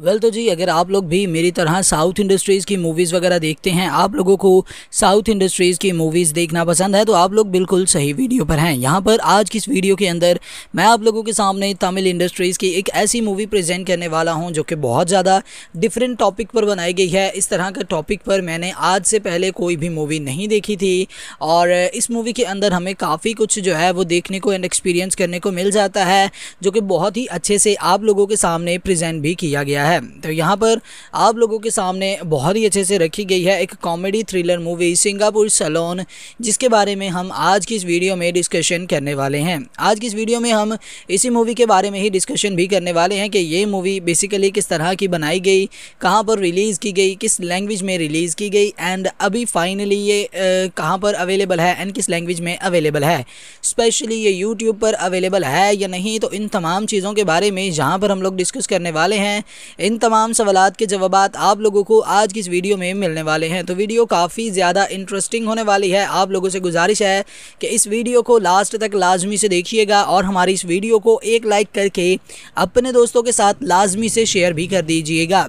well well, तो जी अगर आप लोग भी मेरी तरह साउथ इंडस्ट्रीज़ की मूवीज़ वगैरह देखते हैं आप लोगों को साउथ इंडस्ट्रीज़ की मूवीज़ देखना पसंद है तो आप लोग बिल्कुल सही वीडियो पर हैं यहाँ पर आज की इस वीडियो के अंदर मैं आप लोगों के सामने तमिल इंडस्ट्रीज़ की एक ऐसी मूवी प्रेजेंट करने वाला हूँ जो कि बहुत ज़्यादा डिफरेंट टॉपिक पर बनाई गई है इस तरह का टॉपिक पर मैंने आज से पहले कोई भी मूवी नहीं देखी थी और इस मूवी के अंदर हमें काफ़ी कुछ जो है वो देखने को एंड एक्सपीरियंस करने को मिल जाता है जो कि बहुत ही अच्छे से आप लोगों के सामने प्रजेंट भी किया गया है है तो यहाँ पर आप लोगों के सामने बहुत ही अच्छे से रखी गई है एक comedy thriller movie Singapore salon जिसके बारे में हम आज की इस वीडियो में डिस्कशन करने वाले हैं आज की इस वीडियो में हम इसी मूवी के बारे में ही डिस्कशन भी करने वाले हैं कि ये मूवी बेसिकली किस तरह की बनाई गई कहाँ पर रिलीज़ की गई किस लैंग्वेज में रिलीज़ की गई एंड अभी फाइनली ये कहाँ पर अवेलेबल है एंड किस लैंग्वेज में अवेलेबल है स्पेशली ये यूट्यूब पर अवेलेबल है या नहीं तो इन तमाम चीज़ों के बारे में जहाँ पर हम लोग डिस्कस करने वाले हैं इन तमाम सवाल के जवाब आप लोगों को आज की इस वीडियो में मिलने वाले हैं तो वीडियो काफ़ी ज़्यादा इंटरेस्टिंग होने वाली है आप लोगों से गुजारिश है कि इस वीडियो को लास्ट तक लाजमी से देखिएगा और हमारी इस वीडियो को एक लाइक करके अपने दोस्तों के साथ लाजमी से शेयर भी कर दीजिएगा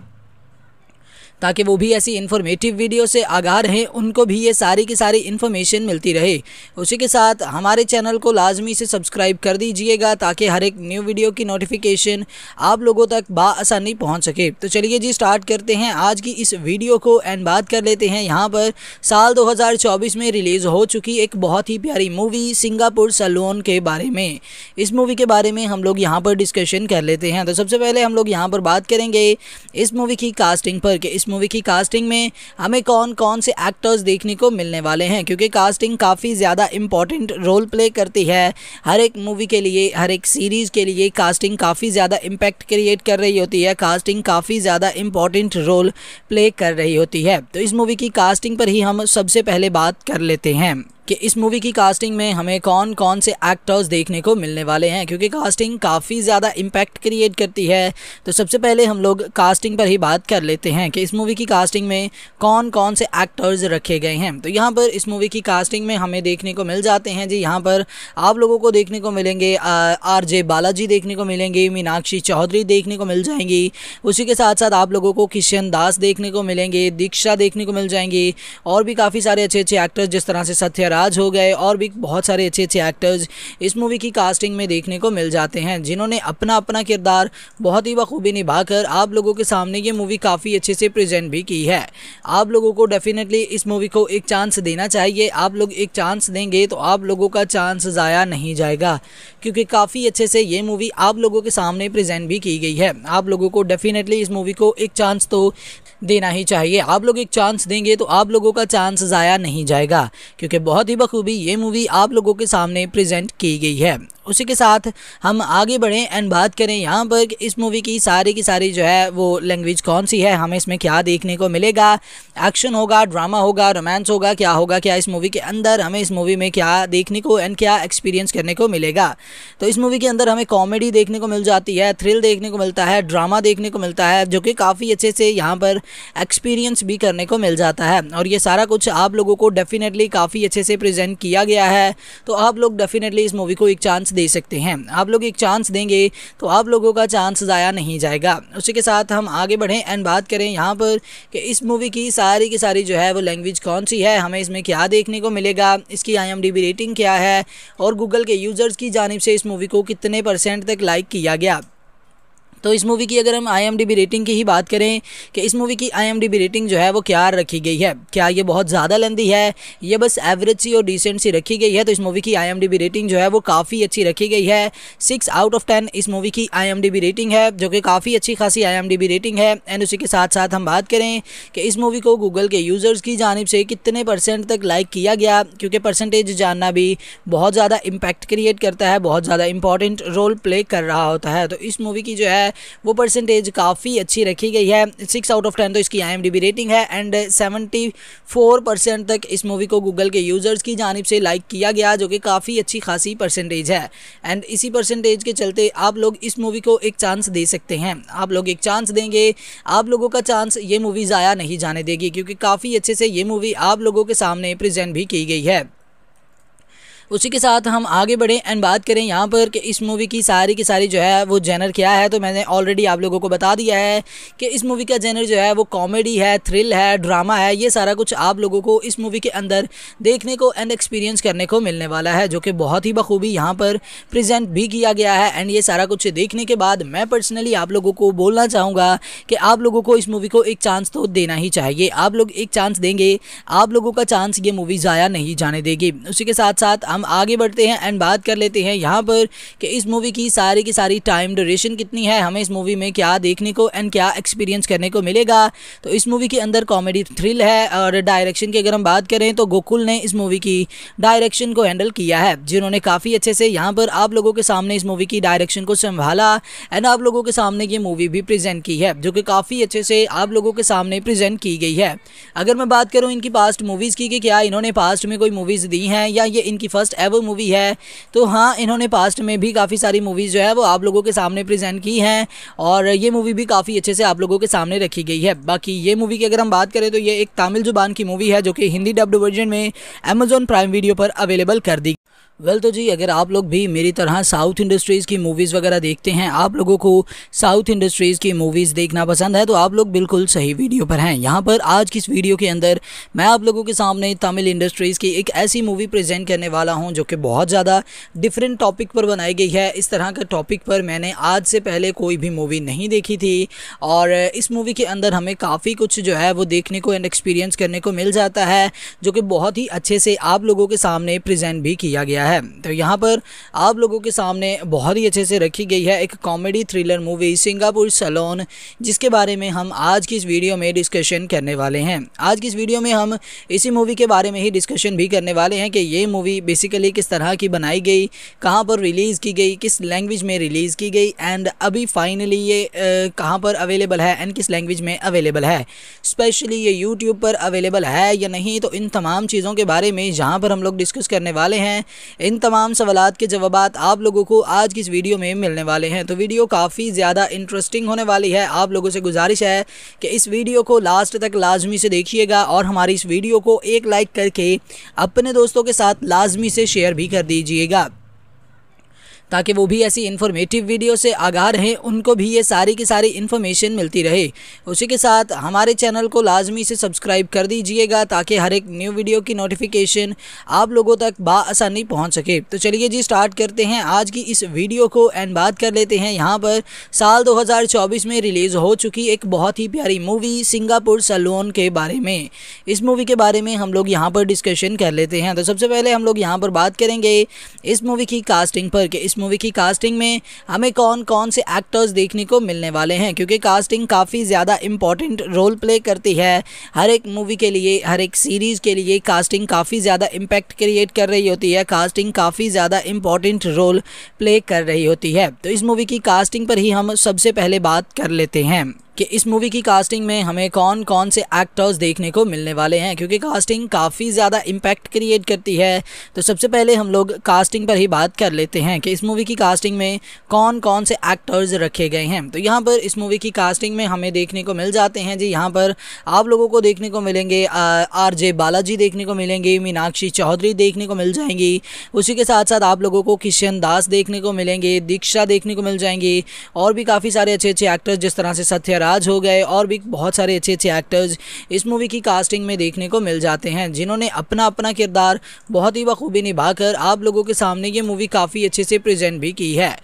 ताकि वो भी ऐसी इन्फॉर्मेटिव वीडियो से आगाह रहें उनको भी ये सारी की सारी इन्फॉर्मेशन मिलती रहे उसी के साथ हमारे चैनल को लाजमी से सब्सक्राइब कर दीजिएगा ताकि हर एक न्यू वीडियो की नोटिफिकेशन आप लोगों तक बासानी पहुँच सके तो चलिए जी स्टार्ट करते हैं आज की इस वीडियो को एंड बात कर लेते हैं यहाँ पर साल दो में रिलीज़ हो चुकी एक बहुत ही प्यारी मूवी सिंगापुर सलोन के बारे में इस मूवी के बारे में हम लोग यहाँ पर डिस्कशन कर लेते हैं तो सबसे पहले हम लोग यहाँ पर बात करेंगे इस मूवी की कास्टिंग पर कि इस मूवी की कास्टिंग में हमें कौन कौन से एक्टर्स देखने को मिलने वाले हैं क्योंकि कास्टिंग काफ़ी ज़्यादा इम्पॉर्टेंट रोल प्ले करती है हर एक मूवी के लिए हर एक सीरीज़ के लिए कास्टिंग काफ़ी ज़्यादा इम्पैक्ट क्रिएट कर रही होती है कास्टिंग काफ़ी ज़्यादा इम्पॉर्टेंट रोल प्ले कर रही होती है तो इस मूवी की कास्टिंग पर ही हम सबसे पहले बात कर लेते हैं कि इस मूवी की कास्टिंग में हमें कौन कौन से एक्टर्स देखने को मिलने वाले हैं क्योंकि कास्टिंग काफ़ी ज़्यादा इम्पैक्ट क्रिएट करती है तो सबसे पहले हम लोग कास्टिंग पर ही बात कर लेते हैं कि इस मूवी की कास्टिंग में कौन कौन से एक्टर्स रखे गए हैं तो यहाँ पर इस मूवी की कास्टिंग में हमें देखने को मिल जाते हैं जी यहाँ पर आप लोगों को देखने को मिलेंगे आर जे बालाजी देखने को मिलेंगे मीनाक्षी चौधरी देखने को मिल जाएंगी उसी के साथ साथ आप लोगों को किशन दास देखने को मिलेंगे दीक्षा देखने को मिल जाएंगी और भी काफ़ी सारे अच्छे अच्छे एक्टर्स जिस तरह से सत्यराज राज हो गए और भी बहुत सारे अच्छे अच्छे एक्टर्स इस मूवी की कास्टिंग में देखने को मिल जाते हैं जिन्होंने अपना अपना किरदार बहुत ही बखूबी निभाकर आप लोगों के सामने ये मूवी काफ़ी अच्छे से प्रेजेंट भी की है आप लोगों को डेफिनेटली इस मूवी को एक चांस देना चाहिए आप लोग एक चांस देंगे तो आप लोगों का चांस ज़ाया नहीं जाएगा क्योंकि काफ़ी अच्छे से ये मूवी आप लोगों के सामने प्रेजेंट भी की गई है आप लोगों को डेफिनेटली इस मूवी को एक चांस तो देना ही चाहिए आप लोग एक चांस देंगे तो आप लोगों का चांस ज़ाया नहीं जाएगा क्योंकि बहुत ही बखूबी ये मूवी आप लोगों के सामने प्रेजेंट की गई है उसी के साथ हम आगे बढ़ें एंड बात करें यहाँ पर इस मूवी की सारी की सारी जो है वो लैंग्वेज कौन सी है हमें इसमें क्या देखने को मिलेगा एक्शन होगा ड्रामा होगा रोमांस होगा क्या होगा क्या इस मूवी के अंदर हमें इस मूवी में क्या देखने को एंड क्या एक्सपीरियंस करने को मिलेगा तो इस मूवी के अंदर हमें कॉमेडी देखने को मिल जाती है थ्रिल देखने को मिलता है ड्रामा देखने को मिलता है जो कि काफ़ी अच्छे से यहाँ पर एक्सपीरियंस भी करने को मिल जाता है और ये सारा कुछ आप लोगों को डेफिनेटली काफ़ी अच्छे से प्रजेंट किया गया है तो आप लोग डेफिनेटली इस मूवी को एक चांस दे सकते हैं आप लोग एक चांस देंगे तो आप लोगों का चांस ज़ाया नहीं जाएगा उसी के साथ हम आगे बढ़ें एंड बात करें यहाँ पर कि इस मूवी की सारी की सारी जो है वो लैंग्वेज कौन सी है हमें इसमें क्या देखने को मिलेगा इसकी आई रेटिंग क्या है और गूगल के यूज़र्स की जानब से इस मूवी को कितने परसेंट तक लाइक किया गया तो इस मूवी की अगर हम आईएमडीबी रेटिंग की ही बात करें कि इस मूवी की आईएमडीबी रेटिंग जो है वो क्या रखी गई है क्या ये बहुत ज़्यादा लंदी है ये बस एवरेज सी और डिसेंट सी रखी गई है तो इस मूवी की आईएमडीबी रेटिंग जो है वो काफ़ी अच्छी रखी गई है सिक्स आउट ऑफ टेन इस मूवी की आई रेटिंग है जो कि काफ़ी अच्छी खासी आई रेटिंग है एंड उसी के साथ साथ हम बात करें कि इस मूवी को गूगल के यूज़र्स की जानब से कितने परसेंट तक लाइक किया गया क्योंकि परसेंटेज जानना भी बहुत ज़्यादा इम्पैक्ट क्रिएट करता है बहुत ज़्यादा इंपॉर्टेंट रोल प्ले कर रहा होता है तो इस मूवी की जो है है वो परसेंटेज काफ़ी अच्छी रखी गई है सिक्स आउट ऑफ टेन तो इसकी आई रेटिंग है एंड सेवेंटी फोर परसेंट तक इस मूवी को गूगल के यूज़र्स की जानब से लाइक किया गया जो कि काफ़ी अच्छी खासी परसेंटेज है एंड इसी परसेंटेज के चलते आप लोग इस मूवी को एक चांस दे सकते हैं आप लोग एक चांस देंगे आप लोगों का चांस ये मूवी ज़ाया नहीं जाने देगी क्योंकि काफ़ी अच्छे से ये मूवी आप लोगों के सामने प्रेजेंट भी की गई है उसी के साथ हम आगे बढ़ें एंड बात करें यहाँ पर कि इस मूवी की सारी की सारी जो है वो जेनर क्या है तो मैंने ऑलरेडी आप लोगों को बता दिया है कि इस मूवी का जेनर जो है वो कॉमेडी है थ्रिल है ड्रामा है ये सारा कुछ आप लोगों को इस मूवी के अंदर देखने को एंड एक्सपीरियंस करने को मिलने वाला है जो कि बहुत ही बखूबी यहाँ पर प्रजेंट भी किया गया है एंड ये सारा कुछ देखने के बाद मैं पर्सनली आप लोगों को बोलना चाहूँगा कि आप लोगों को इस मूवी को एक चांस तो देना ही चाहिए आप लोग एक चांस देंगे आप लोगों का चांस ये मूवी ज़ाया नहीं जाने देगी उसी के साथ साथ हम आगे बढ़ते हैं एंड बात कर लेते हैं यहाँ पर कि इस मूवी की सारी की सारी टाइम ड्यूरेशन कितनी है हमें इस मूवी में क्या देखने को एंड क्या एक्सपीरियंस करने को मिलेगा तो इस मूवी के अंदर कॉमेडी थ्रिल है और डायरेक्शन की अगर हम बात करें तो गोकुल ने इस मूवी की डायरेक्शन को हैंडल किया है जिन्होंने काफ़ी अच्छे से यहाँ पर आप लोगों के सामने इस मूवी की डायरेक्शन को संभाला एंड आप लोगों के सामने ये मूवी भी प्रेजेंट की है जो कि काफ़ी अच्छे से आप लोगों के सामने प्रेजेंट की गई है अगर मैं बात करूँ इनकी पास्ट मूवीज़ की कि क्या इन्होंने पास्ट में कोई मूवीज़ दी हैं या ये इनकी फर्स्ट फर्स्ट एवर मूवी है तो हाँ इन्होंने पास्ट में भी काफ़ी सारी मूवीज़ जो है वो आप लोगों के सामने प्रेजेंट की हैं और ये मूवी भी काफ़ी अच्छे से आप लोगों के सामने रखी गई है बाकी ये मूवी की अगर हम बात करें तो ये एक तमिल जुबान की मूवी है जो कि हिंदी डब्ड वर्जन में अमेजोन प्राइम वीडियो पर अवेलेबल कर दी वेल well, तो जी अगर आप लोग भी मेरी तरह साउथ इंडस्ट्रीज़ की मूवीज़ वगैरह देखते हैं आप लोगों को साउथ इंडस्ट्रीज़ की मूवीज़ देखना पसंद है तो आप लोग बिल्कुल सही वीडियो पर हैं यहाँ पर आज की इस वीडियो के अंदर मैं आप लोगों के सामने तमिल इंडस्ट्रीज़ की एक ऐसी मूवी प्रेजेंट करने वाला हूँ जो कि बहुत ज़्यादा डिफरेंट टॉपिक पर बनाई गई है इस तरह के टॉपिक पर मैंने आज से पहले कोई भी मूवी नहीं देखी थी और इस मूवी के अंदर हमें काफ़ी कुछ जो है वो देखने को एंड एक्सपीरियंस करने को मिल जाता है जो कि बहुत ही अच्छे से आप लोगों के सामने प्रजेंट भी किया गया है है तो यहाँ पर आप लोगों के सामने बहुत ही अच्छे से रखी गई है एक comedy thriller movie Singapore salon जिसके बारे में हम आज की इस वीडियो में डिस्कशन करने वाले हैं आज की इस वीडियो में हम इसी मूवी के बारे में ही डिस्कशन भी करने वाले हैं कि ये मूवी बेसिकली किस तरह की बनाई गई कहाँ पर रिलीज़ की गई किस लैंग्वेज में रिलीज़ की गई एंड अभी फाइनली ये कहाँ पर अवेलेबल है एंड किस लैंग्वेज में अवेलेबल है स्पेशली ये यूट्यूब पर अवेलेबल है या नहीं तो इन तमाम चीज़ों के बारे में जहाँ पर हम लोग डिस्कस करने वाले हैं इन तमाम सवाल के जवाब आप लोगों को आज की इस वीडियो में मिलने वाले हैं तो वीडियो काफ़ी ज़्यादा इंटरेस्टिंग होने वाली है आप लोगों से गुजारिश है कि इस वीडियो को लास्ट तक लाजमी से देखिएगा और हमारी इस वीडियो को एक लाइक करके अपने दोस्तों के साथ लाजमी से शेयर भी कर दीजिएगा ताकि वो भी ऐसी इन्फॉर्मेटिव वीडियो से आगाह रहें उनको भी ये सारी की सारी इन्फॉर्मेशन मिलती रहे उसी के साथ हमारे चैनल को लाजमी से सब्सक्राइब कर दीजिएगा ताकि हर एक न्यू वीडियो की नोटिफिकेशन आप लोगों तक बासानी पहुँच सके तो चलिए जी स्टार्ट करते हैं आज की इस वीडियो को एंड बात कर लेते हैं यहाँ पर साल दो में रिलीज़ हो चुकी एक बहुत ही प्यारी मूवी सिंगापुर सलोन के बारे में इस मूवी के बारे में हम लोग यहाँ पर डिस्कशन कर लेते हैं तो सबसे पहले हम लोग यहाँ पर बात करेंगे इस मूवी की कास्टिंग पर कि इस मूवी की कास्टिंग में हमें कौन कौन से एक्टर्स देखने को मिलने वाले हैं क्योंकि कास्टिंग काफ़ी ज़्यादा इम्पॉर्टेंट रोल प्ले करती है हर एक मूवी के लिए हर एक सीरीज़ के लिए कास्टिंग काफ़ी ज़्यादा इम्पैक्ट क्रिएट कर रही होती है कास्टिंग काफ़ी ज़्यादा इम्पॉर्टेंट रोल प्ले कर रही होती है तो इस मूवी की कास्टिंग पर ही हम सबसे पहले बात कर लेते हैं कि इस मूवी की कास्टिंग में हमें कौन कौन से एक्टर्स देखने को मिलने वाले हैं क्योंकि कास्टिंग काफ़ी ज़्यादा इम्पैक्ट क्रिएट करती है तो सबसे पहले हम लोग कास्टिंग पर ही बात कर लेते हैं कि इस मूवी की कास्टिंग में कौन कौन से एक्टर्स रखे गए हैं तो यहाँ पर इस मूवी की कास्टिंग में हमें देखने को मिल जाते हैं जी यहाँ पर आप लोगों को देखने को मिलेंगे आर जे बालाजी देखने को मिलेंगे मीनाक्षी चौधरी देखने को मिल जाएंगी उसी के साथ साथ आप लोगों को किशन दास देखने को मिलेंगे दीक्षा देखने को मिल जाएंगी और भी काफ़ी सारे अच्छे अच्छे एक्टर्स जिस तरह से सत्यराज राज हो गए और भी बहुत सारे अच्छे अच्छे एक्टर्स इस मूवी की कास्टिंग में देखने को मिल जाते हैं जिन्होंने अपना अपना किरदार बहुत ही बखूबी निभाकर आप लोगों के सामने ये मूवी काफ़ी अच्छे से प्रेजेंट भी की है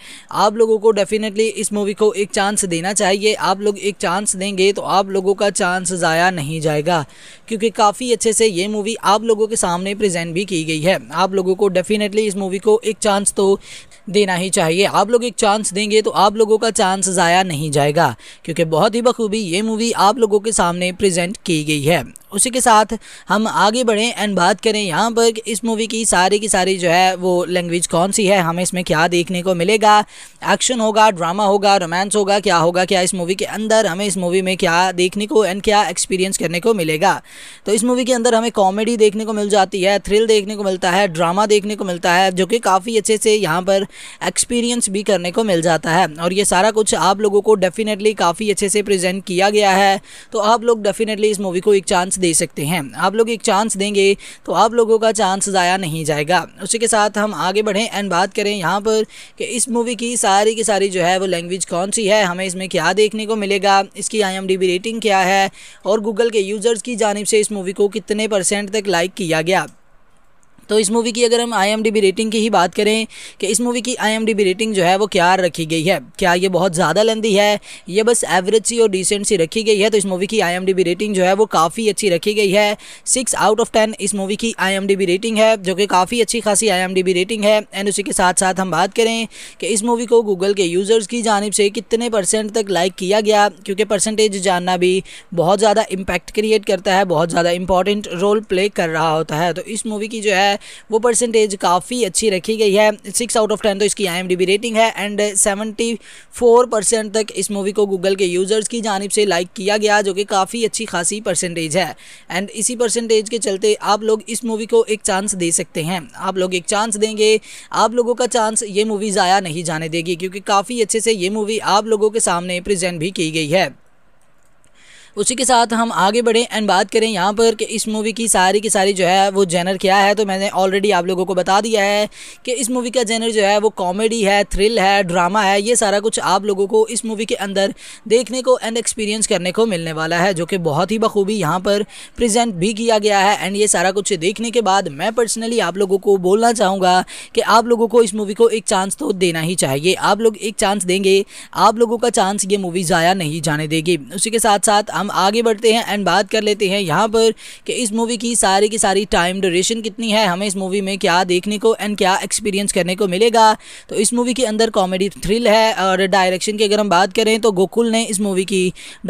आप लोगों को डेफिनेटली इस मूवी को एक चांस देना चाहिए आप लोग एक चांस देंगे तो आप लोगों का चांस ज़ाया नहीं जाएगा क्योंकि काफ़ी अच्छे से ये मूवी आप लोगों के सामने प्रजेंट भी की गई है आप लोगों को डेफिनेटली इस मूवी को एक चांस तो देना ही चाहिए आप लोग एक चांस देंगे तो आप लोगों का चांस ज़ाया नहीं जाएगा क्योंकि बहुत ही बखूबी ये मूवी आप लोगों के सामने प्रेजेंट की गई है उसी के साथ हम आगे बढ़ें एंड बात करें यहाँ पर इस मूवी की सारी की सारी जो है वो लैंग्वेज कौन सी है हमें इसमें क्या देखने को मिलेगा एक्शन होगा ड्रामा होगा रोमांस होगा क्या होगा क्या इस मूवी के अंदर हमें इस मूवी में क्या देखने को एंड क्या एक्सपीरियंस करने को मिलेगा तो इस मूवी के अंदर हमें कॉमेडी देखने को मिल जाती है थ्रिल देखने को मिलता है ड्रामा देखने को मिलता है जो कि काफ़ी अच्छे से यहाँ पर एक्सपीरियंस भी करने को मिल जाता है और ये सारा कुछ आप लोगों को डेफिनेटली काफ़ी अच्छे से प्रजेंट किया गया है तो आप लोग डेफिनेटली इस मूवी को एक चांस दे सकते हैं आप लोग एक चांस देंगे तो आप लोगों का चांस ज़ाया नहीं जाएगा उसी के साथ हम आगे बढ़ें एंड बात करें यहाँ पर कि इस मूवी की सारी की सारी जो है वो लैंग्वेज कौन सी है हमें इसमें क्या देखने को मिलेगा इसकी आई रेटिंग क्या है और गूगल के यूज़र्स की जानब से इस मूवी को कितने परसेंट तक लाइक किया गया तो इस मूवी की अगर हम आईएमडीबी रेटिंग की ही बात करें कि इस मूवी की आईएमडीबी रेटिंग जो है वो क्या रखी गई है क्या ये बहुत ज़्यादा लंदी है ये बस एवरेज सी और डिसेंट सी रखी गई है तो इस मूवी की आईएमडीबी रेटिंग जो है वो काफ़ी अच्छी रखी गई है सिक्स आउट ऑफ टेन इस मूवी की आई रेटिंग है जो कि काफ़ी अच्छी खासी आई रेटिंग है एंड उसी के साथ साथ हम बात करें कि इस मूवी को गूगल के यूज़र्स की जानब से कितने परसेंट तक लाइक किया गया क्योंकि परसेंटेज जानना भी बहुत ज़्यादा इम्पैक्ट क्रिएट करता है बहुत ज़्यादा इंपॉर्टेंट रोल प्ले कर रहा होता है तो इस मूवी की जो है है वो परसेंटेज काफ़ी अच्छी रखी गई है सिक्स आउट ऑफ टेन तो इसकी आई रेटिंग है एंड सेवेंटी फोर परसेंट तक इस मूवी को गूगल के यूज़र्स की जानब से लाइक किया गया जो कि काफ़ी अच्छी खासी परसेंटेज है एंड इसी परसेंटेज के चलते आप लोग इस मूवी को एक चांस दे सकते हैं आप लोग एक चांस देंगे आप लोगों का चांस ये मूवी ज़ाया नहीं जाने देगी क्योंकि काफ़ी अच्छे से ये मूवी आप लोगों के सामने प्रेजेंट भी की गई है उसी के साथ हम आगे बढ़ें एंड बात करें यहाँ पर कि इस मूवी की सारी की सारी जो है वो जेनर क्या है तो मैंने ऑलरेडी आप लोगों को बता दिया है कि इस मूवी का जेनर जो है वो कॉमेडी है थ्रिल है ड्रामा है ये सारा कुछ आप लोगों को इस मूवी के अंदर देखने को एंड एक्सपीरियंस करने को मिलने वाला है जो कि बहुत ही बखूबी यहाँ पर प्रजेंट भी किया गया है एंड ये सारा कुछ देखने के बाद मैं पर्सनली आप लोगों को बोलना चाहूँगा कि आप लोगों को इस मूवी को एक चांस तो देना ही चाहिए आप लोग एक चांस देंगे आप लोगों का चांस ये मूवी ज़ाया नहीं जाने देगी उसी के साथ साथ हम हम आगे बढ़ते हैं एंड बात कर लेते हैं यहाँ पर कि इस मूवी की सारी की सारी टाइम ड्यूरेशन कितनी है हमें इस मूवी में क्या देखने को एंड क्या एक्सपीरियंस करने को मिलेगा तो इस मूवी के अंदर कॉमेडी थ्रिल है और डायरेक्शन की अगर हम बात करें तो गोकुल ने इस मूवी की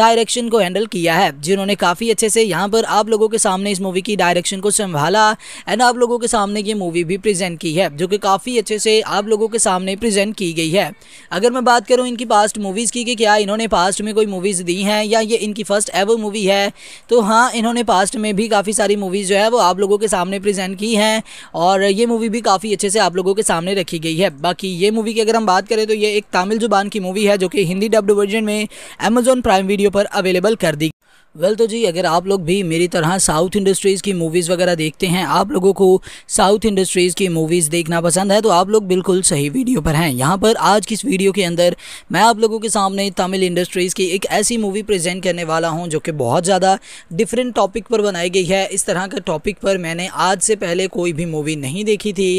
डायरेक्शन को हैंडल किया है जिन्होंने काफ़ी अच्छे से यहाँ पर आप लोगों के सामने इस मूवी की डायरेक्शन को संभाला एंड आप लोगों के सामने ये मूवी भी प्रेजेंट की है जो कि काफ़ी अच्छे से आप लोगों के सामने प्रेजेंट की गई है अगर मैं बात करूँ इनकी पास्ट मूवीज़ की कि क्या इन्होंने पास्ट में कोई मूवीज़ दी हैं या ये इनकी फर्स्ट पास्ट एवर मूवी है तो हाँ इन्होंने पास्ट में भी काफ़ी सारी मूवीज़ जो है वो आप लोगों के सामने प्रेजेंट की हैं और ये मूवी भी काफ़ी अच्छे से आप लोगों के सामने रखी गई है बाकी ये मूवी की अगर हम बात करें तो ये एक तमिल जुबान की मूवी है जो कि हिंदी डब्ड वर्जन में अमेजोन प्राइम वीडियो पर अवेलेबल कर दी वेल well, तो जी अगर आप लोग भी मेरी तरह साउथ इंडस्ट्रीज़ की मूवीज़ वगैरह देखते हैं आप लोगों को साउथ इंडस्ट्रीज़ की मूवीज़ देखना पसंद है तो आप लोग बिल्कुल सही वीडियो पर हैं यहाँ पर आज की इस वीडियो के अंदर मैं आप लोगों के सामने तमिल इंडस्ट्रीज़ की एक ऐसी मूवी प्रेजेंट करने वाला हूँ जो कि बहुत ज़्यादा डिफरेंट टॉपिक पर बनाई गई है इस तरह के टॉपिक पर मैंने आज से पहले कोई भी मूवी नहीं देखी थी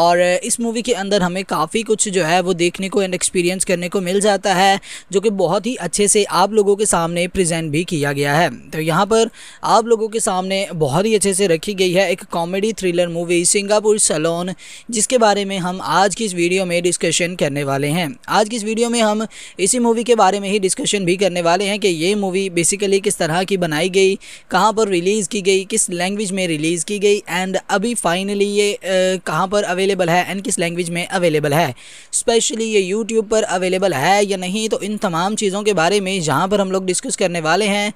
और इस मूवी के अंदर हमें काफ़ी कुछ जो है वो देखने को एंड एक्सपीरियंस करने को मिल जाता है जो कि बहुत ही अच्छे से आप लोगों के सामने प्रजेंट भी किया गया है है तो यहाँ पर आप लोगों के सामने बहुत ही अच्छे से रखी गई है एक comedy thriller movie Singapore salon जिसके बारे में हम आज की इस वीडियो में डिस्कशन करने वाले हैं आज की इस वीडियो में हम इसी मूवी के बारे में ही डिस्कशन भी करने वाले हैं कि ये मूवी बेसिकली किस तरह की बनाई गई कहाँ पर रिलीज़ की गई किस लैंग्वेज में रिलीज़ की गई एंड अभी फाइनली ये कहाँ पर अवेलेबल है एंड किस लैंग्वेज में अवेलेबल है स्पेशली ये यूट्यूब पर अवेलेबल है या नहीं तो इन तमाम चीज़ों के बारे में जहाँ पर हम लोग डिस्कस करने वाले हैं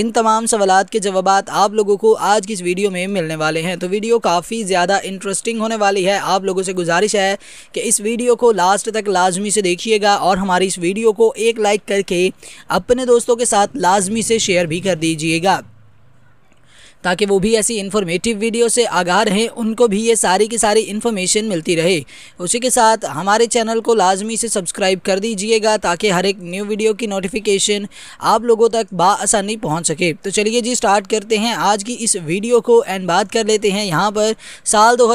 इन तमाम सवालत के जवाब आप लोगों को आज की इस वीडियो में मिलने वाले हैं तो वीडियो काफ़ी ज़्यादा इंटरेस्टिंग होने वाली है आप लोगों से गुजारिश है कि इस वीडियो को लास्ट तक लाजमी से देखिएगा और हमारी इस वीडियो को एक लाइक करके अपने दोस्तों के साथ लाजमी से शेयर भी कर दीजिएगा ताकि वो भी ऐसी इन्फॉर्मेटिव वीडियो से आगाह रहें उनको भी ये सारी की सारी इन्फॉर्मेशन मिलती रहे उसी के साथ हमारे चैनल को लाजमी से सब्सक्राइब कर दीजिएगा ताकि हर एक न्यू वीडियो की नोटिफिकेशन आप लोगों तक बासानी पहुँच सके तो चलिए जी स्टार्ट करते हैं आज की इस वीडियो को एंड बात कर लेते हैं यहाँ पर साल दो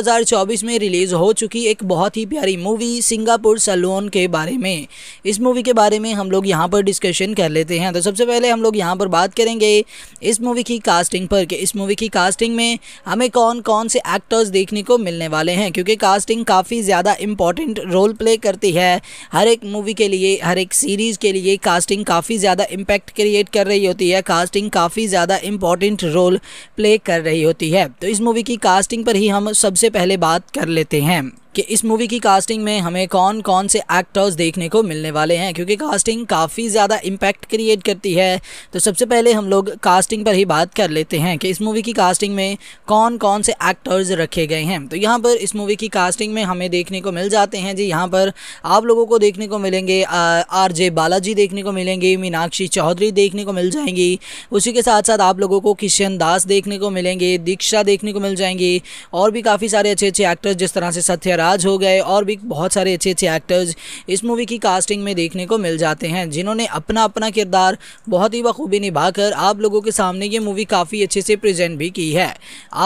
में रिलीज़ हो चुकी एक बहुत ही प्यारी मूवी सिंगापुर सलोन के बारे में इस मूवी के बारे में हम लोग यहाँ पर डिस्कशन कर लेते हैं तो सबसे पहले हम लोग यहाँ पर बात करेंगे इस मूवी की कास्टिंग पर कि इस मूवी की कास्टिंग में हमें कौन कौन से एक्टर्स देखने को मिलने वाले हैं क्योंकि कास्टिंग काफ़ी ज़्यादा इम्पॉर्टेंट रोल प्ले करती है हर एक मूवी के लिए हर एक सीरीज़ के लिए कास्टिंग काफ़ी ज़्यादा इम्पैक्ट क्रिएट कर रही होती है कास्टिंग काफ़ी ज़्यादा इम्पॉर्टेंट रोल प्ले कर रही होती है तो इस मूवी की कास्टिंग पर ही हम सबसे पहले बात कर लेते हैं कि इस मूवी की कास्टिंग में हमें कौन कौन से एक्टर्स देखने को मिलने वाले हैं क्योंकि कास्टिंग काफ़ी ज़्यादा इम्पैक्ट क्रिएट करती है तो सबसे पहले हम लोग कास्टिंग पर ही बात कर लेते हैं कि इस मूवी की कास्टिंग में कौन कौन से एक्टर्स रखे गए हैं तो यहाँ पर इस मूवी की कास्टिंग में हमें देखने को मिल जाते हैं जी यहाँ पर आप लोगों को देखने को मिलेंगे आर जे बालाजी देखने को मिलेंगे मीनाक्षी चौधरी देखने को मिल जाएंगी उसी के साथ साथ आप लोगों को किशन दास देखने को मिलेंगे दीक्षा देखने को मिल जाएंगी और भी काफ़ी सारे अच्छे अच्छे एक्टर्स जिस तरह से सत्यराज हो गए और भी बहुत सारे अच्छे अच्छे एक्टर्स इस मूवी की कास्टिंग में देखने को मिल जाते हैं जिन्होंने अपना अपना किरदार बहुत ही बखूबी निभाकर आप लोगों के सामने ये मूवी काफ़ी अच्छे से प्रेजेंट रिप्रेजेंट भी की है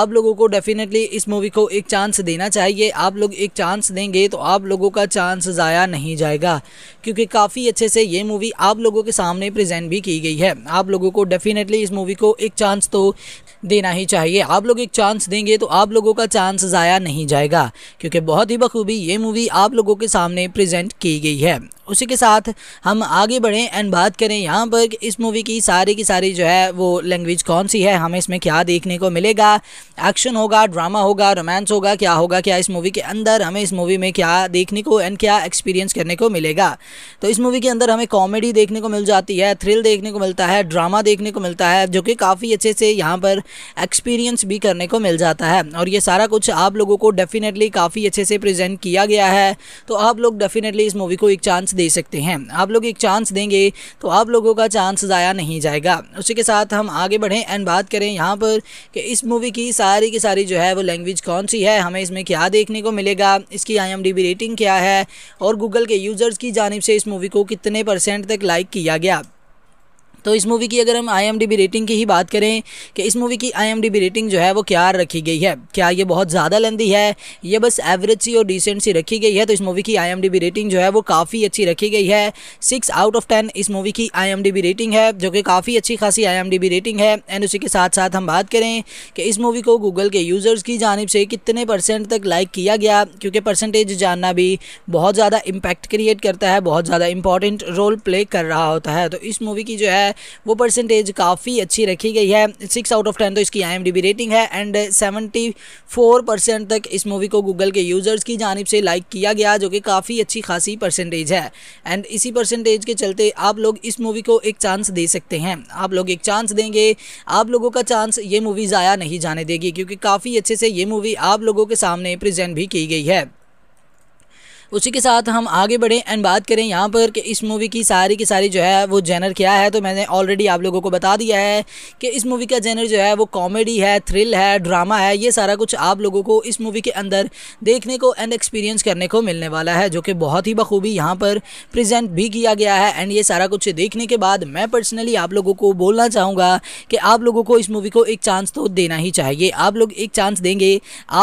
आप लोगों को डेफिनेटली इस मूवी को एक चांस देना चाहिए आप लोग एक चांस देंगे तो आप लोगों का चांस ज़ाया नहीं जाएगा क्योंकि काफ़ी अच्छे से ये मूवी आप लोगों के सामने प्रेजेंट भी की गई है आप लोगों को डेफिनेटली इस मूवी को एक चांस तो देना ही चाहिए आप लोग एक चांस देंगे तो आप लोगों का चांस ज़ाया नहीं जाएगा क्योंकि बहुत ही बखूबी ये मूवी आप लोगों के सामने प्रेजेंट की गई है उसी के साथ हम आगे बढ़ें एंड बात करें यहाँ पर इस मूवी की सारी की सारी जो है वो लैंग्वेज कौन सी है हमें इसमें क्या देखने को मिलेगा एक्शन होगा ड्रामा होगा रोमांस होगा क्या होगा क्या इस मूवी के अंदर हमें इस मूवी में क्या देखने को एंड क्या एक्सपीरियंस करने को मिलेगा तो इस मूवी के अंदर हमें कॉमेडी देखने को मिल जाती है थ्रिल देखने को मिलता है ड्रामा देखने को मिलता है जो कि काफ़ी अच्छे से यहाँ पर एक्सपीरियंस भी करने को मिल जाता है और ये सारा कुछ आप लोगों को डेफिनेटली काफ़ी अच्छे से प्रजेंट किया गया है तो आप लोग डेफिनेटली इस मूवी को एक चांस दे सकते हैं आप लोग एक चांस देंगे तो आप लोगों का चांस ज़ाया नहीं जाएगा उसी के साथ हम आगे बढ़ें एंड बात करें यहाँ पर कि इस मूवी की सारी की सारी जो है वो लैंग्वेज कौन सी है हमें इसमें क्या देखने को मिलेगा इसकी आई रेटिंग क्या है और गूगल के यूज़र्स की जानी से इस मूवी को कितने परसेंट तक लाइक किया गया तो इस मूवी की अगर हम आईएमडीबी रेटिंग की ही बात करें कि इस मूवी की आईएमडीबी रेटिंग जो है वो क्या रखी गई है क्या ये बहुत ज़्यादा लंदी है ये बस एवरेज सी और डिसेंट सी रखी गई है तो इस मूवी की आईएमडीबी रेटिंग जो है वो काफ़ी अच्छी रखी गई है सिक्स आउट ऑफ टेन इस मूवी की आई रेटिंग है जो कि काफ़ी अच्छी खासी आई रेटिंग है एंड उसी के साथ साथ हम बात करें कि इस मूवी को गूगल के यूज़र्स की जानब से कितने परसेंट तक लाइक किया गया क्योंकि परसेंटेज जानना भी बहुत ज़्यादा इम्पैक्ट क्रिएट करता है बहुत ज़्यादा इंपॉर्टेंट रोल प्ले कर रहा होता है तो इस मूवी की जो है है वो परसेंटेज काफ़ी अच्छी रखी गई है सिक्स आउट ऑफ टेन तो इसकी आई रेटिंग है एंड सेवेंटी फोर परसेंट तक इस मूवी को गूगल के यूज़र्स की जानब से लाइक किया गया जो कि काफ़ी अच्छी खासी परसेंटेज है एंड इसी परसेंटेज के चलते आप लोग इस मूवी को एक चांस दे सकते हैं आप लोग एक चांस देंगे आप लोगों का चांस ये मूवी ज़ाया नहीं जाने देगी क्योंकि काफ़ी अच्छे से ये मूवी आप लोगों के सामने प्रेजेंट भी की गई है उसी के साथ हम आगे बढ़ें एंड बात करें यहाँ पर कि इस मूवी की सारी की सारी जो है वो जेनर क्या है तो मैंने ऑलरेडी आप लोगों को बता दिया है कि इस मूवी का जेनर जो है वो कॉमेडी है थ्रिल है ड्रामा है ये सारा कुछ आप लोगों को इस मूवी के अंदर देखने को एंड एक्सपीरियंस करने को मिलने वाला है जो कि बहुत ही बखूबी यहाँ पर प्रजेंट भी किया गया है एंड ये सारा कुछ देखने के बाद मैं पर्सनली आप लोगों को बोलना चाहूँगा कि आप लोगों को इस मूवी को एक चांस तो देना ही चाहिए आप लोग एक चांस देंगे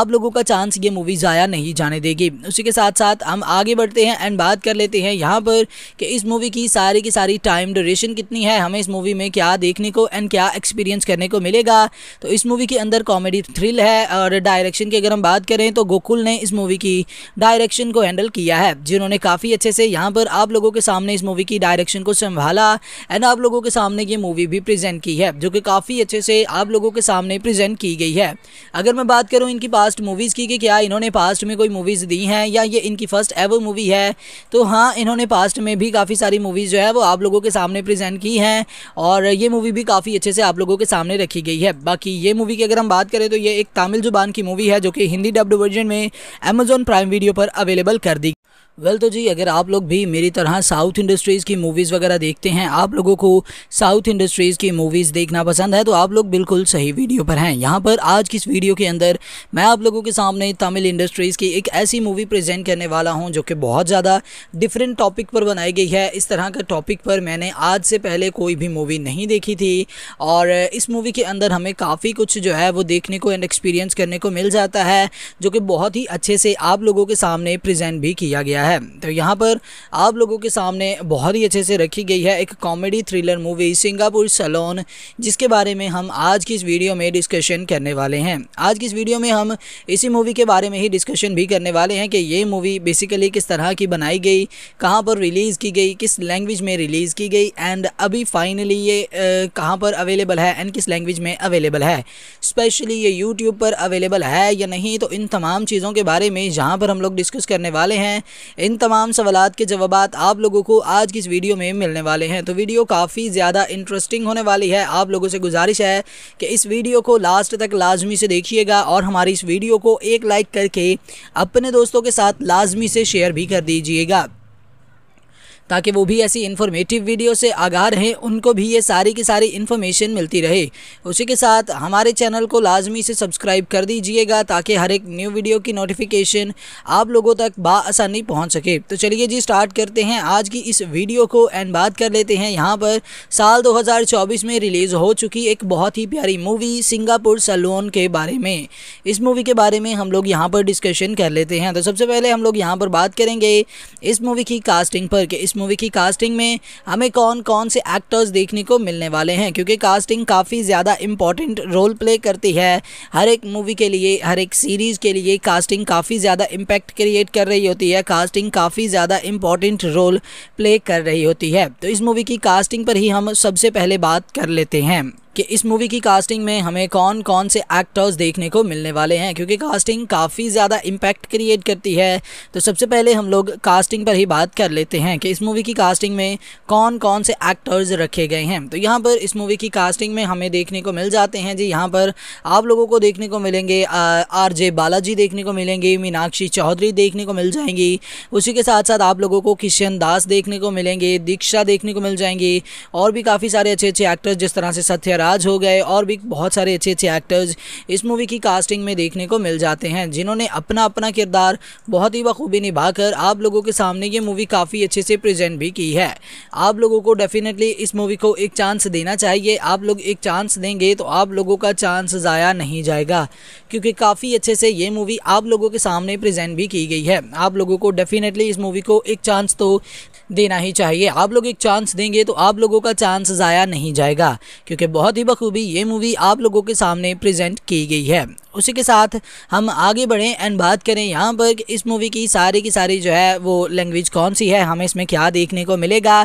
आप लोगों का चांस ये मूवी ज़ाया नहीं जाने देगी उसी के साथ साथ हम हम आगे बढ़ते हैं एंड बात कर लेते हैं यहाँ पर कि इस मूवी की सारी की सारी टाइम ड्यूरेशन कितनी है हमें इस मूवी में क्या देखने को एंड क्या एक्सपीरियंस करने को मिलेगा तो इस मूवी के अंदर कॉमेडी थ्रिल है और डायरेक्शन की अगर हम बात करें तो गोकुल ने इस मूवी की डायरेक्शन को हैंडल किया है जिन्होंने काफ़ी अच्छे से यहाँ पर आप लोगों के सामने इस मूवी की डायरेक्शन को संभाला एंड आप लोगों के सामने ये मूवी भी प्रेजेंट की है जो कि काफ़ी अच्छे से आप लोगों के सामने प्रेजेंट की गई है अगर मैं बात करूँ इनकी पास्ट मूवीज़ की कि क्या इन्होंने पास्ट में कोई मूवीज़ दी हैं या ये इनकी फर्स्ट फर्स्ट एवर मूवी है तो हाँ इन्होंने पास्ट में भी काफ़ी सारी मूवीज़ जो है वो आप लोगों के सामने प्रेजेंट की हैं और ये मूवी भी काफ़ी अच्छे से आप लोगों के सामने रखी गई है बाकी ये मूवी की अगर हम बात करें तो ये एक तमिल जुबान की मूवी है जो कि हिंदी डब्ड वर्जन में अमेजोन प्राइम वीडियो पर अवेलेबल कर दी वेल well, तो जी अगर आप लोग भी मेरी तरह साउथ इंडस्ट्रीज़ की मूवीज़ वगैरह देखते हैं आप लोगों को साउथ इंडस्ट्रीज़ की मूवीज़ देखना पसंद है तो आप लोग बिल्कुल सही वीडियो पर हैं यहाँ पर आज की इस वीडियो के अंदर मैं आप लोगों के सामने तमिल इंडस्ट्रीज़ की एक ऐसी मूवी प्रेजेंट करने वाला हूँ जो कि बहुत ज़्यादा डिफरेंट टॉपिक पर बनाई गई है इस तरह के टॉपिक पर मैंने आज से पहले कोई भी मूवी नहीं देखी थी और इस मूवी के अंदर हमें काफ़ी कुछ जो है वो देखने को एंड एक्सपीरियंस करने को मिल जाता है जो कि बहुत ही अच्छे से आप लोगों के सामने प्रजेंट भी किया दिया गया है तो यहाँ पर आप लोगों के सामने बहुत ही अच्छे से रखी गई है एक comedy thriller movie Singapore salon जिसके बारे में हम आज की इस वीडियो में डिस्कशन करने वाले हैं आज की इस वीडियो में हम इसी मूवी के बारे में ही डिस्कशन भी करने वाले हैं कि ये मूवी बेसिकली किस तरह की बनाई गई कहाँ पर रिलीज़ की गई किस लैंग्वेज में रिलीज़ की गई एंड अभी फाइनली ये कहाँ पर अवेलेबल है एंड किस लैंग्वेज में अवेलेबल है स्पेशली ये यूट्यूब पर अवेलेबल है या नहीं तो इन तमाम चीज़ों के बारे में जहाँ पर हम लोग डिस्कस करने वाले हैं इन तमाम सवालत के जवाब आप लोगों को आज की इस वीडियो में मिलने वाले हैं तो वीडियो काफ़ी ज़्यादा इंटरेस्टिंग होने वाली है आप लोगों से गुजारिश है कि इस वीडियो को लास्ट तक लाजमी से देखिएगा और हमारी इस वीडियो को एक लाइक करके अपने दोस्तों के साथ लाजमी से शेयर भी कर दीजिएगा ताकि वो भी ऐसी इन्फॉर्मेटिव वीडियो से आगाह रहें उनको भी ये सारी की सारी इन्फॉर्मेशन मिलती रहे उसी के साथ हमारे चैनल को लाजमी से सब्सक्राइब कर दीजिएगा ताकि हर एक न्यू वीडियो की नोटिफिकेशन आप लोगों तक बासानी पहुँच सके तो चलिए जी स्टार्ट करते हैं आज की इस वीडियो को एंड बात कर लेते हैं यहाँ पर साल दो में रिलीज़ हो चुकी एक बहुत ही प्यारी मूवी सिंगापुर सलोन के बारे में इस मूवी के बारे में हम लोग यहाँ पर डिस्कशन कर लेते हैं तो सबसे पहले हम लोग यहाँ पर बात करेंगे इस मूवी की कास्टिंग पर कि इस मूवी की कास्टिंग में हमें कौन कौन से एक्टर्स देखने को मिलने वाले हैं क्योंकि कास्टिंग काफ़ी ज़्यादा इम्पॉर्टेंट रोल प्ले करती है हर एक मूवी के लिए हर एक सीरीज़ के लिए कास्टिंग काफ़ी ज़्यादा इम्पैक्ट क्रिएट कर रही होती है कास्टिंग काफ़ी ज़्यादा इम्पॉर्टेंट रोल प्ले कर रही होती है तो इस मूवी की कास्टिंग पर ही हम सबसे पहले बात कर लेते हैं कि इस मूवी की कास्टिंग में हमें कौन कौन से एक्टर्स देखने को मिलने वाले हैं क्योंकि कास्टिंग काफ़ी ज़्यादा इम्पैक्ट क्रिएट करती है तो सबसे पहले हम लोग कास्टिंग पर ही बात कर लेते हैं कि इस मूवी की कास्टिंग में कौन कौन से एक्टर्स रखे गए हैं तो यहाँ पर इस मूवी की कास्टिंग में हमें देखने को मिल जाते हैं जी यहाँ पर आप लोगों को देखने को मिलेंगे आर जे बालाजी देखने को मिलेंगे मीनाक्षी चौधरी देखने को मिल जाएंगी उसी के साथ साथ आप लोगों को किशन दास देखने को मिलेंगे दीक्षा देखने को मिल जाएंगी और भी काफ़ी सारे अच्छे अच्छे एक्टर्स जिस तरह से सत्यराज राज हो गए और भी बहुत सारे अच्छे अच्छे एक्टर्स इस मूवी की कास्टिंग में देखने को मिल जाते हैं जिन्होंने अपना अपना किरदार बहुत ही बखूबी निभाकर आप लोगों के सामने ये मूवी काफ़ी अच्छे से प्रेजेंट भी की है आप लोगों को डेफिनेटली इस मूवी को एक चांस देना चाहिए आप लोग एक चांस देंगे तो आप लोगों का चांस ज़ाया नहीं जाएगा क्योंकि काफ़ी अच्छे से ये मूवी आप लोगों के सामने प्रेजेंट भी की गई है आप लोगों को डेफिनेटली इस मूवी को एक चांस तो देना ही चाहिए आप लोग एक चांस देंगे तो आप लोगों का चांस ज़ाया नहीं जाएगा क्योंकि बहुत बहुत ही बखूबी ये मूवी आप लोगों के सामने प्रेजेंट की गई है उसी के साथ हम आगे बढ़ें एंड बात करें यहाँ पर इस मूवी की सारी की सारी जो है वो लैंग्वेज कौन सी है हमें इसमें क्या देखने को मिलेगा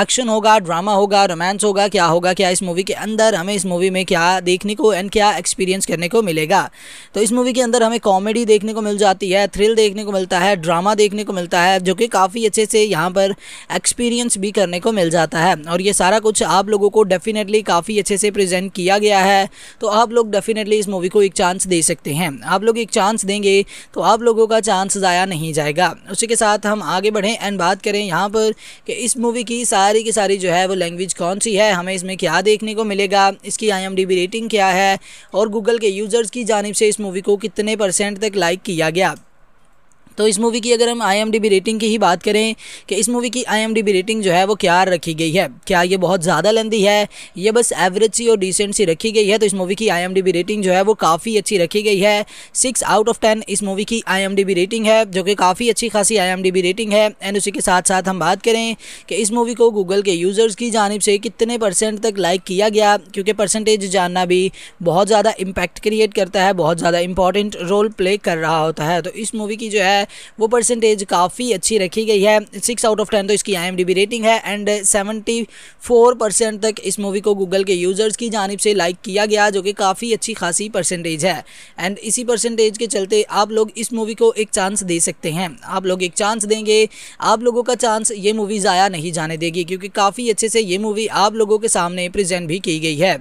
एक्शन होगा ड्रामा होगा रोमांस होगा क्या होगा क्या इस मूवी के अंदर हमें इस मूवी में क्या देखने को एंड क्या एक्सपीरियंस करने को मिलेगा तो इस मूवी के अंदर हमें कॉमेडी देखने को मिल जाती है थ्रिल देखने को मिलता है ड्रामा देखने को मिलता है जो कि काफ़ी अच्छे से यहाँ पर एक्सपीरियंस भी करने को मिल जाता है और ये सारा कुछ आप लोगों को डेफिनेटली काफ़ी अच्छे से प्रजेंट किया गया है तो आप लोग डेफिनेटली इस मूवी को एक चांस दे सकते हैं आप लोग एक चांस देंगे तो आप लोगों का चांस ज़ाया नहीं जाएगा उसी के साथ हम आगे बढ़ें एंड बात करें यहाँ पर कि इस मूवी की सारी की सारी जो है वो लैंग्वेज कौन सी है हमें इसमें क्या देखने को मिलेगा इसकी आई रेटिंग क्या है और गूगल के यूज़र्स की जानब से इस मूवी को कितने परसेंट तक लाइक किया गया तो इस मूवी की अगर हम आईएमडीबी रेटिंग की ही बात करें कि इस मूवी की आईएमडीबी रेटिंग जो है वो क्या रखी गई है क्या ये बहुत ज़्यादा लंदी है ये बस एवरेज सी और डिसेंट सी रखी गई है तो इस मूवी की आईएमडीबी रेटिंग जो है वो काफ़ी अच्छी रखी गई है सिक्स आउट ऑफ टेन इस मूवी की आई रेटिंग है जो कि काफ़ी अच्छी खासी आई रेटिंग है एंड उसी के साथ साथ हम बात करें कि इस मूवी को गूगल के यूज़र्स की जानब से कितने परसेंट तक लाइक किया गया क्योंकि परसेंटेज जानना भी बहुत ज़्यादा इम्पैक्ट क्रिएट करता है बहुत ज़्यादा इंपॉर्टेंट रोल प्ले कर रहा होता है तो इस मूवी की जो है है वो परसेंटेज काफ़ी अच्छी रखी गई है सिक्स आउट ऑफ टेन तो इसकी आई रेटिंग है एंड सेवेंटी फोर परसेंट तक इस मूवी को गूगल के यूज़र्स की जानब से लाइक किया गया जो कि काफ़ी अच्छी खासी परसेंटेज है एंड इसी परसेंटेज के चलते आप लोग इस मूवी को एक चांस दे सकते हैं आप लोग एक चांस देंगे आप लोगों का चांस ये मूवी ज़ाया नहीं जाने देगी क्योंकि काफ़ी अच्छे से ये मूवी आप लोगों के सामने प्रेजेंट भी की गई है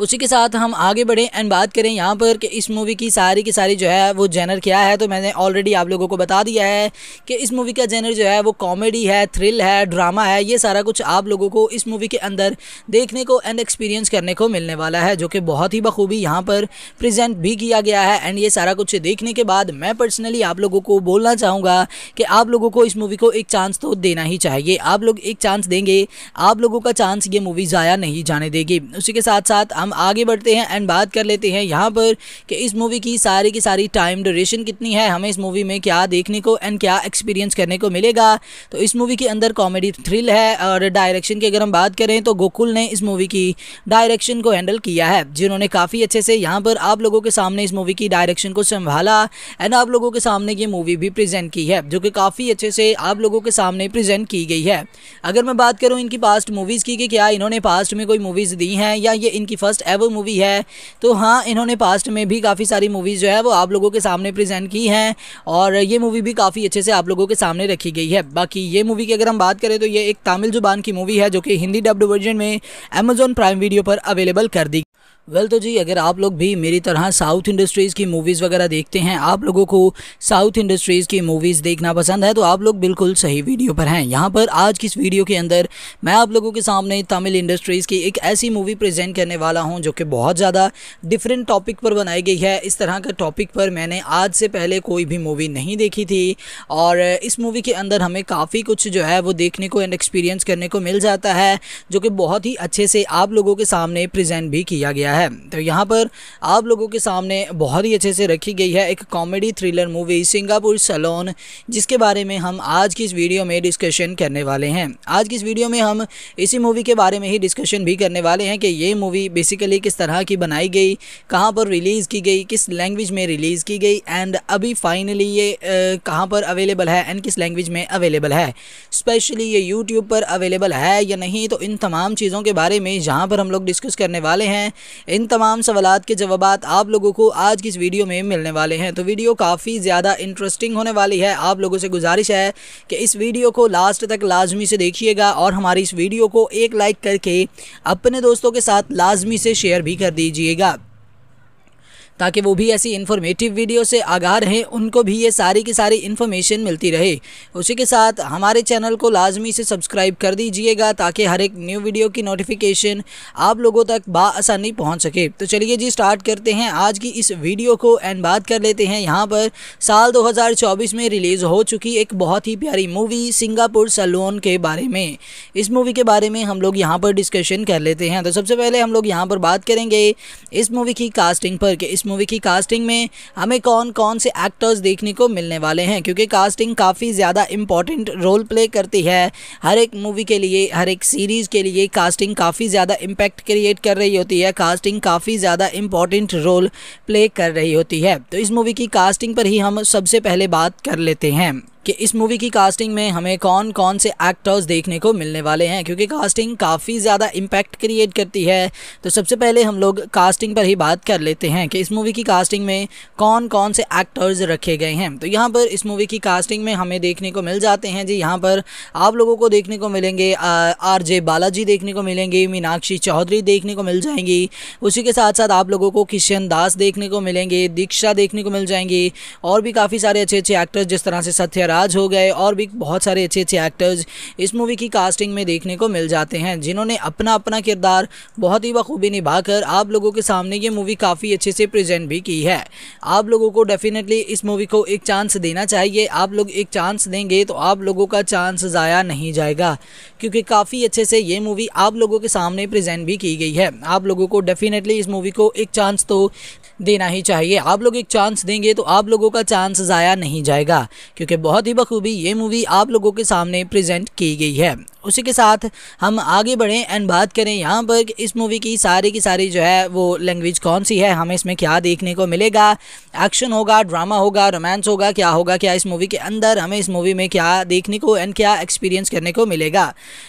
उसी के साथ हम आगे बढ़ें एंड बात करें यहाँ पर कि इस मूवी की सारी की सारी जो है वो जेनर क्या है तो मैंने ऑलरेडी आप लोगों को बता दिया है कि इस मूवी का जेनर जो है वो कॉमेडी है थ्रिल है ड्रामा है ये सारा कुछ आप लोगों को इस मूवी के अंदर देखने को एंड एक्सपीरियंस करने को मिलने वाला है जो कि बहुत ही बखूबी यहाँ पर प्रजेंट भी किया गया है एंड ये सारा कुछ देखने के बाद मैं पर्सनली आप लोगों को बोलना चाहूँगा कि आप लोगों को इस मूवी को एक चांस तो देना ही चाहिए आप लोग एक चांस देंगे आप लोगों का चांस ये मूवी ज़ाया नहीं जाने देगी उसी के साथ साथ हम हम आगे बढ़ते हैं एंड बात कर लेते हैं यहाँ पर कि इस मूवी की सारी की सारी टाइम ड्यूरेशन कितनी है हमें इस मूवी में क्या देखने को एंड क्या एक्सपीरियंस करने को मिलेगा तो इस मूवी के अंदर कॉमेडी थ्रिल है और डायरेक्शन की अगर हम बात करें तो गोकुल ने इस मूवी की डायरेक्शन को हैंडल किया है जिन्होंने काफ़ी अच्छे से यहाँ पर आप लोगों के सामने इस मूवी की डायरेक्शन को संभाला एंड आप लोगों के सामने ये मूवी भी प्रेजेंट की है जो कि काफ़ी अच्छे से आप लोगों के सामने प्रेजेंट की गई है अगर मैं बात करूँ इनकी पास्ट मूवीज़ की कि क्या इन्होंने पास्ट में कोई मूवीज़ दी हैं या ये इनकी फर्स्ट फर्स्ट एवर मूवी है तो हाँ इन्होंने पास्ट में भी काफ़ी सारी मूवीज़ जो है वो आप लोगों के सामने प्रेजेंट की हैं और ये मूवी भी काफ़ी अच्छे से आप लोगों के सामने रखी गई है बाकी ये मूवी की अगर हम बात करें तो ये एक तमिल जुबान की मूवी है जो कि हिंदी डब्ड वर्जन में अमेजोन प्राइम वीडियो पर अवेलेबल कर दी वेल well, तो जी अगर आप लोग भी मेरी तरह साउथ इंडस्ट्रीज़ की मूवीज़ वगैरह देखते हैं आप लोगों को साउथ इंडस्ट्रीज़ की मूवीज़ देखना पसंद है तो आप लोग बिल्कुल सही वीडियो पर हैं यहाँ पर आज की इस वीडियो के अंदर मैं आप लोगों के सामने तमिल इंडस्ट्रीज़ की एक ऐसी मूवी प्रेजेंट करने वाला हूँ जो कि बहुत ज़्यादा डिफरेंट टॉपिक पर बनाई गई है इस तरह के टॉपिक पर मैंने आज से पहले कोई भी मूवी नहीं देखी थी और इस मूवी के अंदर हमें काफ़ी कुछ जो है वो देखने को एंड एक्सपीरियंस करने को मिल जाता है जो कि बहुत ही अच्छे से आप लोगों के सामने प्रजेंट भी किया गया है है तो यहाँ पर आप लोगों के सामने बहुत ही अच्छे से रखी गई है एक comedy thriller movie Singapore salon जिसके बारे में हम आज की इस वीडियो में डिस्कशन करने वाले हैं आज की इस वीडियो में हम इसी मूवी के बारे में ही डिस्कशन भी करने वाले हैं कि ये मूवी बेसिकली किस तरह की बनाई गई कहाँ पर रिलीज़ की गई किस लैंग्वेज में रिलीज़ की गई एंड अभी फाइनली ये कहाँ पर अवेलेबल है एंड किस लैंग्वेज में अवेलेबल है स्पेशली ये यूट्यूब पर अवेलेबल है या नहीं तो इन तमाम चीज़ों के बारे में जहाँ पर हम लोग डिस्कस करने वाले हैं इन तमाम सवालत के जवाब आप लोगों को आज की इस वीडियो में मिलने वाले हैं तो वीडियो काफ़ी ज़्यादा इंटरेस्टिंग होने वाली है आप लोगों से गुजारिश है कि इस वीडियो को लास्ट तक लाजमी से देखिएगा और हमारी इस वीडियो को एक लाइक करके अपने दोस्तों के साथ लाजमी से शेयर भी कर दीजिएगा ताकि वो भी ऐसी इन्फॉर्मेटिव वीडियो से आगाह रहें उनको भी ये सारी की सारी इन्फॉर्मेशन मिलती रहे उसी के साथ हमारे चैनल को लाजमी से सब्सक्राइब कर दीजिएगा ताकि हर एक न्यू वीडियो की नोटिफिकेशन आप लोगों तक बासानी पहुँच सके तो चलिए जी स्टार्ट करते हैं आज की इस वीडियो को एंड बात कर लेते हैं यहाँ पर साल दो में रिलीज़ हो चुकी एक बहुत ही प्यारी मूवी सिंगापुर सलोन के बारे में इस मूवी के बारे में हम लोग यहाँ पर डिस्कशन कर लेते हैं तो सबसे पहले हम लोग यहाँ पर बात करेंगे इस मूवी की कास्टिंग पर कि इस मूवी की कास्टिंग में हमें कौन कौन से एक्टर्स देखने को मिलने वाले हैं क्योंकि कास्टिंग काफ़ी ज़्यादा इम्पॉर्टेंट रोल प्ले करती है हर एक मूवी के लिए हर एक सीरीज़ के लिए कास्टिंग काफ़ी ज़्यादा इम्पैक्ट क्रिएट कर रही होती है कास्टिंग काफ़ी ज़्यादा इम्पॉर्टेंट रोल प्ले कर रही होती है तो इस मूवी की कास्टिंग पर ही हम सबसे पहले बात कर लेते हैं कि इस मूवी की कास्टिंग में हमें कौन कौन से एक्टर्स देखने को मिलने वाले हैं क्योंकि कास्टिंग काफ़ी ज़्यादा इम्पैक्ट क्रिएट करती है तो सबसे पहले हम लोग कास्टिंग पर ही बात कर लेते हैं कि इस मूवी की कास्टिंग में कौन कौन से एक्टर्स रखे गए हैं तो यहाँ पर इस मूवी की कास्टिंग में हमें देखने को मिल जाते हैं जी यहाँ पर आप लोगों को देखने को मिलेंगे आर जे बालाजी देखने को मिलेंगे मीनाक्षी चौधरी देखने को मिल जाएंगी उसी के साथ साथ आप लोगों को किशन दास देखने को मिलेंगे दीक्षा देखने को मिल जाएंगी और भी काफ़ी सारे अच्छे अच्छे एक्टर्स जिस तरह से सत्यराज राज हो गए और भी बहुत सारे अच्छे अच्छे एक्टर्स इस मूवी की कास्टिंग में देखने को मिल जाते हैं जिन्होंने अपना अपना किरदार बहुत ही बखूबी निभाकर आप लोगों के सामने ये मूवी काफ़ी अच्छे से प्रेजेंट भी की है आप लोगों को डेफिनेटली इस मूवी को एक चांस देना चाहिए आप लोग एक चांस देंगे तो आप लोगों का चांस ज़ाया नहीं जाएगा क्योंकि काफ़ी अच्छे से ये मूवी आप लोगों के सामने प्रेजेंट भी की गई है आप लोगों को डेफिनेटली इस मूवी को एक चांस तो देना ही चाहिए आप लोग एक चांस देंगे तो आप लोगों का चांस ज़ाया नहीं जाएगा क्योंकि बहुत ही बखूबी ये मूवी आप लोगों के सामने प्रेजेंट की गई है उसी के साथ हम आगे बढ़ें एंड बात करें यहाँ पर इस मूवी की सारी की सारी जो है वो लैंग्वेज कौन सी है हमें इसमें क्या देखने को मिलेगा एक्शन होगा ड्रामा होगा रोमांस होगा क्या होगा क्या इस मूवी के अंदर हमें इस मूवी में क्या देखने को एंड क्या एक्सपीरियंस करने को मिलेगा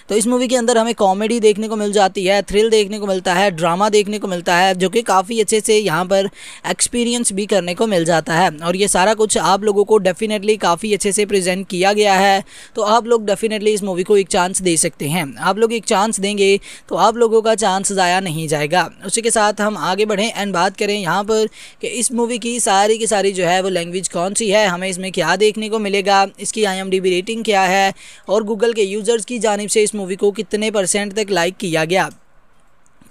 तो इस मूवी के अंदर हमें कॉमेडी देखने को मिल जाती है थ्रिल देखने को मिलता है ड्रामा देखने को मिलता है जो कि काफ़ी अच्छे से यहाँ पर एक्सपीरियंस भी करने को मिल जाता है और ये सारा कुछ आप लोगों को डेफिनेटली काफ़ी अच्छे से प्रजेंट किया गया है तो आप लोग डेफिनेटली इस मूवी को एक चांस दे सकते हैं आप लोग एक चांस देंगे तो आप लोगों का चांस ज़ाया नहीं जाएगा उसी के साथ हम आगे बढ़ें एंड बात करें यहाँ पर कि इस मूवी की सारी की सारी जो है वो लैंग्वेज कौन सी है हमें इसमें क्या देखने को मिलेगा इसकी आई रेटिंग क्या है और गूगल के यूज़र्स की जानब से इस मूवी को कितने परसेंट तक लाइक किया गया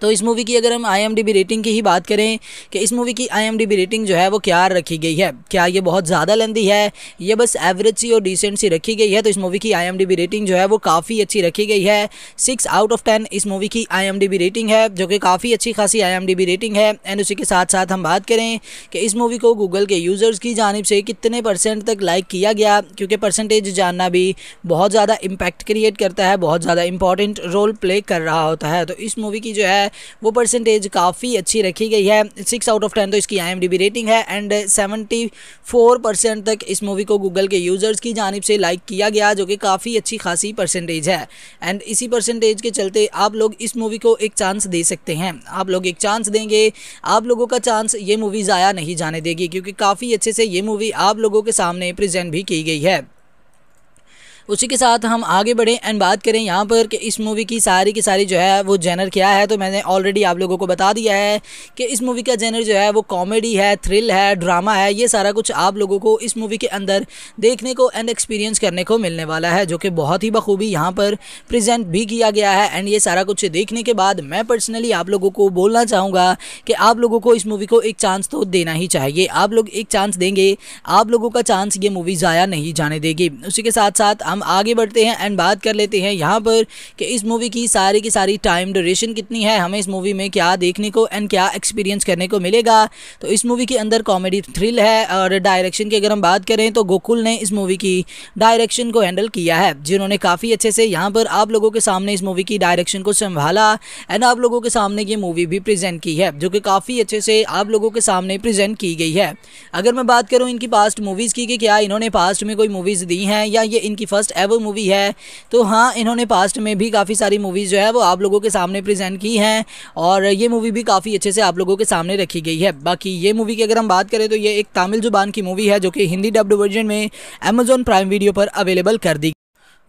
तो इस मूवी की अगर हम आई रेटिंग की ही बात करें कि इस मूवी की आई रेटिंग जो है वो क्या रखी गई है क्या ये बहुत ज़्यादा लंदी है ये बस एवरेज सी और डिसेंट सी रखी गई है तो इस मूवी की आई रेटिंग जो है वो काफ़ी अच्छी रखी गई है सिक्स आउट ऑफ टेन इस मूवी की आई रेटिंग है जो कि काफ़ी अच्छी खासी आई रेटिंग है एंड उसी के साथ साथ हम बात करें कि इस मूवी को गूगल के यूज़र्स की जानब से कितने परसेंट तक लाइक किया गया क्योंकि परसेंटेज जानना भी बहुत ज़्यादा इम्पैक्ट क्रिएट करता है बहुत ज़्यादा इंपॉर्टेंट रोल प्ले कर रहा होता है तो इस मूवी की जो है है वो परसेंटेज काफ़ी अच्छी रखी गई है सिक्स आउट ऑफ टेन तो इसकी आई रेटिंग है एंड सेवेंटी फोर परसेंट तक इस मूवी को गूगल के यूज़र्स की जानब से लाइक किया गया जो कि काफ़ी अच्छी खासी परसेंटेज है एंड इसी परसेंटेज के चलते आप लोग इस मूवी को एक चांस दे सकते हैं आप लोग एक चांस देंगे आप लोगों का चांस ये मूवी ज़ाया नहीं जाने देगी क्योंकि काफ़ी अच्छे से ये मूवी आप लोगों के सामने प्रेजेंट भी की गई है उसी के साथ हम आगे बढ़ें एंड बात करें यहाँ पर कि इस मूवी की सारी की सारी जो है वो जेनर क्या है तो मैंने ऑलरेडी आप लोगों को बता दिया है कि इस मूवी का जेनर जो है वो कॉमेडी है थ्रिल है ड्रामा है ये सारा कुछ आप लोगों को इस मूवी के अंदर देखने को एंड एक्सपीरियंस करने को मिलने वाला है जो कि बहुत ही बखूबी यहाँ पर प्रजेंट भी किया गया है एंड ये सारा कुछ देखने के बाद मैं पर्सनली आप लोगों को बोलना चाहूँगा कि आप लोगों को इस मूवी को एक चांस तो देना ही चाहिए आप लोग एक चांस देंगे आप लोगों का चांस ये मूवी ज़ाया नहीं जाने देगी उसी के साथ साथ हम हम आगे बढ़ते हैं एंड बात कर लेते हैं यहाँ पर कि इस मूवी की सारी की सारी टाइम ड्यूरेशन कितनी है हमें इस मूवी में क्या देखने को एंड क्या एक्सपीरियंस करने को मिलेगा तो इस मूवी के अंदर कॉमेडी थ्रिल है और डायरेक्शन की अगर हम बात करें तो गोकुल ने इस मूवी की डायरेक्शन को हैंडल किया है जिन्होंने काफ़ी अच्छे से यहाँ पर आप लोगों के सामने इस मूवी की डायरेक्शन को संभाला एंड आप लोगों के सामने ये मूवी भी प्रेजेंट की है जो कि काफ़ी अच्छे से आप लोगों के सामने प्रेजेंट की गई है अगर मैं बात करूँ इनकी पास्ट मूवीज़ की कि क्या इन्होंने पास्ट में कोई मूवीज़ दी हैं या ये इनकी फर्स्ट फर्स्ट एवर मूवी है तो हाँ इन्होंने पास्ट में भी काफ़ी सारी मूवीज़ जो है वो आप लोगों के सामने प्रेजेंट की हैं और ये मूवी भी काफ़ी अच्छे से आप लोगों के सामने रखी गई है बाकी ये मूवी की अगर हम बात करें तो ये एक तमिल जुबान की मूवी है जो कि हिंदी डब्ड वर्जन में अमेजोन प्राइम वीडियो पर अवेलेबल कर दी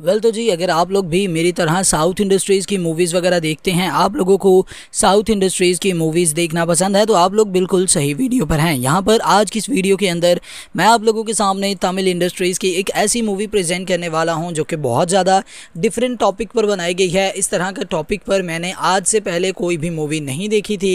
वेल well, तो जी अगर आप लोग भी मेरी तरह साउथ इंडस्ट्रीज़ की मूवीज़ वगैरह देखते हैं आप लोगों को साउथ इंडस्ट्रीज़ की मूवीज़ देखना पसंद है तो आप लोग बिल्कुल सही वीडियो पर हैं यहाँ पर आज की इस वीडियो के अंदर मैं आप लोगों के सामने तमिल इंडस्ट्रीज़ की एक ऐसी मूवी प्रेजेंट करने वाला हूँ जो कि बहुत ज़्यादा डिफरेंट टॉपिक पर बनाई गई है इस तरह के टॉपिक पर मैंने आज से पहले कोई भी मूवी नहीं देखी थी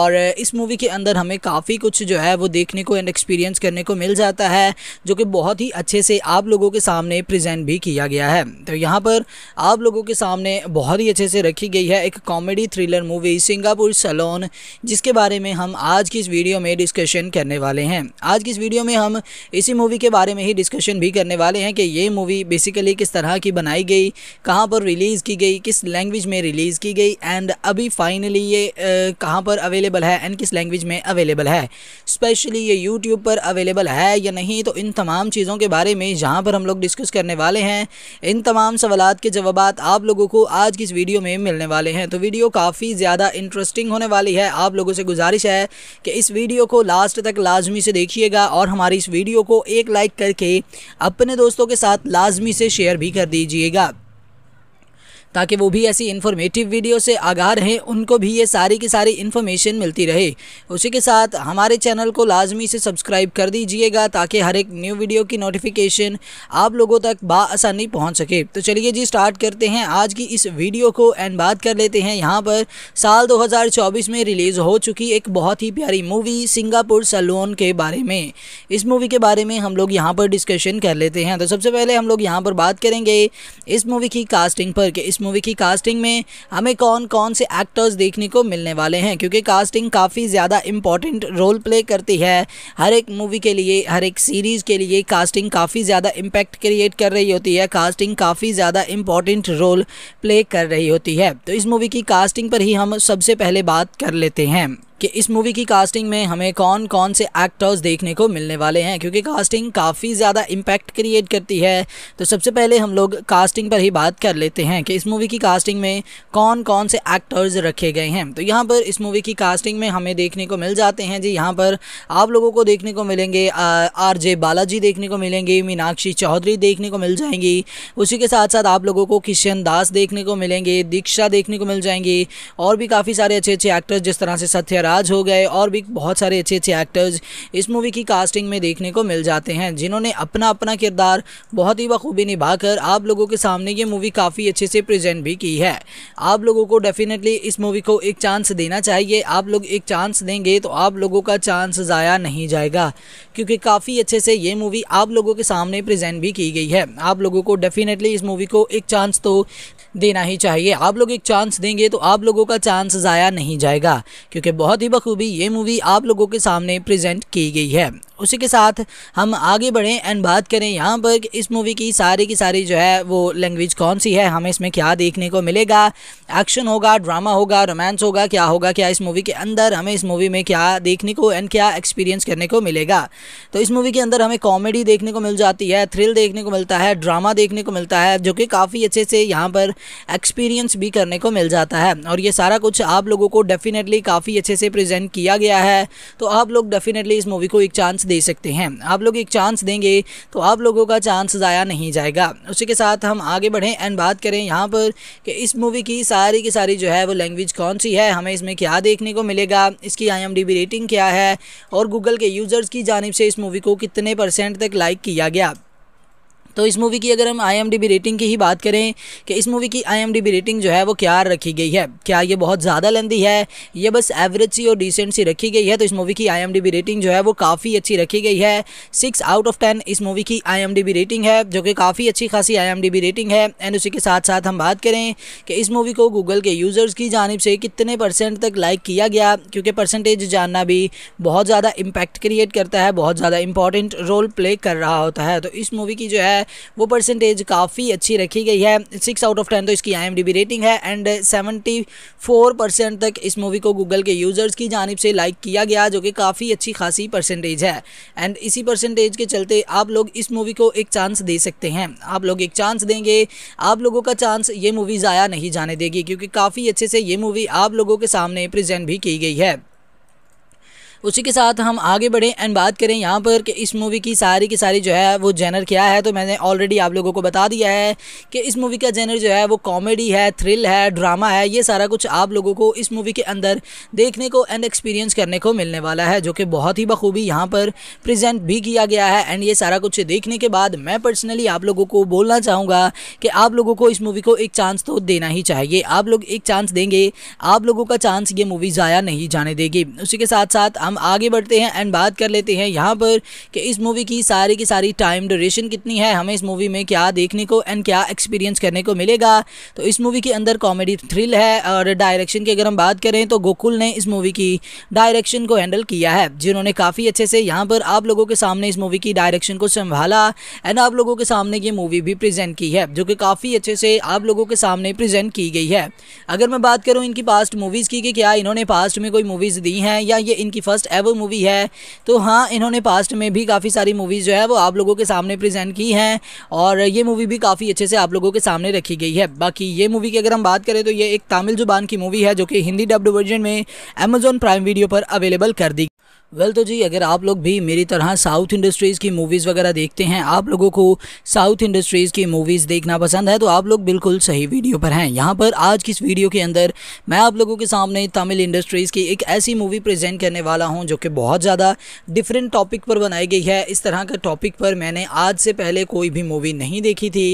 और इस मूवी के अंदर हमें काफ़ी कुछ जो है वो देखने को एंड एक्सपीरियंस करने को मिल जाता है जो कि बहुत ही अच्छे से आप लोगों के सामने प्रजेंट भी किया गया है है तो यहाँ पर आप लोगों के सामने बहुत ही अच्छे से रखी गई है एक comedy thriller movie Singapore salon जिसके बारे में हम आज की इस वीडियो में डिस्कशन करने वाले हैं आज की इस वीडियो में हम इसी मूवी के बारे में ही डिस्कशन भी करने वाले हैं कि ये मूवी बेसिकली किस तरह की बनाई गई कहाँ पर रिलीज़ की गई किस लैंग्वेज में रिलीज़ की गई एंड अभी फाइनली ये कहाँ पर अवेलेबल है एंड किस लैंग्वेज में अवेलेबल है स्पेशली ये यूट्यूब पर अवेलेबल है या नहीं तो इन तमाम चीज़ों के बारे में जहाँ पर हम लोग डिस्कस करने वाले हैं इन तमाम सवाल के जवाब आप लोगों को आज की इस वीडियो में मिलने वाले हैं तो वीडियो काफ़ी ज़्यादा इंटरेस्टिंग होने वाली है आप लोगों से गुजारिश है कि इस वीडियो को लास्ट तक लाजमी से देखिएगा और हमारी इस वीडियो को एक लाइक करके अपने दोस्तों के साथ लाजमी से शेयर भी कर दीजिएगा ताकि वो भी ऐसी इन्फॉर्मेटिव वीडियो से आगाह रहें उनको भी ये सारी की सारी इन्फॉर्मेशन मिलती रहे उसी के साथ हमारे चैनल को लाजमी से सब्सक्राइब कर दीजिएगा ताकि हर एक न्यू वीडियो की नोटिफिकेशन आप लोगों तक बासानी पहुँच सके तो चलिए जी स्टार्ट करते हैं आज की इस वीडियो को एंड बात कर लेते हैं यहाँ पर साल दो में रिलीज़ हो चुकी एक बहुत ही प्यारी मूवी सिंगापुर सलोन के बारे में इस मूवी के बारे में हम लोग यहाँ पर डिस्कशन कर लेते हैं तो सबसे पहले हम लोग यहाँ पर बात करेंगे इस मूवी की कास्टिंग पर कि इस मूवी की कास्टिंग में हमें कौन कौन से एक्टर्स देखने को मिलने वाले हैं क्योंकि कास्टिंग काफ़ी ज़्यादा इम्पॉर्टेंट रोल प्ले करती है हर एक मूवी के लिए हर एक सीरीज़ के लिए कास्टिंग काफ़ी ज़्यादा इम्पैक्ट क्रिएट कर रही होती है कास्टिंग काफ़ी ज़्यादा इम्पॉर्टेंट रोल प्ले कर रही होती है तो इस मूवी की कास्टिंग पर ही हम सबसे पहले बात कर लेते हैं कि इस मूवी की कास्टिंग में हमें कौन कौन से एक्टर्स देखने को मिलने वाले हैं क्योंकि कास्टिंग काफ़ी ज़्यादा इम्पैक्ट क्रिएट करती है तो सबसे पहले हम लोग कास्टिंग पर ही बात कर लेते हैं कि इस मूवी की कास्टिंग में कौन कौन से एक्टर्स रखे गए हैं तो यहाँ पर इस मूवी की कास्टिंग में हमें देखने को मिल जाते हैं जी यहाँ पर आप लोगों को देखने को मिलेंगे आर जे बालाजी देखने को मिलेंगे मीनाक्षी चौधरी देखने को मिल जाएंगी उसी के साथ साथ आप लोगों को किशन दास देखने को मिलेंगे दीक्षा देखने को मिल जाएंगी और भी काफ़ी सारे अच्छे अच्छे एक्टर्स जिस तरह से सत्यराज राज हो गए और भी बहुत सारे अच्छे अच्छे एक्टर्स इस मूवी की कास्टिंग में देखने को मिल जाते हैं जिन्होंने अपना अपना किरदार बहुत ही बखूबी निभाकर आप लोगों के सामने ये मूवी काफ़ी अच्छे से प्रेजेंट भी की है आप लोगों को डेफिनेटली इस मूवी को एक चांस देना चाहिए आप लोग एक चांस देंगे तो आप लोगों का चांस ज़ाया नहीं जाएगा क्योंकि काफ़ी अच्छे से ये मूवी आप लोगों के सामने प्रेजेंट भी की गई है आप लोगों को डेफिनेटली इस मूवी को एक चांस तो देना ही चाहिए आप लोग एक चांस देंगे तो आप लोगों का चांस ज़ाया नहीं जाएगा क्योंकि बहुत बहुत ही बखूबी ये मूवी आप लोगों के सामने प्रेजेंट की गई है उसी के साथ हम आगे बढ़ें एंड बात करें यहाँ पर इस मूवी की सारी की सारी जो है वो लैंग्वेज कौन सी है हमें इसमें क्या देखने को मिलेगा एक्शन होगा ड्रामा होगा रोमांस होगा क्या होगा क्या इस मूवी के अंदर हमें इस मूवी में क्या देखने को एंड क्या एक्सपीरियंस करने को मिलेगा तो इस मूवी के अंदर हमें कॉमेडी देखने को मिल जाती है थ्रिल देखने को मिलता है ड्रामा देखने को मिलता है जो कि काफ़ी अच्छे से यहाँ पर एक्सपीरियंस भी करने को मिल जाता है और ये सारा कुछ आप लोगों को डेफिनेटली काफ़ी अच्छे से प्रेजेंट किया गया है तो आप लोग डेफिनेटली इस मूवी को एक चांस दे सकते हैं आप लोग एक चांस देंगे तो आप लोगों का चांस ज़ाया नहीं जाएगा उसी के साथ हम आगे बढ़ें एंड बात करें यहाँ पर कि इस मूवी की सारी की सारी जो है वो लैंग्वेज कौन सी है हमें इसमें क्या देखने को मिलेगा इसकी आई रेटिंग क्या है और गूगल के यूज़र्स की जानब से इस मूवी को कितने परसेंट तक लाइक किया गया तो इस मूवी की अगर हम आईएमडीबी रेटिंग की ही बात करें कि इस मूवी की आईएमडीबी रेटिंग जो है वो क्या रखी गई है क्या ये बहुत ज़्यादा लंदी है ये बस एवरेज सी और डिसेंट सी रखी गई है तो इस मूवी की आईएमडीबी रेटिंग जो है वो काफ़ी अच्छी रखी गई है सिक्स आउट ऑफ टेन इस मूवी की आई रेटिंग है जो कि काफ़ी अच्छी खासी आई रेटिंग है एंड उसी के साथ साथ हम बात करें कि इस मूवी को गूगल के यूज़र्स की जानब से कितने परसेंट तक लाइक किया गया क्योंकि परसेंटेज जानना भी बहुत ज़्यादा इम्पैक्ट क्रिएट करता है बहुत ज़्यादा इंपॉर्टेंट रोल प्ले कर रहा होता है तो इस मूवी की जो है है वो परसेंटेज काफ़ी अच्छी रखी गई है सिक्स आउट ऑफ टेन तो इसकी आई रेटिंग है एंड सेवेंटी फोर परसेंट तक इस मूवी को गूगल के यूज़र्स की जानब से लाइक किया गया जो कि काफ़ी अच्छी खासी परसेंटेज है एंड इसी परसेंटेज के चलते आप लोग इस मूवी को एक चांस दे सकते हैं आप लोग एक चांस देंगे आप लोगों का चांस ये मूवी ज़ाया नहीं जाने देगी क्योंकि काफ़ी अच्छे से ये मूवी आप लोगों के सामने प्रेजेंट भी की गई है उसी के साथ हम आगे बढ़ें एंड बात करें यहाँ पर कि इस मूवी की सारी की सारी जो है वो जेनर क्या है तो मैंने ऑलरेडी आप लोगों को बता दिया है कि इस मूवी का जेनर जो है वो कॉमेडी है थ्रिल है ड्रामा है ये सारा कुछ आप लोगों को इस मूवी के अंदर देखने को एंड एक्सपीरियंस करने को मिलने वाला है जो कि बहुत ही बखूबी यहाँ पर प्रजेंट भी किया गया है एंड ये सारा कुछ देखने के बाद मैं पर्सनली आप लोगों को बोलना चाहूँगा कि आप लोगों को इस मूवी को एक चांस तो देना ही चाहिए आप लोग एक चांस देंगे आप लोगों का चांस ये मूवी ज़ाया नहीं जाने देगी उसी के साथ साथ हम आगे बढ़ते हैं एंड बात कर लेते हैं यहाँ पर कि इस मूवी की सारी की सारी टाइम ड्यूरेशन कितनी है हमें इस मूवी में क्या देखने को एंड क्या एक्सपीरियंस करने को मिलेगा तो इस मूवी के अंदर कॉमेडी थ्रिल है और डायरेक्शन की अगर हम बात करें तो गोकुल ने इस मूवी की डायरेक्शन को हैंडल किया है जिन्होंने काफ़ी अच्छे से यहाँ पर आप लोगों के सामने इस मूवी की डायरेक्शन को संभाला एंड आप लोगों के सामने ये मूवी भी प्रेजेंट की है जो कि काफ़ी अच्छे से आप लोगों के सामने प्रेजेंट की गई है अगर मैं बात करूँ इनकी पास्ट मूवीज़ की कि क्या इन्होंने पास्ट में कोई मूवीज़ दी हैं या ये इनकी फर्स्ट फास्ट एवर मूवी है तो हाँ इन्होंने पास्ट में भी काफ़ी सारी मूवीज़ जो है वो आप लोगों के सामने प्रेजेंट की हैं और ये मूवी भी काफ़ी अच्छे से आप लोगों के सामने रखी गई है बाकी ये मूवी की अगर हम बात करें तो ये एक तमिल जुबान की मूवी है जो कि हिंदी डब्ड वर्जन में अमेजोन प्राइम वीडियो पर अवेलेबल कर दी वेल well, तो जी अगर आप लोग भी मेरी तरह साउथ इंडस्ट्रीज़ की मूवीज़ वगैरह देखते हैं आप लोगों को साउथ इंडस्ट्रीज़ की मूवीज़ देखना पसंद है तो आप लोग बिल्कुल सही वीडियो पर हैं यहाँ पर आज की इस वीडियो के अंदर मैं आप लोगों के सामने तमिल इंडस्ट्रीज़ की एक ऐसी मूवी प्रेजेंट करने वाला हूँ जो कि बहुत ज़्यादा डिफरेंट टॉपिक पर बनाई गई है इस तरह के टॉपिक पर मैंने आज से पहले कोई भी मूवी नहीं देखी थी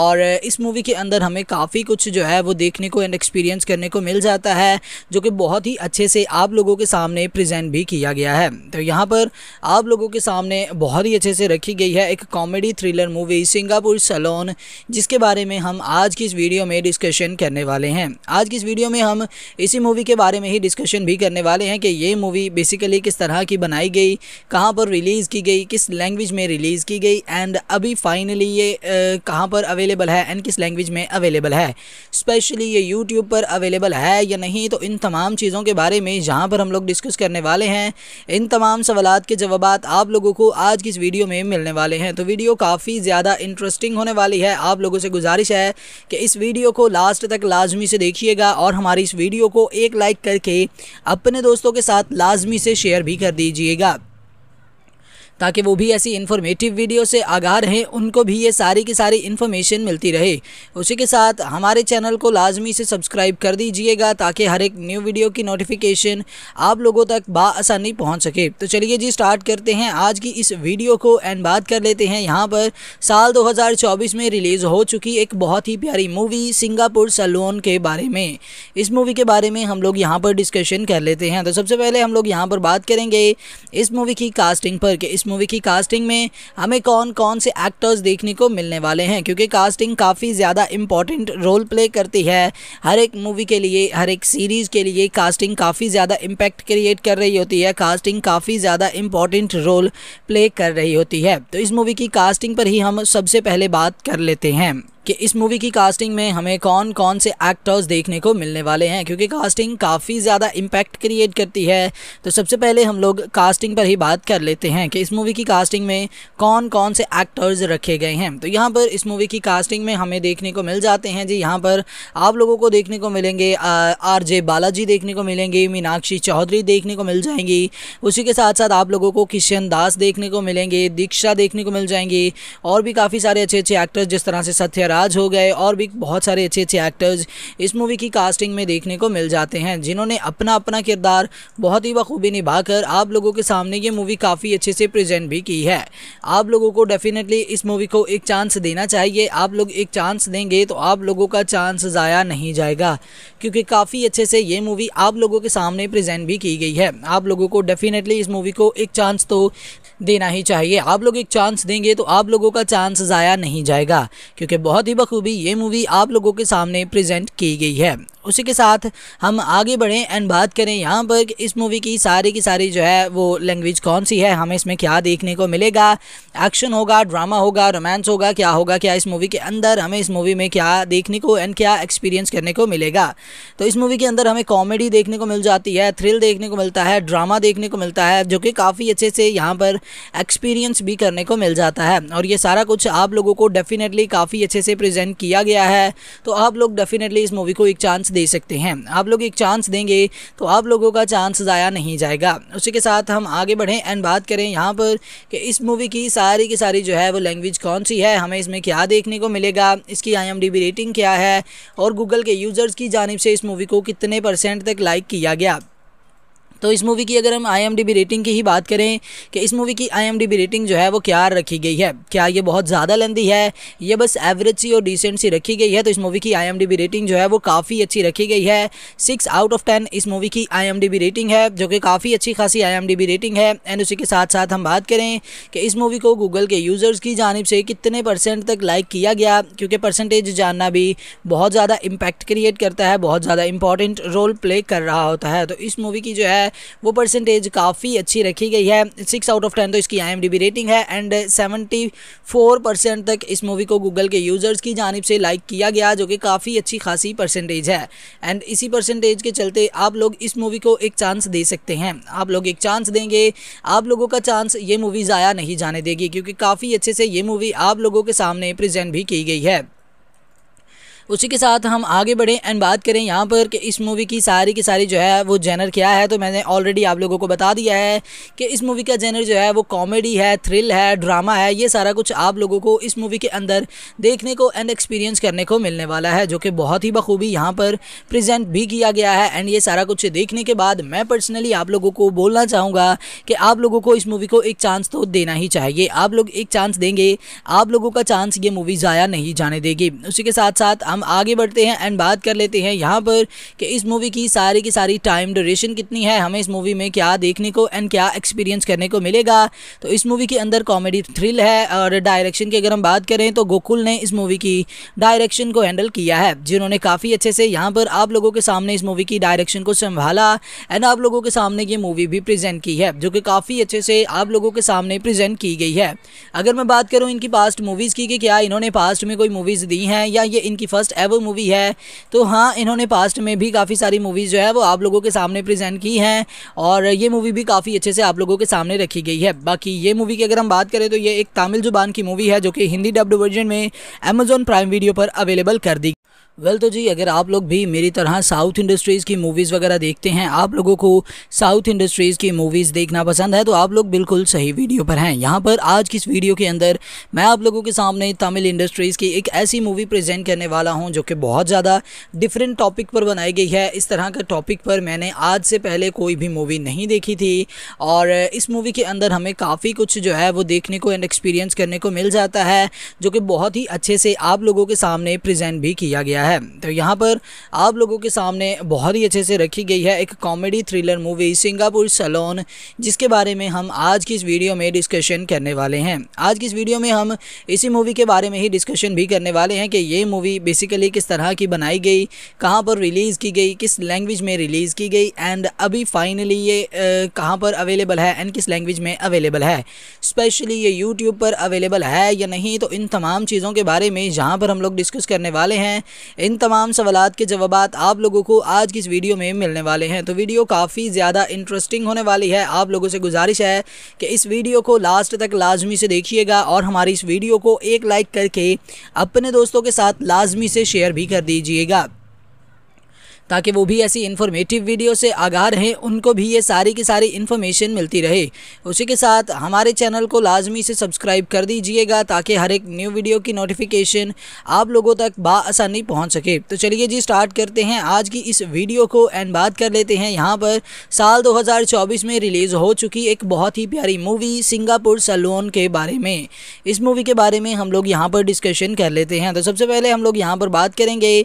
और इस मूवी के अंदर हमें काफ़ी कुछ जो है वो देखने को एंड एक्सपीरियंस करने को मिल जाता है जो कि बहुत ही अच्छे से आप लोगों के सामने प्रजेंट भी किया गया है है तो यहाँ पर आप लोगों के सामने बहुत ही अच्छे से रखी गई है एक comedy thriller movie Singapore salon जिसके बारे में हम आज की इस वीडियो में डिस्कशन करने वाले हैं आज की इस वीडियो में हम इसी मूवी के बारे में ही डिस्कशन भी करने वाले हैं कि ये मूवी बेसिकली किस तरह की बनाई गई कहाँ पर रिलीज़ की गई किस लैंग्वेज में रिलीज़ की गई एंड अभी फाइनली ये कहाँ पर अवेलेबल है एंड किस लैंग्वेज में अवेलेबल है स्पेशली ये यूट्यूब पर अवेलेबल है या नहीं तो इन तमाम चीज़ों के बारे में जहाँ पर हम लोग डिस्कस करने वाले हैं इन तमाम सवाल के जवाब आप लोगों को आज की इस वीडियो में मिलने वाले हैं तो वीडियो काफ़ी ज़्यादा इंटरेस्टिंग होने वाली है आप लोगों से गुजारिश है कि इस वीडियो को लास्ट तक लाजमी से देखिएगा और हमारी इस वीडियो को एक लाइक करके अपने दोस्तों के साथ लाजमी से शेयर भी कर दीजिएगा ताकि वो भी ऐसी इन्फॉर्मेटिव वीडियो से आगाह रहें उनको भी ये सारी की सारी इन्फॉर्मेशन मिलती रहे उसी के साथ हमारे चैनल को लाजमी से सब्सक्राइब कर दीजिएगा ताकि हर एक न्यू वीडियो की नोटिफिकेशन आप लोगों तक बसानी पहुँच सके तो चलिए जी स्टार्ट करते हैं आज की इस वीडियो को एंड बात कर लेते हैं यहाँ पर साल दो में रिलीज़ हो चुकी एक बहुत ही प्यारी मूवी सिंगापुर सलोन के बारे में इस मूवी के बारे में हम लोग यहाँ पर डिस्कशन कर लेते हैं तो सबसे पहले हम लोग यहाँ पर बात करेंगे इस मूवी की कास्टिंग पर कि इस मूवी की कास्टिंग में हमें कौन कौन से एक्टर्स देखने को मिलने वाले हैं क्योंकि कास्टिंग काफ़ी ज़्यादा इम्पॉर्टेंट रोल प्ले करती है हर एक मूवी के लिए हर एक सीरीज़ के लिए कास्टिंग काफ़ी ज़्यादा इम्पैक्ट क्रिएट कर रही होती है कास्टिंग काफ़ी ज़्यादा इम्पॉर्टेंट रोल प्ले कर रही होती है तो इस मूवी की कास्टिंग पर ही हम सबसे पहले बात कर लेते हैं कि इस मूवी की कास्टिंग में हमें कौन कौन से एक्टर्स देखने को मिलने वाले हैं क्योंकि कास्टिंग काफ़ी ज़्यादा इम्पैक्ट क्रिएट करती है तो सबसे पहले हम लोग कास्टिंग पर ही बात कर लेते हैं कि इस मूवी की कास्टिंग में कौन कौन से एक्टर्स रखे गए हैं तो यहाँ पर इस मूवी की कास्टिंग में हमें देखने को मिल जाते हैं जी यहाँ पर आप लोगों को देखने को मिलेंगे आर जे बालाजी देखने को मिलेंगे मीनाक्षी चौधरी देखने को मिल जाएंगी उसी के साथ साथ आप लोगों को किशन दास देखने को मिलेंगे दीक्षा देखने को मिल जाएंगी और भी काफ़ी सारे अच्छे अच्छे एक्टर्स जिस तरह से सत्यराज राज हो गए और भी बहुत सारे अच्छे अच्छे एक्टर्स इस मूवी की कास्टिंग में देखने को मिल जाते हैं जिन्होंने अपना अपना किरदार बहुत ही बखूबी निभाकर आप लोगों के सामने ये मूवी काफ़ी अच्छे से प्रेजेंट भी की है आप लोगों को डेफिनेटली इस मूवी को एक चांस देना चाहिए आप लोग एक चांस देंगे तो आप लोगों का चांस ज़ाया नहीं जाएगा क्योंकि काफ़ी अच्छे से ये मूवी आप लोगों के सामने प्रेजेंट भी की गई है आप लोगों को डेफिनेटली इस मूवी को एक चांस तो देना ही चाहिए आप लोग एक चांस देंगे तो आप लोगों का चांस ज़ाया नहीं जाएगा क्योंकि बहुत ही बखूबी ये मूवी आप लोगों के सामने प्रेजेंट की गई है उसी के साथ हम आगे बढ़ें एंड बात करें यहाँ पर इस मूवी की सारी की सारी जो है वो लैंग्वेज कौन सी है हमें इसमें क्या देखने को मिलेगा एक्शन होगा ड्रामा होगा रोमांस होगा क्या होगा क्या इस मूवी के अंदर हमें इस मूवी में क्या देखने को एंड क्या एक्सपीरियंस करने को मिलेगा तो इस मूवी के अंदर हमें कॉमेडी देखने को मिल जाती है थ्रिल देखने को मिलता है ड्रामा देखने को मिलता है जो कि काफ़ी अच्छे से यहाँ पर एक्सपीरियंस भी करने को मिल जाता है और ये सारा कुछ आप लोगों को डेफिनेटली काफ़ी अच्छे से प्रजेंट किया गया है तो आप लोग डेफिनेटली इस मूवी को एक चांस दे सकते हैं आप लोग एक चांस देंगे तो आप लोगों का चांस ज़ाया नहीं जाएगा उसी के साथ हम आगे बढ़ें एंड बात करें यहाँ पर कि इस मूवी की सारी की सारी जो है वो लैंग्वेज कौन सी है हमें इसमें क्या देखने को मिलेगा इसकी आई रेटिंग क्या है और गूगल के यूज़र्स की जानब से इस मूवी को कितने परसेंट तक लाइक किया गया तो इस मूवी की अगर हम आईएमडीबी रेटिंग की ही बात करें कि इस मूवी की आईएमडीबी रेटिंग जो है वो क्या रखी गई है क्या ये बहुत ज़्यादा लंदी है ये बस एवरेज सी और डिसेंट सी रखी गई है तो इस मूवी की आईएमडीबी रेटिंग जो है वो काफ़ी अच्छी रखी गई है सिक्स आउट ऑफ टेन इस मूवी की आई रेटिंग है जो कि काफ़ी अच्छी खासी आई रेटिंग है एंड उसी के साथ साथ हम बात करें कि इस मूवी को गूगल के यूज़र्स की जानब से कितने परसेंट तक लाइक किया गया क्योंकि परसेंटेज जानना भी बहुत ज़्यादा इम्पैक्ट क्रिएट करता है बहुत ज़्यादा इंपॉर्टेंट रोल प्ले कर रहा होता है तो इस मूवी की जो है है वो परसेंटेज काफ़ी अच्छी रखी गई है सिक्स आउट ऑफ टेन तो इसकी आई रेटिंग है एंड सेवेंटी फोर परसेंट तक इस मूवी को गूगल के यूज़र्स की जानब से लाइक किया गया जो कि काफ़ी अच्छी खासी परसेंटेज है एंड इसी परसेंटेज के चलते आप लोग इस मूवी को एक चांस दे सकते हैं आप लोग एक चांस देंगे आप लोगों का चांस ये मूवी ज़ाया नहीं जाने देगी क्योंकि काफ़ी अच्छे से ये मूवी आप लोगों के सामने प्रेजेंट भी की गई है उसी के साथ हम आगे बढ़ें एंड बात करें यहाँ पर कि इस मूवी की सारी की सारी जो है वो जेनर क्या है तो मैंने ऑलरेडी आप लोगों को बता दिया है कि इस मूवी का जेनर जो है वो कॉमेडी है थ्रिल है ड्रामा है ये सारा कुछ आप लोगों को इस मूवी के अंदर देखने को एंड एक्सपीरियंस करने को मिलने वाला है जो कि बहुत ही बखूबी यहाँ पर प्रजेंट भी किया गया है एंड ये सारा कुछ देखने के बाद मैं पर्सनली आप लोगों को बोलना चाहूँगा कि आप लोगों को इस मूवी को एक चांस तो देना ही चाहिए आप लोग एक चांस देंगे आप लोगों का चांस ये मूवी ज़ाया नहीं जाने देगी उसी के साथ साथ हम हम आगे बढ़ते हैं एंड बात कर लेते हैं यहाँ पर कि इस मूवी की सारी की सारी टाइम ड्यूरेशन कितनी है हमें इस मूवी में क्या देखने को एंड क्या एक्सपीरियंस करने को मिलेगा तो इस मूवी के अंदर कॉमेडी थ्रिल है और डायरेक्शन की अगर हम बात करें तो गोकुल ने इस मूवी की डायरेक्शन को हैंडल किया है जिन्होंने काफ़ी अच्छे से यहाँ पर आप लोगों के सामने इस मूवी की डायरेक्शन को संभाला एंड आप लोगों के सामने ये मूवी भी प्रेजेंट की है जो कि काफ़ी अच्छे से आप लोगों के सामने प्रेजेंट की गई है अगर मैं बात करूँ इनकी पास्ट मूवीज़ की कि क्या इन्होंने पास्ट में कोई मूवीज़ दी हैं या ये इनकी फर्स्ट पास्ट एवर मूवी है तो हाँ इन्होंने पास्ट में भी काफ़ी सारी मूवीज़ जो है वो आप लोगों के सामने प्रेजेंट की हैं और ये मूवी भी काफ़ी अच्छे से आप लोगों के सामने रखी गई है बाकी ये मूवी की अगर हम बात करें तो ये एक तमिल जुबान की मूवी है जो कि हिंदी डब्ड वर्जन में अमेजोन प्राइम वीडियो पर अवेलेबल कर दी वेल well, तो जी अगर आप लोग भी मेरी तरह साउथ इंडस्ट्रीज़ की मूवीज़ वगैरह देखते हैं आप लोगों को साउथ इंडस्ट्रीज़ की मूवीज़ देखना पसंद है तो आप लोग बिल्कुल सही वीडियो पर हैं यहाँ पर आज की इस वीडियो के अंदर मैं आप लोगों के सामने तमिल इंडस्ट्रीज़ की एक ऐसी मूवी प्रेजेंट करने वाला हूँ जो कि बहुत ज़्यादा डिफरेंट टॉपिक पर बनाई गई है इस तरह के टॉपिक पर मैंने आज से पहले कोई भी मूवी नहीं देखी थी और इस मूवी के अंदर हमें काफ़ी कुछ जो है वो देखने को एंड एक्सपीरियंस करने को मिल जाता है जो कि बहुत ही अच्छे से आप लोगों के सामने प्रजेंट भी किया गया है है तो यहाँ पर आप लोगों के सामने बहुत ही अच्छे से रखी गई है एक comedy thriller movie Singapore salon जिसके बारे में हम आज की इस वीडियो में डिस्कशन करने वाले हैं आज की इस वीडियो में हम इसी मूवी के बारे में ही डिस्कशन भी करने वाले हैं कि ये मूवी बेसिकली किस तरह की बनाई गई कहाँ पर रिलीज़ की गई किस लैंग्वेज में रिलीज़ की गई एंड अभी फाइनली ये कहाँ पर अवेलेबल है एंड किस लैंग्वेज में अवेलेबल है स्पेशली ये यूट्यूब पर अवेलेबल है या नहीं तो इन तमाम चीज़ों के बारे में जहाँ पर हम लोग डिस्कस करने वाले हैं इन तमाम सवालत के जवाब आप लोगों को आज की इस वीडियो में मिलने वाले हैं तो वीडियो काफ़ी ज़्यादा इंटरेस्टिंग होने वाली है आप लोगों से गुजारिश है कि इस वीडियो को लास्ट तक लाजमी से देखिएगा और हमारी इस वीडियो को एक लाइक करके अपने दोस्तों के साथ लाजमी से शेयर भी कर दीजिएगा ताकि वो भी ऐसी इन्फॉर्मेटिव वीडियो से आगाह रहें उनको भी ये सारी की सारी इन्फॉर्मेशन मिलती रहे उसी के साथ हमारे चैनल को लाजमी से सब्सक्राइब कर दीजिएगा ताकि हर एक न्यू वीडियो की नोटिफिकेशन आप लोगों तक बासानी पहुँच सके तो चलिए जी स्टार्ट करते हैं आज की इस वीडियो को एंड बात कर लेते हैं यहाँ पर साल दो में रिलीज़ हो चुकी एक बहुत ही प्यारी मूवी सिंगापुर सलोन के बारे में इस मूवी के बारे में हम लोग यहाँ पर डिस्कशन कर लेते हैं तो सबसे पहले हम लोग यहाँ पर बात करेंगे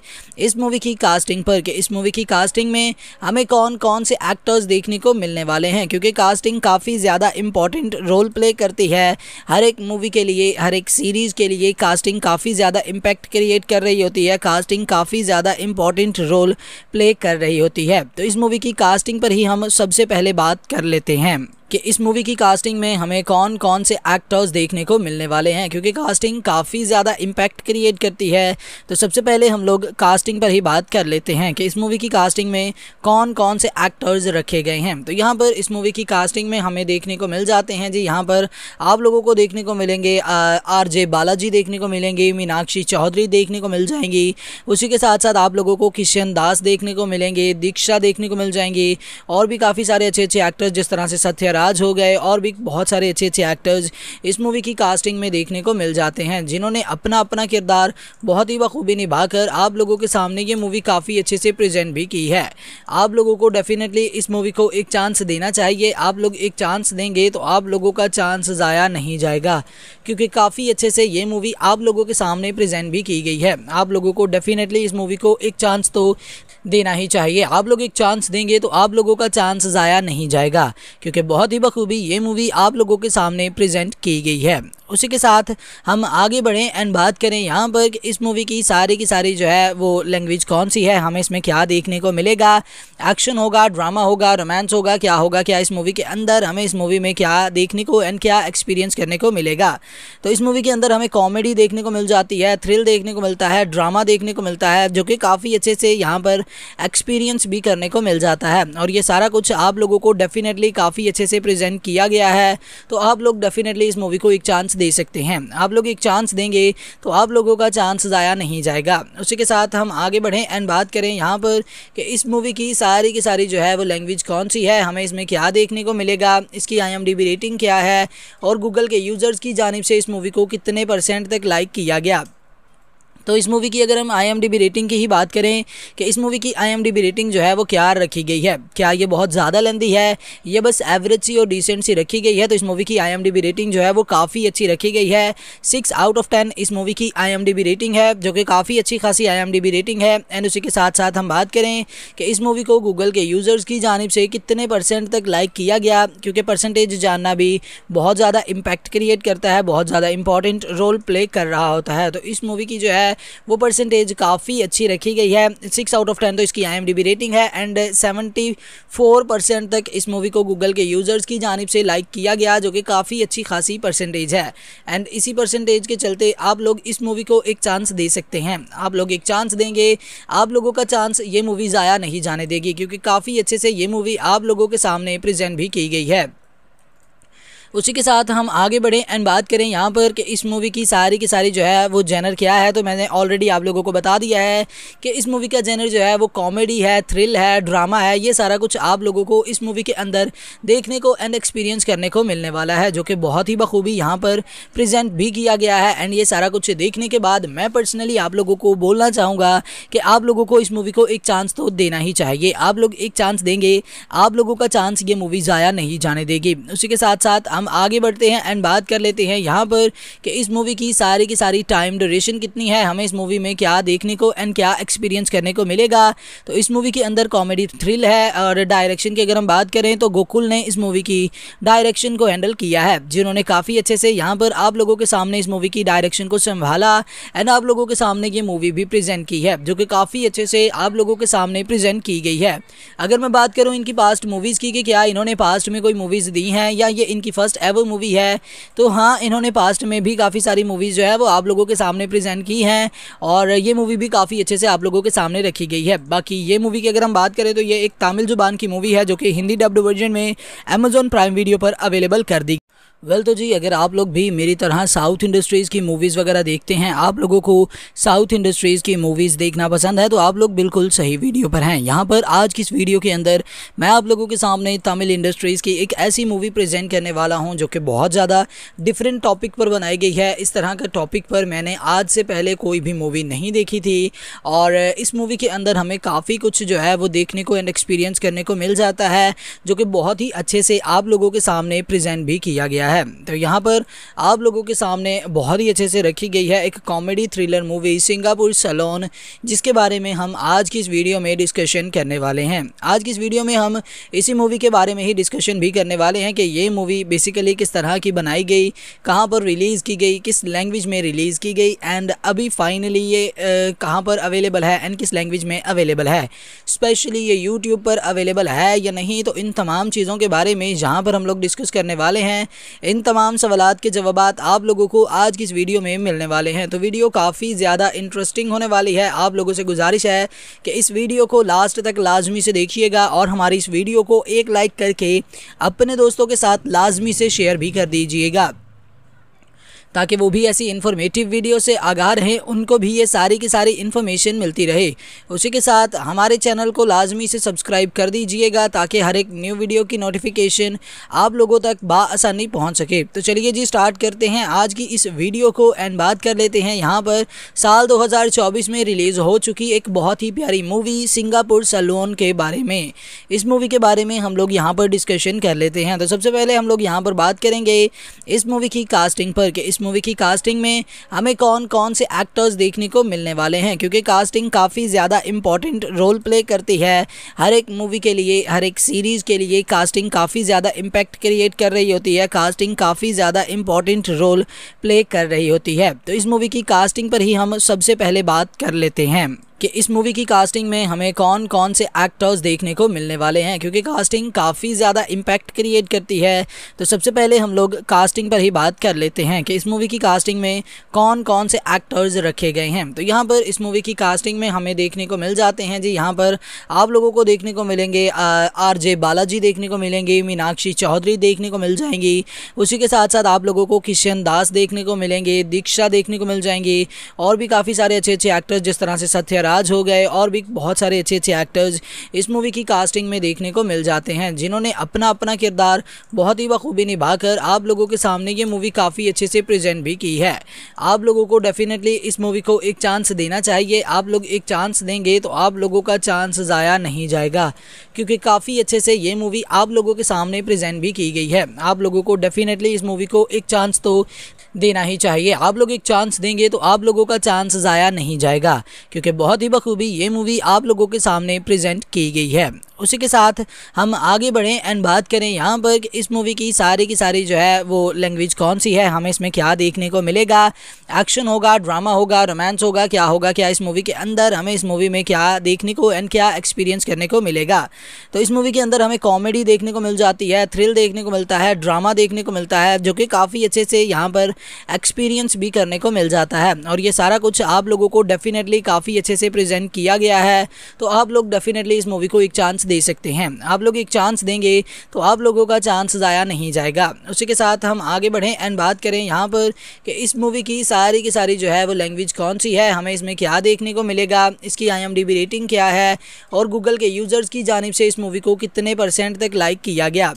इस मूवी की कास्टिंग पर कि इस मूवी की कास्टिंग में हमें कौन कौन से एक्टर्स देखने को मिलने वाले हैं क्योंकि कास्टिंग काफ़ी ज़्यादा इम्पॉर्टेंट रोल प्ले करती है हर एक मूवी के लिए हर एक सीरीज़ के लिए कास्टिंग काफ़ी ज़्यादा इम्पैक्ट क्रिएट कर रही होती है कास्टिंग काफ़ी ज़्यादा इम्पॉर्टेंट रोल प्ले कर रही होती है तो इस मूवी की कास्टिंग पर ही हम सबसे पहले बात कर लेते हैं कि इस मूवी की कास्टिंग में हमें कौन कौन से एक्टर्स देखने को मिलने वाले हैं क्योंकि कास्टिंग काफ़ी ज़्यादा इम्पैक्ट क्रिएट करती है तो सबसे पहले हम लोग कास्टिंग पर ही बात कर लेते हैं कि इस मूवी की कास्टिंग में कौन कौन से एक्टर्स रखे गए हैं तो यहाँ पर इस मूवी की कास्टिंग में हमें देखने को मिल जाते हैं जी यहाँ पर आप लोगों को देखने को मिलेंगे आर जे बालाजी देखने को मिलेंगे मीनाक्षी चौधरी देखने को मिल जाएंगी उसी के साथ साथ आप लोगों को किशन दास देखने को मिलेंगे दीक्षा देखने को मिल जाएंगी और भी काफ़ी सारे अच्छे अच्छे एक्टर्स जिस तरह से सत्यराज राज हो गए और भी बहुत सारे अच्छे अच्छे एक्टर्स इस मूवी की कास्टिंग में देखने को मिल जाते हैं जिन्होंने अपना अपना किरदार बहुत ही बखूबी निभाकर आप लोगों के सामने ये मूवी काफ़ी अच्छे से प्रेजेंट भी की है आप लोगों को डेफिनेटली इस मूवी को एक चांस देना चाहिए आप लोग एक चांस देंगे तो आप लोगों का चांस ज़ाया नहीं जाएगा क्योंकि काफ़ी अच्छे से ये मूवी आप लोगों के सामने प्रेजेंट भी की गई है आप लोगों को डेफिनेटली इस मूवी को एक चांस तो देना ही चाहिए आप लोग एक चांस देंगे तो आप लोगों का चांस ज़ाया नहीं जाएगा क्योंकि बहुत ही बखूबी ये मूवी आप लोगों के सामने प्रेजेंट की गई है उसी के साथ हम आगे बढ़ें एंड बात करें यहाँ पर इस मूवी की सारी की सारी जो है वो लैंग्वेज कौन सी है हमें इसमें क्या देखने को मिलेगा एक्शन होगा ड्रामा होगा रोमांस होगा क्या होगा क्या इस मूवी के अंदर हमें इस मूवी में क्या देखने को एंड क्या एक्सपीरियंस करने को मिलेगा तो इस मूवी के अंदर हमें कॉमेडी देखने को मिल जाती है थ्रिल देखने को मिलता है ड्रामा देखने को मिलता है जो कि काफ़ी अच्छे से यहाँ पर एक्सपीरियंस भी करने को मिल जाता है और ये सारा कुछ आप लोगों को डेफिनेटली काफ़ी अच्छे से प्रेजेंट किया गया है तो आप लोग डेफिनेटली इस मूवी को एक चांस दे सकते हैं आप लोग एक चांस देंगे तो आप लोगों का चांस ज़ाया नहीं जाएगा उसी के साथ हम आगे बढ़ें एंड बात करें यहाँ पर कि इस मूवी की सारी की सारी जो है वो लैंग्वेज कौन सी है हमें इसमें क्या देखने को मिलेगा इसकी आई रेटिंग क्या है और गूगल के यूज़र्स की जानब से इस मूवी को कितने परसेंट तक लाइक किया गया तो इस मूवी की अगर हम आईएमडीबी रेटिंग की ही बात करें कि इस मूवी की आईएमडीबी रेटिंग जो है वो क्या रखी गई है क्या ये बहुत ज़्यादा लंदी है ये बस एवरेज सी और डिसेंट सी रखी गई है तो इस मूवी की आईएमडीबी रेटिंग जो है वो काफ़ी अच्छी रखी गई है सिक्स आउट ऑफ टेन इस मूवी की आई रेटिंग है जो कि काफ़ी अच्छी खासी आई रेटिंग है एंड उसी के साथ साथ हम बात करें कि इस मूवी को गूगल के यूज़र्स की जानब से कितने परसेंट तक लाइक किया गया क्योंकि परसेंटेज जानना भी बहुत ज़्यादा इम्पैक्ट क्रिएट करता है बहुत ज़्यादा इंपॉर्टेंट रोल प्ले कर रहा होता है तो इस मूवी की जो है है वो परसेंटेज काफ़ी अच्छी रखी गई है सिक्स आउट ऑफ टेन तो इसकी आई रेटिंग है एंड सेवेंटी फोर परसेंट तक इस मूवी को गूगल के यूज़र्स की जानब से लाइक किया गया जो कि काफ़ी अच्छी खासी परसेंटेज है एंड इसी परसेंटेज के चलते आप लोग इस मूवी को एक चांस दे सकते हैं आप लोग एक चांस देंगे आप लोगों का चांस ये मूवी ज़ाया नहीं जाने देगी क्योंकि काफ़ी अच्छे से ये मूवी आप लोगों के सामने प्रेजेंट भी की गई है उसी के साथ हम आगे बढ़ें एंड बात करें यहाँ पर कि इस मूवी की सारी की सारी जो है वो जेनर क्या है तो मैंने ऑलरेडी आप लोगों को बता दिया है कि इस मूवी का जेनर जो है वो कॉमेडी है थ्रिल है ड्रामा है ये सारा कुछ आप लोगों को इस मूवी के अंदर देखने को एंड एक्सपीरियंस करने को मिलने वाला है जो कि बहुत ही बखूबी यहाँ पर प्रजेंट भी किया गया है एंड ये सारा कुछ देखने के बाद मैं पर्सनली आप लोगों को बोलना चाहूँगा कि आप लोगों को इस मूवी को एक चांस तो देना ही चाहिए आप लोग एक चांस देंगे आप लोगों का चांस ये मूवी ज़ाया नहीं जाने देगी उसी के साथ साथ हम हम आगे बढ़ते हैं एंड बात कर लेते हैं यहाँ पर कि इस मूवी की सारी की सारी टाइम ड्यूरेशन कितनी है हमें इस मूवी में क्या देखने को एंड क्या एक्सपीरियंस करने को मिलेगा तो इस मूवी के अंदर कॉमेडी थ्रिल है और डायरेक्शन की अगर हम बात करें तो गोकुल ने इस मूवी की डायरेक्शन को हैंडल किया है जिन्होंने काफ़ी अच्छे से यहाँ पर आप लोगों के सामने इस मूवी की डायरेक्शन को संभाला एंड आप लोगों के सामने ये मूवी भी प्रेजेंट की है जो कि काफ़ी अच्छे से आप लोगों के सामने प्रेजेंट की गई है अगर मैं बात करूँ इनकी पास्ट मूवीज़ की कि क्या इन्होंने पास्ट में कोई मूवीज़ दी हैं या ये इनकी फर्स्ट फर्स्ट एवर मूवी है तो हाँ इन्होंने पास्ट में भी काफ़ी सारी मूवीज़ जो है वो आप लोगों के सामने प्रेजेंट की हैं और ये मूवी भी काफ़ी अच्छे से आप लोगों के सामने रखी गई है बाकी ये मूवी की अगर हम बात करें तो ये एक तमिल जुबान की मूवी है जो कि हिंदी डब्ड वर्जन में अमेजोन प्राइम वीडियो पर अवेलेबल कर दी वेल well, तो जी अगर आप लोग भी मेरी तरह साउथ इंडस्ट्रीज़ की मूवीज़ वगैरह देखते हैं आप लोगों को साउथ इंडस्ट्रीज़ की मूवीज़ देखना पसंद है तो आप लोग बिल्कुल सही वीडियो पर हैं यहाँ पर आज की इस वीडियो के अंदर मैं आप लोगों के सामने तमिल इंडस्ट्रीज़ की एक ऐसी मूवी प्रेजेंट करने वाला हूँ जो कि बहुत ज़्यादा डिफरेंट टॉपिक पर बनाई गई है इस तरह के टॉपिक पर मैंने आज से पहले कोई भी मूवी नहीं देखी थी और इस मूवी के अंदर हमें काफ़ी कुछ जो है वो देखने को एंड एक्सपीरियंस करने को मिल जाता है जो कि बहुत ही अच्छे से आप लोगों के सामने प्रजेंट भी किया गया है है तो यहाँ पर आप लोगों के सामने बहुत ही अच्छे से रखी गई है एक comedy thriller movie Singapore salon जिसके बारे में हम आज की इस वीडियो में डिस्कशन करने वाले हैं आज की इस वीडियो में हम इसी मूवी के बारे में ही डिस्कशन भी करने वाले हैं कि ये मूवी बेसिकली किस तरह की बनाई गई कहाँ पर रिलीज़ की गई किस लैंग्वेज में रिलीज़ की गई एंड अभी फाइनली ये कहाँ पर अवेलेबल है एंड किस लैंग्वेज में अवेलेबल है स्पेशली ये यूट्यूब पर अवेलेबल है या नहीं तो इन तमाम चीज़ों के बारे में जहाँ पर हम लोग डिस्कस करने वाले हैं इन तमाम सवालत के जवाब आप लोगों को आज की इस वीडियो में मिलने वाले हैं तो वीडियो काफ़ी ज़्यादा इंटरेस्टिंग होने वाली है आप लोगों से गुजारिश है कि इस वीडियो को लास्ट तक लाजमी से देखिएगा और हमारी इस वीडियो को एक लाइक करके अपने दोस्तों के साथ लाजमी से शेयर भी कर दीजिएगा ताकि वो भी ऐसी इन्फॉर्मेटिव वीडियो से आगाह रहें उनको भी ये सारी की सारी इन्फॉर्मेशन मिलती रहे उसी के साथ हमारे चैनल को लाजमी से सब्सक्राइब कर दीजिएगा ताकि हर एक न्यू वीडियो की नोटिफिकेशन आप लोगों तक बासानी पहुँच सके तो चलिए जी स्टार्ट करते हैं आज की इस वीडियो को एंड बात कर लेते हैं यहाँ पर साल दो में रिलीज़ हो चुकी एक बहुत ही प्यारी मूवी सिंगापुर सलोन के बारे में इस मूवी के बारे में हम लोग यहाँ पर डिस्कशन कर लेते हैं तो सबसे पहले हम लोग यहाँ पर बात करेंगे इस मूवी की कास्टिंग पर कि इस मूवी की कास्टिंग में हमें कौन कौन से एक्टर्स देखने को मिलने वाले हैं क्योंकि कास्टिंग काफ़ी ज़्यादा इम्पॉर्टेंट रोल प्ले करती है हर एक मूवी के लिए हर एक सीरीज़ के लिए कास्टिंग काफ़ी ज़्यादा इम्पैक्ट क्रिएट कर रही होती है कास्टिंग काफ़ी ज़्यादा इम्पॉर्टेंट रोल प्ले कर रही होती है तो इस मूवी की कास्टिंग पर ही हम सबसे पहले बात कर लेते हैं कि इस मूवी की कास्टिंग में हमें कौन कौन से एक्टर्स देखने को मिलने वाले हैं क्योंकि कास्टिंग काफ़ी ज़्यादा इम्पैक्ट क्रिएट करती है तो सबसे पहले हम लोग कास्टिंग पर ही बात कर लेते हैं कि इस मूवी की कास्टिंग में कौन कौन से एक्टर्स रखे गए हैं तो यहाँ पर इस मूवी की कास्टिंग में हमें देखने को मिल जाते हैं जी यहाँ पर आप लोगों को देखने को मिलेंगे आर जे बालाजी देखने को मिलेंगे मीनाक्षी चौधरी देखने को मिल जाएंगी उसी के साथ साथ आप लोगों को किशन दास देखने को मिलेंगे दीक्षा देखने को मिल जाएंगी और भी काफ़ी सारे अच्छे अच्छे एक्टर्स जिस तरह से सत्यराज राज हो गए और भी बहुत सारे अच्छे अच्छे एक्टर्स इस मूवी की कास्टिंग में देखने को मिल जाते हैं जिन्होंने अपना अपना किरदार बहुत ही बखूबी निभाकर आप लोगों के सामने ये मूवी काफ़ी अच्छे से प्रेजेंट भी की है आप लोगों को डेफिनेटली इस मूवी को एक चांस देना चाहिए आप लोग एक चांस देंगे तो आप लोगों का चांस ज़ाया नहीं जाएगा क्योंकि काफ़ी अच्छे से ये मूवी आप लोगों के सामने प्रेजेंट भी की गई है आप लोगों को डेफिनेटली इस मूवी को एक चांस तो देना ही चाहिए आप लोग एक चांस देंगे तो आप लोगों का चांस ज़ाया नहीं जाएगा क्योंकि बहुत ही बखूबी ये मूवी आप लोगों के सामने प्रेजेंट की गई है उसी के साथ हम आगे बढ़ें एंड बात करें यहाँ पर इस मूवी की सारी की सारी जो है वो लैंग्वेज कौन सी है हमें इसमें क्या देखने को मिलेगा एक्शन होगा ड्रामा होगा रोमांस होगा क्या होगा क्या इस मूवी के अंदर हमें इस मूवी में क्या देखने को एंड क्या एक्सपीरियंस करने को मिलेगा तो इस मूवी के अंदर हमें कॉमेडी देखने को मिल जाती है थ्रिल देखने को मिलता है ड्रामा देखने को मिलता है जो कि काफ़ी अच्छे से यहाँ पर एक्सपीरियंस भी करने को मिल जाता है और ये सारा कुछ आप लोगों को डेफिनेटली काफ़ी अच्छे से प्रजेंट किया गया है तो आप लोग डेफिनेटली इस मूवी को एक चांस दे सकते हैं आप लोग एक चांस देंगे तो आप लोगों का चांस ज़ाया नहीं जाएगा उसी के साथ हम आगे बढ़ें एंड बात करें यहाँ पर कि इस मूवी की सारी की सारी जो है वो लैंग्वेज कौन सी है हमें इसमें क्या देखने को मिलेगा इसकी आई रेटिंग क्या है और गूगल के यूज़र्स की जानब से इस मूवी को कितने परसेंट तक लाइक किया गया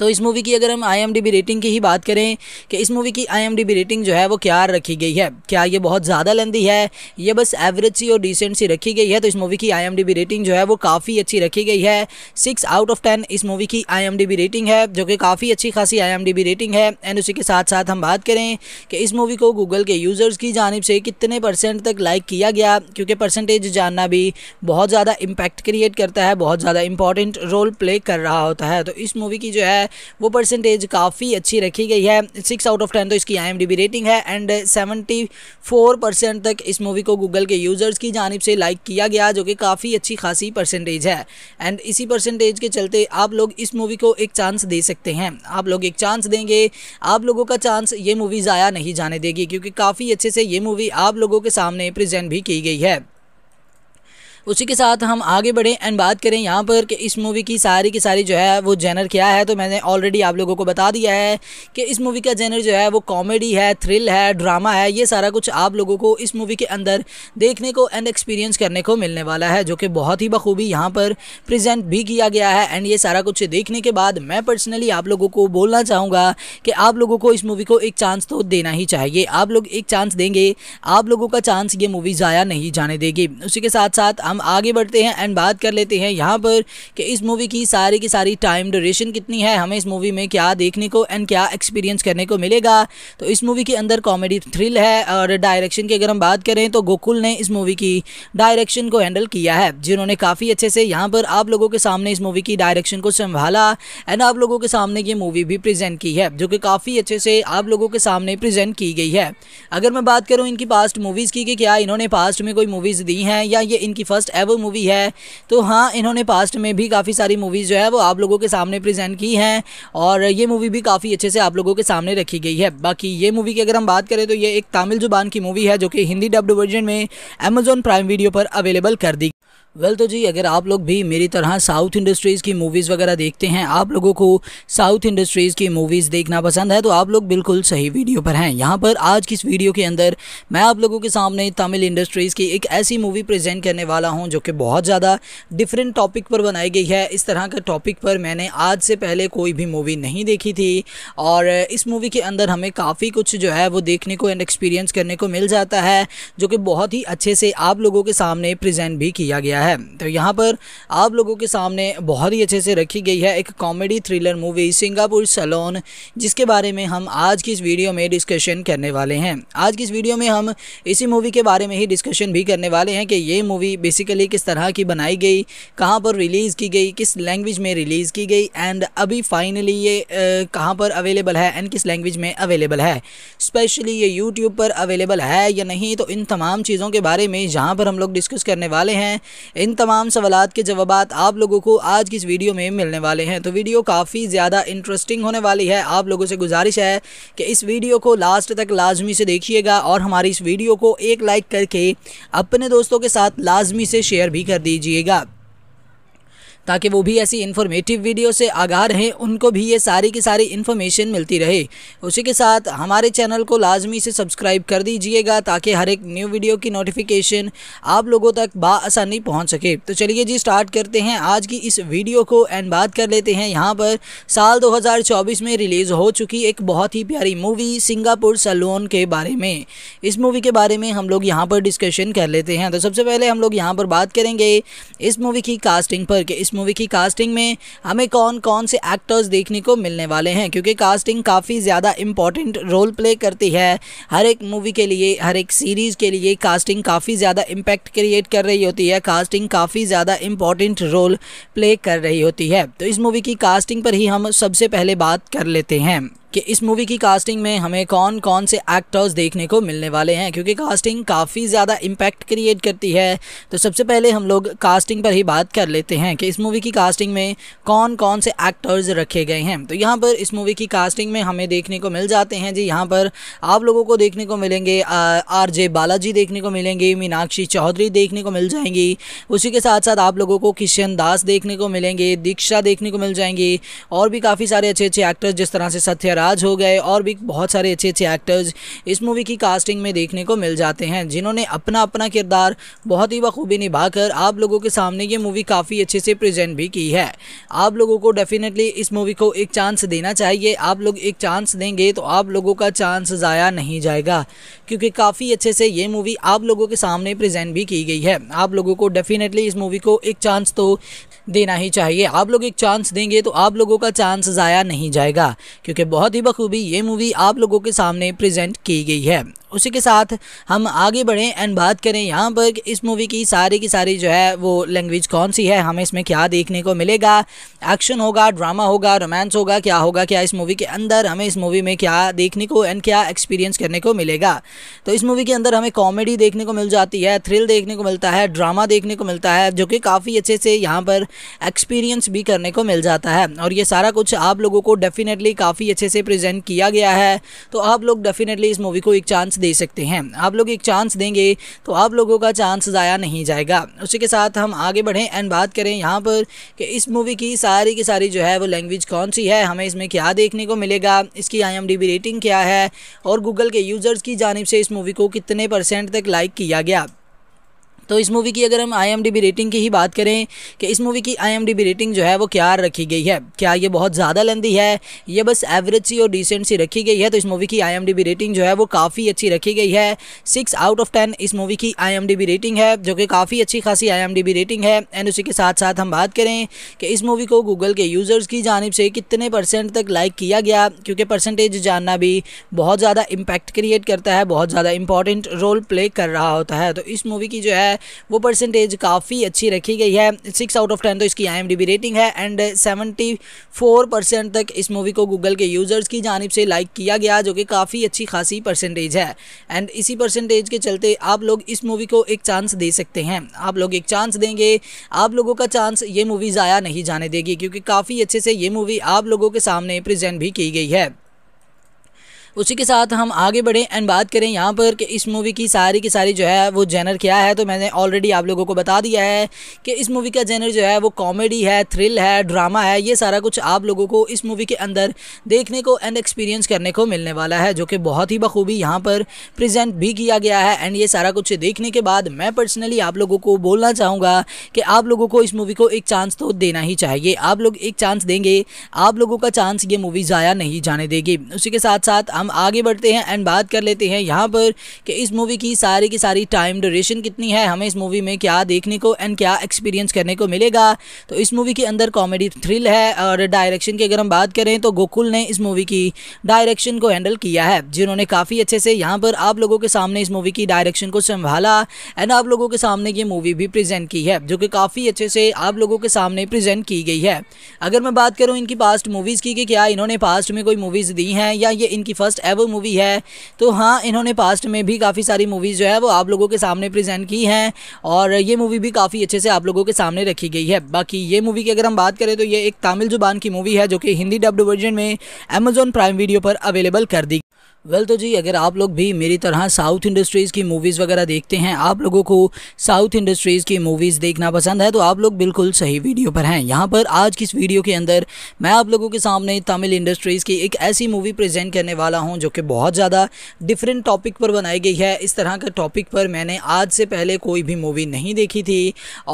तो इस मूवी की अगर हम आई रेटिंग की ही बात करें कि इस मूवी की आई रेटिंग जो है वो क्या रखी गई है क्या ये बहुत ज़्यादा लंदी है ये बस एवरेज सी और डिसेंट सी रखी गई है तो इस मूवी की आई रेटिंग जो है वो काफ़ी अच्छी रखी गई है सिक्स आउट ऑफ टेन इस मूवी की आई रेटिंग है जो कि काफ़ी अच्छी खासी आई रेटिंग है एंड उसी के साथ साथ हम बात करें कि इस मूवी को गूगल के यूज़र्स की जानब से कितने परसेंट तक लाइक किया गया क्योंकि परसेंटेज जानना भी बहुत ज़्यादा इम्पैक्ट क्रिएट करता है बहुत ज़्यादा इंपॉर्टेंट रोल प्ले कर रहा होता है तो इस मूवी की जो है है वो परसेंटेज काफ़ी अच्छी रखी गई है सिक्स आउट ऑफ टेन तो इसकी आई रेटिंग है एंड सेवेंटी फोर परसेंट तक इस मूवी को गूगल के यूज़र्स की जानब से लाइक किया गया जो कि काफ़ी अच्छी खासी परसेंटेज है एंड इसी परसेंटेज के चलते आप लोग इस मूवी को एक चांस दे सकते हैं आप लोग एक चांस देंगे आप लोगों का चांस ये मूवी ज़ाया नहीं जाने देगी क्योंकि काफ़ी अच्छे से ये मूवी आप लोगों के सामने प्रेजेंट भी की गई है उसी के साथ हम आगे बढ़ें एंड बात करें यहाँ पर कि इस मूवी की सारी की सारी जो है वो जेनर क्या है तो मैंने ऑलरेडी आप लोगों को बता दिया है कि इस मूवी का जेनर जो है वो कॉमेडी है थ्रिल है ड्रामा है ये सारा कुछ आप लोगों को इस मूवी के अंदर देखने को एंड एक्सपीरियंस करने को मिलने वाला है जो कि बहुत ही बखूबी यहाँ पर प्रजेंट भी किया गया है एंड ये सारा कुछ देखने के बाद मैं पर्सनली आप लोगों को बोलना चाहूँगा कि आप लोगों को इस मूवी को एक चांस तो देना ही चाहिए आप लोग एक चांस देंगे आप लोगों का चांस ये मूवी ज़ाया नहीं जाने देगी उसी के साथ साथ हम हम आगे बढ़ते हैं एंड बात कर लेते हैं यहाँ पर कि इस मूवी की सारी की सारी टाइम ड्यूरेशन कितनी है हमें इस मूवी में क्या देखने को एंड क्या एक्सपीरियंस करने को मिलेगा तो इस मूवी के अंदर कॉमेडी थ्रिल है और डायरेक्शन की अगर हम बात करें तो गोकुल ने इस मूवी की डायरेक्शन को हैंडल किया है जिन्होंने काफ़ी अच्छे से यहाँ पर आप लोगों के सामने इस मूवी की डायरेक्शन को संभाला एंड आप लोगों के सामने ये मूवी भी प्रेजेंट की है जो कि काफ़ी अच्छे से आप लोगों के सामने प्रेजेंट की गई है अगर मैं बात करूँ इनकी पास्ट मूवीज़ की कि क्या इन्होंने पास्ट में कोई मूवीज़ दी हैं या ये इनकी फर्स्ट फर्स्ट एवर मूवी है तो हाँ इन्होंने पास्ट में भी काफ़ी सारी मूवीज़ जो है वो आप लोगों के सामने प्रेजेंट की हैं और ये मूवी भी काफ़ी अच्छे से आप लोगों के सामने रखी गई है बाकी ये मूवी की अगर हम बात करें तो ये एक तमिल जुबान की मूवी है जो कि हिंदी डब्ड वर्जन में अमेजोन प्राइम वीडियो पर अवेलेबल कर दी वेल well, तो जी अगर आप लोग भी मेरी तरह साउथ इंडस्ट्रीज़ की मूवीज़ वगैरह देखते हैं आप लोगों को साउथ इंडस्ट्रीज़ की मूवीज़ देखना पसंद है तो आप लोग बिल्कुल सही वीडियो पर हैं यहाँ पर आज की इस वीडियो के अंदर मैं आप लोगों के सामने तमिल इंडस्ट्रीज़ की एक ऐसी मूवी प्रेजेंट करने वाला हूँ जो कि बहुत ज़्यादा डिफरेंट टॉपिक पर बनाई गई है इस तरह के टॉपिक पर मैंने आज से पहले कोई भी मूवी नहीं देखी थी और इस मूवी के अंदर हमें काफ़ी कुछ जो है वो देखने को एंड एक्सपीरियंस करने को मिल जाता है जो कि बहुत ही अच्छे से आप लोगों के सामने प्रजेंट भी किया गया है है तो यहाँ पर आप लोगों के सामने बहुत ही अच्छे से रखी गई है एक comedy thriller movie Singapore salon जिसके बारे में हम आज की इस वीडियो में डिस्कशन करने वाले हैं आज की इस वीडियो में हम इसी मूवी के बारे में ही डिस्कशन भी करने वाले हैं कि ये मूवी बेसिकली किस तरह की बनाई गई कहाँ पर रिलीज़ की गई किस लैंग्वेज में रिलीज़ की गई एंड अभी फाइनली ये कहाँ पर अवेलेबल है एंड किस लैंग्वेज में अवेलेबल है स्पेशली ये यूट्यूब पर अवेलेबल है या नहीं तो इन तमाम चीज़ों के बारे में जहाँ पर हम लोग डिस्कस करने वाले हैं इन तमाम सवालत के जवाब आप लोगों को आज की इस वीडियो में मिलने वाले हैं तो वीडियो काफ़ी ज़्यादा इंटरेस्टिंग होने वाली है आप लोगों से गुजारिश है कि इस वीडियो को लास्ट तक लाजमी से देखिएगा और हमारी इस वीडियो को एक लाइक करके अपने दोस्तों के साथ लाजमी से शेयर भी कर दीजिएगा ताकि वो भी ऐसी इन्फॉर्मेटिव वीडियो से आगाह रहें उनको भी ये सारी की सारी इन्फॉर्मेशन मिलती रहे उसी के साथ हमारे चैनल को लाजमी से सब्सक्राइब कर दीजिएगा ताकि हर एक न्यू वीडियो की नोटिफिकेशन आप लोगों तक बसानी पहुँच सके तो चलिए जी स्टार्ट करते हैं आज की इस वीडियो को एंड बात कर लेते हैं यहाँ पर साल दो में रिलीज़ हो चुकी एक बहुत ही प्यारी मूवी सिंगापुर सलोन के बारे में इस मूवी के बारे में हम लोग यहाँ पर डिस्कशन कर लेते हैं तो सबसे पहले हम लोग यहाँ पर बात करेंगे इस मूवी की कास्टिंग पर कि इस मूवी की कास्टिंग में हमें कौन कौन से एक्टर्स देखने को मिलने वाले हैं क्योंकि कास्टिंग काफ़ी ज़्यादा इम्पॉर्टेंट रोल प्ले करती है हर एक मूवी के लिए हर एक सीरीज़ के लिए कास्टिंग काफ़ी ज़्यादा इम्पैक्ट क्रिएट कर रही होती है कास्टिंग काफ़ी ज़्यादा इम्पॉर्टेंट रोल प्ले कर रही होती है तो इस मूवी की कास्टिंग पर ही हम सबसे पहले बात कर लेते हैं कि इस मूवी की कास्टिंग में हमें कौन कौन से एक्टर्स देखने को मिलने वाले हैं क्योंकि कास्टिंग काफ़ी ज़्यादा इम्पैक्ट क्रिएट करती है तो सबसे पहले हम लोग कास्टिंग पर ही बात कर लेते हैं कि इस मूवी की कास्टिंग में कौन कौन से एक्टर्स रखे गए हैं तो यहाँ पर इस मूवी की कास्टिंग में हमें देखने को मिल जाते हैं जी यहाँ पर आप लोगों को देखने को मिलेंगे आर जे बालाजी देखने को मिलेंगे मीनाक्षी चौधरी देखने को मिल जाएंगी उसी के साथ साथ आप लोगों को किशन दास देखने को मिलेंगे दीक्षा देखने को मिल जाएंगी और भी काफ़ी सारे अच्छे अच्छे एक्टर्स जिस तरह से सत्यराज हो गए और भी बहुत सारे अच्छे अच्छे एक्टर्स इस मूवी की कास्टिंग में देखने को मिल जाते हैं जिन्होंने अपना अपना किरदार बहुत ही बखूबी निभाकर आप लोगों के सामने ये मूवी काफ़ी अच्छे से प्रेजेंट रिप्रेजेंट भी की है आप लोगों को डेफिनेटली इस मूवी को एक चांस देना चाहिए आप लोग एक चांस देंगे तो आप लोगों का चांस ज़ाया नहीं जाएगा क्योंकि काफ़ी अच्छे से ये मूवी आप लोगों के सामने प्रेजेंट भी की गई है आप लोगों को डेफिनेटली इस मूवी को एक चांस तो देना ही चाहिए आप लोग एक चांस देंगे तो आप लोगों का चांस ज़ाया नहीं जाएगा क्योंकि बहुत ही बखूबी ये मूवी आप लोगों के सामने प्रेजेंट की गई है उसी के साथ हम आगे बढ़ें एंड बात करें यहाँ पर इस मूवी की सारी की सारी जो है वो लैंग्वेज कौन सी है हमें इसमें क्या देखने को मिलेगा एक्शन होगा ड्रामा होगा रोमांस होगा क्या होगा क्या इस मूवी के अंदर हमें इस मूवी में क्या देखने को एंड क्या एक्सपीरियंस करने को मिलेगा तो इस मूवी के अंदर हमें कॉमेडी देखने को मिल जाती है थ्रिल देखने को मिलता है ड्रामा देखने को मिलता है जो कि काफ़ी अच्छे से यहाँ पर एक्सपीरियंस भी करने को मिल जाता है और ये सारा कुछ आप लोगों को डेफिनेटली काफ़ी अच्छे से प्रजेंट किया गया है तो आप लोग डेफिनेटली इस मूवी को एक चांस दे सकते हैं आप लोग एक चांस देंगे तो आप लोगों का चांस ज़ाया नहीं जाएगा उसी के साथ हम आगे बढ़ें एंड बात करें यहाँ पर कि इस मूवी की सारी की सारी जो है वो लैंग्वेज कौन सी है हमें इसमें क्या देखने को मिलेगा इसकी आई रेटिंग क्या है और गूगल के यूज़र्स की जानब से इस मूवी को कितने परसेंट तक लाइक किया गया तो इस मूवी की अगर हम आई रेटिंग की ही बात करें कि इस मूवी की आई रेटिंग जो है वो क्या रखी गई है क्या ये बहुत ज़्यादा लंदी है ये बस एवरेज सी और डिसेंट सी रखी गई है तो इस मूवी की आई रेटिंग जो है वो काफ़ी अच्छी रखी गई है सिक्स आउट ऑफ टेन इस मूवी की आई रेटिंग है जो कि काफ़ी अच्छी खासी आई रेटिंग है एंड उसी के साथ साथ हम बात करें कि इस मूवी को गूगल के यूज़र्स की जानब से कितने परसेंट तक लाइक किया गया क्योंकि परसेंटेज जानना भी बहुत ज़्यादा इम्पैक्ट क्रिएट करता है बहुत ज़्यादा इंपॉर्टेंट रोल प्ले कर रहा होता है तो इस मूवी की जो है है वो परसेंटेज काफ़ी अच्छी रखी गई है सिक्स आउट ऑफ टेन तो इसकी आई रेटिंग है एंड सेवेंटी फोर परसेंट तक इस मूवी को गूगल के यूज़र्स की जानब से लाइक किया गया जो कि काफ़ी अच्छी खासी परसेंटेज है एंड इसी परसेंटेज के चलते आप लोग इस मूवी को एक चांस दे सकते हैं आप लोग एक चांस देंगे आप लोगों का चांस ये मूवी ज़ाया नहीं जाने देगी क्योंकि काफ़ी अच्छे से ये मूवी आप लोगों के सामने प्रेजेंट भी की गई है उसी के साथ हम आगे बढ़ें एंड बात करें यहाँ पर कि इस मूवी की सारी की सारी जो है वो जेनर क्या है तो मैंने ऑलरेडी आप लोगों को बता दिया है कि इस मूवी का जेनर जो है वो कॉमेडी है थ्रिल है ड्रामा है ये सारा कुछ आप लोगों को इस मूवी के अंदर देखने को एंड एक्सपीरियंस करने को मिलने वाला है जो कि बहुत ही बखूबी यहाँ पर प्रजेंट भी किया गया है एंड ये सारा कुछ देखने के बाद मैं पर्सनली आप लोगों को बोलना चाहूँगा कि आप लोगों को इस मूवी को एक चांस तो देना ही चाहिए आप लोग एक चांस देंगे आप लोगों का चांस ये मूवी ज़ाया नहीं जाने देगी उसी के साथ साथ हम हम आगे बढ़ते हैं एंड बात कर लेते हैं यहाँ पर कि इस मूवी की सारी की सारी टाइम ड्यूरेशन कितनी है हमें इस मूवी में क्या देखने को एंड क्या एक्सपीरियंस करने को मिलेगा तो इस मूवी के अंदर कॉमेडी थ्रिल है और डायरेक्शन की अगर हम बात करें तो गोकुल ने इस मूवी की डायरेक्शन को हैंडल किया है जिन्होंने काफ़ी अच्छे से यहाँ पर आप लोगों के सामने इस मूवी की डायरेक्शन को संभाला एंड आप लोगों के सामने ये मूवी भी प्रेजेंट की है जो कि काफ़ी अच्छे से आप लोगों के सामने प्रेजेंट की गई है अगर मैं बात करूँ इनकी पास्ट मूवीज़ की कि क्या इन्होंने पास्ट में कोई मूवीज़ दी हैं या ये इनकी फर्स्ट फर्स्ट एवर मूवी है तो हाँ इन्होंने पास्ट में भी काफ़ी सारी मूवीज़ जो है वो आप लोगों के सामने प्रेजेंट की हैं और ये मूवी भी काफ़ी अच्छे से आप लोगों के सामने रखी गई है बाकी ये मूवी की अगर हम बात करें तो ये एक तमिल जुबान की मूवी है जो कि हिंदी डब्ड वर्जन में अमेजोन प्राइम वीडियो पर अवेलेबल कर दी वेल well, तो जी अगर आप लोग भी मेरी तरह साउथ इंडस्ट्रीज़ की मूवीज़ वगैरह देखते हैं आप लोगों को साउथ इंडस्ट्रीज़ की मूवीज़ देखना पसंद है तो आप लोग बिल्कुल सही वीडियो पर हैं यहाँ पर आज की इस वीडियो के अंदर मैं आप लोगों के सामने तमिल इंडस्ट्रीज़ की एक ऐसी मूवी प्रेजेंट करने वाला हूँ जो कि बहुत ज़्यादा डिफरेंट टॉपिक पर बनाई गई है इस तरह के टॉपिक पर मैंने आज से पहले कोई भी मूवी नहीं देखी थी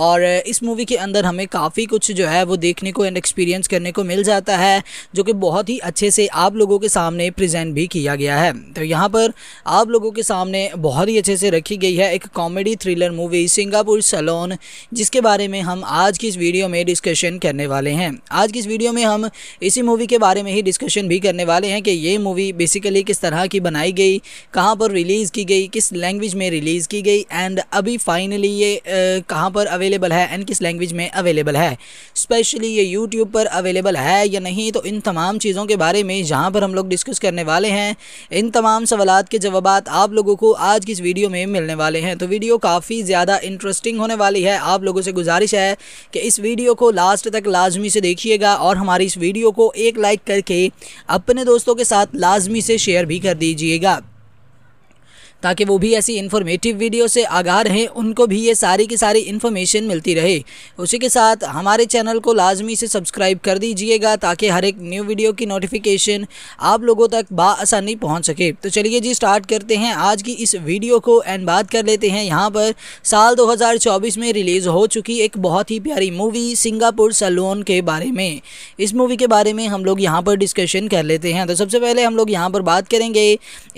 और इस मूवी के अंदर हमें काफ़ी कुछ जो है वो देखने को एंड एक्सपीरियंस करने को मिल जाता है जो कि बहुत ही अच्छे से आप लोगों के सामने प्रजेंट भी किया किया गया है तो यहाँ पर आप लोगों के सामने बहुत ही अच्छे से रखी गई है एक comedy thriller movie Singapore salon जिसके बारे में हम आज की इस वीडियो में डिस्कशन करने वाले हैं आज की इस वीडियो में हम इसी मूवी के बारे में ही डिस्कशन भी करने वाले हैं कि ये मूवी बेसिकली किस तरह की बनाई गई कहाँ पर रिलीज़ की गई किस लैंग्वेज में रिलीज़ की गई एंड अभी फाइनली ये कहाँ पर अवेलेबल है एंड किस लैंग्वेज में अवेलेबल है स्पेशली ये यूट्यूब पर अवेलेबल है या नहीं तो इन तमाम चीज़ों के बारे में जहाँ पर हम लोग डिस्कस करने वाले हैं इन तमाम सवालत के जवाब आप लोगों को आज की इस वीडियो में मिलने वाले हैं तो वीडियो काफ़ी ज़्यादा इंटरेस्टिंग होने वाली है आप लोगों से गुजारिश है कि इस वीडियो को लास्ट तक लाजमी से देखिएगा और हमारी इस वीडियो को एक लाइक करके अपने दोस्तों के साथ लाजमी से शेयर भी कर दीजिएगा ताकि वो भी ऐसी इन्फॉर्मेटिव वीडियो से आगाह रहें उनको भी ये सारी की सारी इन्फॉर्मेशन मिलती रहे उसी के साथ हमारे चैनल को लाजमी से सब्सक्राइब कर दीजिएगा ताकि हर एक न्यू वीडियो की नोटिफिकेशन आप लोगों तक बसानी पहुँच सके तो चलिए जी स्टार्ट करते हैं आज की इस वीडियो को एंड बात कर लेते हैं यहाँ पर साल दो में रिलीज़ हो चुकी एक बहुत ही प्यारी मूवी सिंगापुर सलोन के बारे में इस मूवी के बारे में हम लोग यहाँ पर डिस्कशन कर लेते हैं तो सबसे पहले हम लोग यहाँ पर बात करेंगे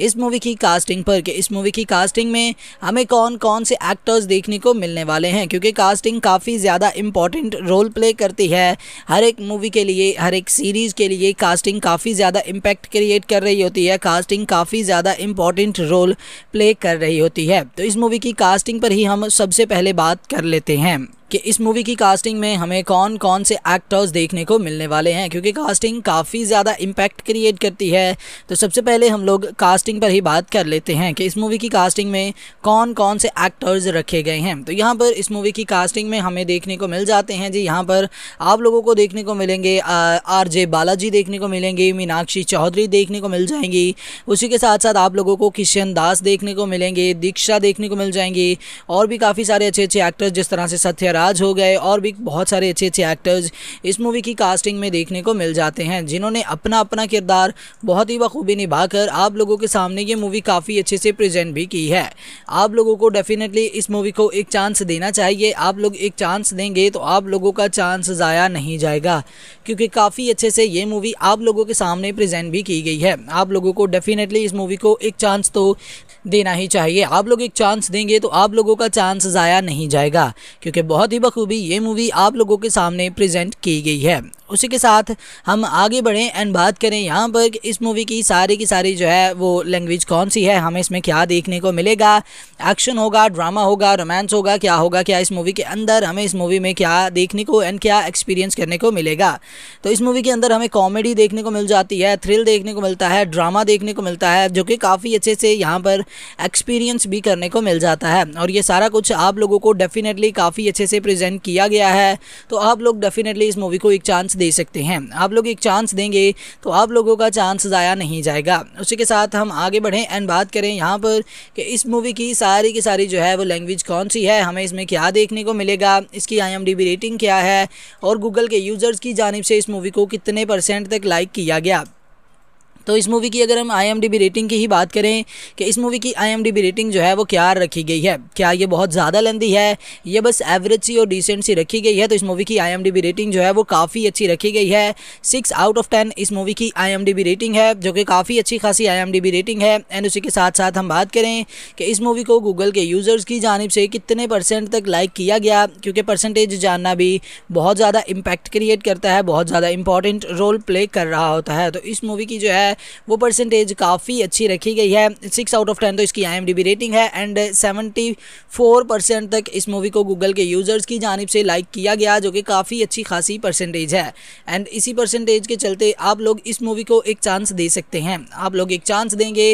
इस मूवी की कास्टिंग पर कि इस मूवी की कास्टिंग में हमें कौन कौन से एक्टर्स देखने को मिलने वाले हैं क्योंकि कास्टिंग काफ़ी ज़्यादा इम्पॉर्टेंट रोल प्ले करती है हर एक मूवी के लिए हर एक सीरीज़ के लिए कास्टिंग काफ़ी ज़्यादा इम्पैक्ट क्रिएट कर रही होती है कास्टिंग काफ़ी ज़्यादा इम्पॉर्टेंट रोल प्ले कर रही होती है तो इस मूवी की कास्टिंग पर ही हम सबसे पहले बात कर लेते हैं कि इस मूवी की कास्टिंग में हमें कौन कौन से एक्टर्स देखने को मिलने वाले हैं क्योंकि कास्टिंग काफ़ी ज़्यादा इम्पैक्ट क्रिएट करती है तो सबसे पहले हम लोग कास्टिंग पर ही बात कर लेते हैं कि इस मूवी की कास्टिंग में कौन कौन से एक्टर्स रखे गए हैं तो यहाँ पर इस मूवी की कास्टिंग में हमें देखने को मिल जाते हैं जी यहाँ पर आप लोगों को देखने को मिलेंगे आर जे बालाजी देखने को मिलेंगे मीनाक्षी चौधरी देखने को मिल जाएंगी उसी के साथ साथ आप लोगों को किशन दास देखने को मिलेंगे दीक्षा देखने को मिल जाएंगी और भी काफ़ी सारे अच्छे अच्छे एक्टर्स जिस तरह से सत्या राज हो गए और भी बहुत सारे अच्छे अच्छे एक्टर्स इस मूवी की कास्टिंग में देखने को मिल जाते हैं जिन्होंने अपना अपना किरदार बहुत ही बखूबी निभाकर आप लोगों के सामने ये मूवी काफ़ी अच्छे से प्रेजेंट भी की है आप लोगों को डेफिनेटली इस मूवी को एक चांस देना चाहिए आप लोग एक चांस देंगे तो आप लोगों का चांस ज़ाया नहीं जाएगा क्योंकि काफ़ी अच्छे से ये मूवी आप लोगों के सामने प्रेजेंट भी की गई है आप लोगों को डेफिनेटली इस मूवी को एक चांस तो देना ही चाहिए आप लोग एक चांस देंगे तो आप लोगों का चांस ज़ाया नहीं जाएगा क्योंकि बहुत बहुत ही बखूबी ये मूवी आप लोगों के सामने प्रेजेंट की गई है उसी के साथ हम आगे बढ़ें एंड बात करें यहाँ पर इस मूवी की सारी की सारी जो है वो लैंग्वेज कौन सी है हमें इसमें क्या देखने को मिलेगा एक्शन होगा ड्रामा होगा रोमांस होगा क्या होगा क्या इस मूवी के अंदर हमें इस मूवी में क्या देखने को एंड क्या एक्सपीरियंस करने को मिलेगा तो इस मूवी के अंदर हमें कॉमेडी देखने को मिल जाती है थ्रिल देखने को मिलता है ड्रामा देखने को मिलता है जो कि काफ़ी अच्छे से यहाँ पर एक्सपीरियंस भी करने को मिल जाता है और ये सारा कुछ आप लोगों को डेफिनेटली काफ़ी अच्छे से प्रजेंट किया गया है तो आप लोग डेफिनेटली इस मूवी को एक चांस दे सकते हैं आप लोग एक चांस देंगे तो आप लोगों का चांस ज़ाया नहीं जाएगा उसी के साथ हम आगे बढ़ें एंड बात करें यहाँ पर कि इस मूवी की सारी की सारी जो है वो लैंग्वेज कौन सी है हमें इसमें क्या देखने को मिलेगा इसकी आई रेटिंग क्या है और गूगल के यूज़र्स की जानब से इस मूवी को कितने परसेंट तक लाइक किया गया तो इस मूवी की अगर हम आई रेटिंग की ही बात करें कि इस मूवी की आई रेटिंग जो है वो क्या रखी गई है क्या ये बहुत ज़्यादा लंदी है ये बस एवरेज सी और डिसेंट सी रखी गई है तो इस मूवी की आई रेटिंग जो है वो काफ़ी अच्छी रखी गई है सिक्स आउट ऑफ टेन इस मूवी की आई रेटिंग है जो कि काफ़ी अच्छी खासी आई रेटिंग है एंड उसी के साथ साथ हम बात करें कि इस मूवी को गूगल के यूज़र्स की जानब से कितने परसेंट तक लाइक किया गया क्योंकि परसेंटेज जानना भी बहुत ज़्यादा इम्पैक्ट क्रिएट करता है बहुत ज़्यादा इंपॉर्टेंट रोल प्ले कर रहा होता है तो इस मूवी की जो है है वो परसेंटेज काफ़ी अच्छी रखी गई है सिक्स आउट ऑफ टेन तो इसकी आई रेटिंग है एंड सेवेंटी फोर परसेंट तक इस मूवी को गूगल के यूज़र्स की जानब से लाइक किया गया जो कि काफ़ी अच्छी खासी परसेंटेज है एंड इसी परसेंटेज के चलते आप लोग इस मूवी को एक चांस दे सकते हैं आप लोग एक चांस देंगे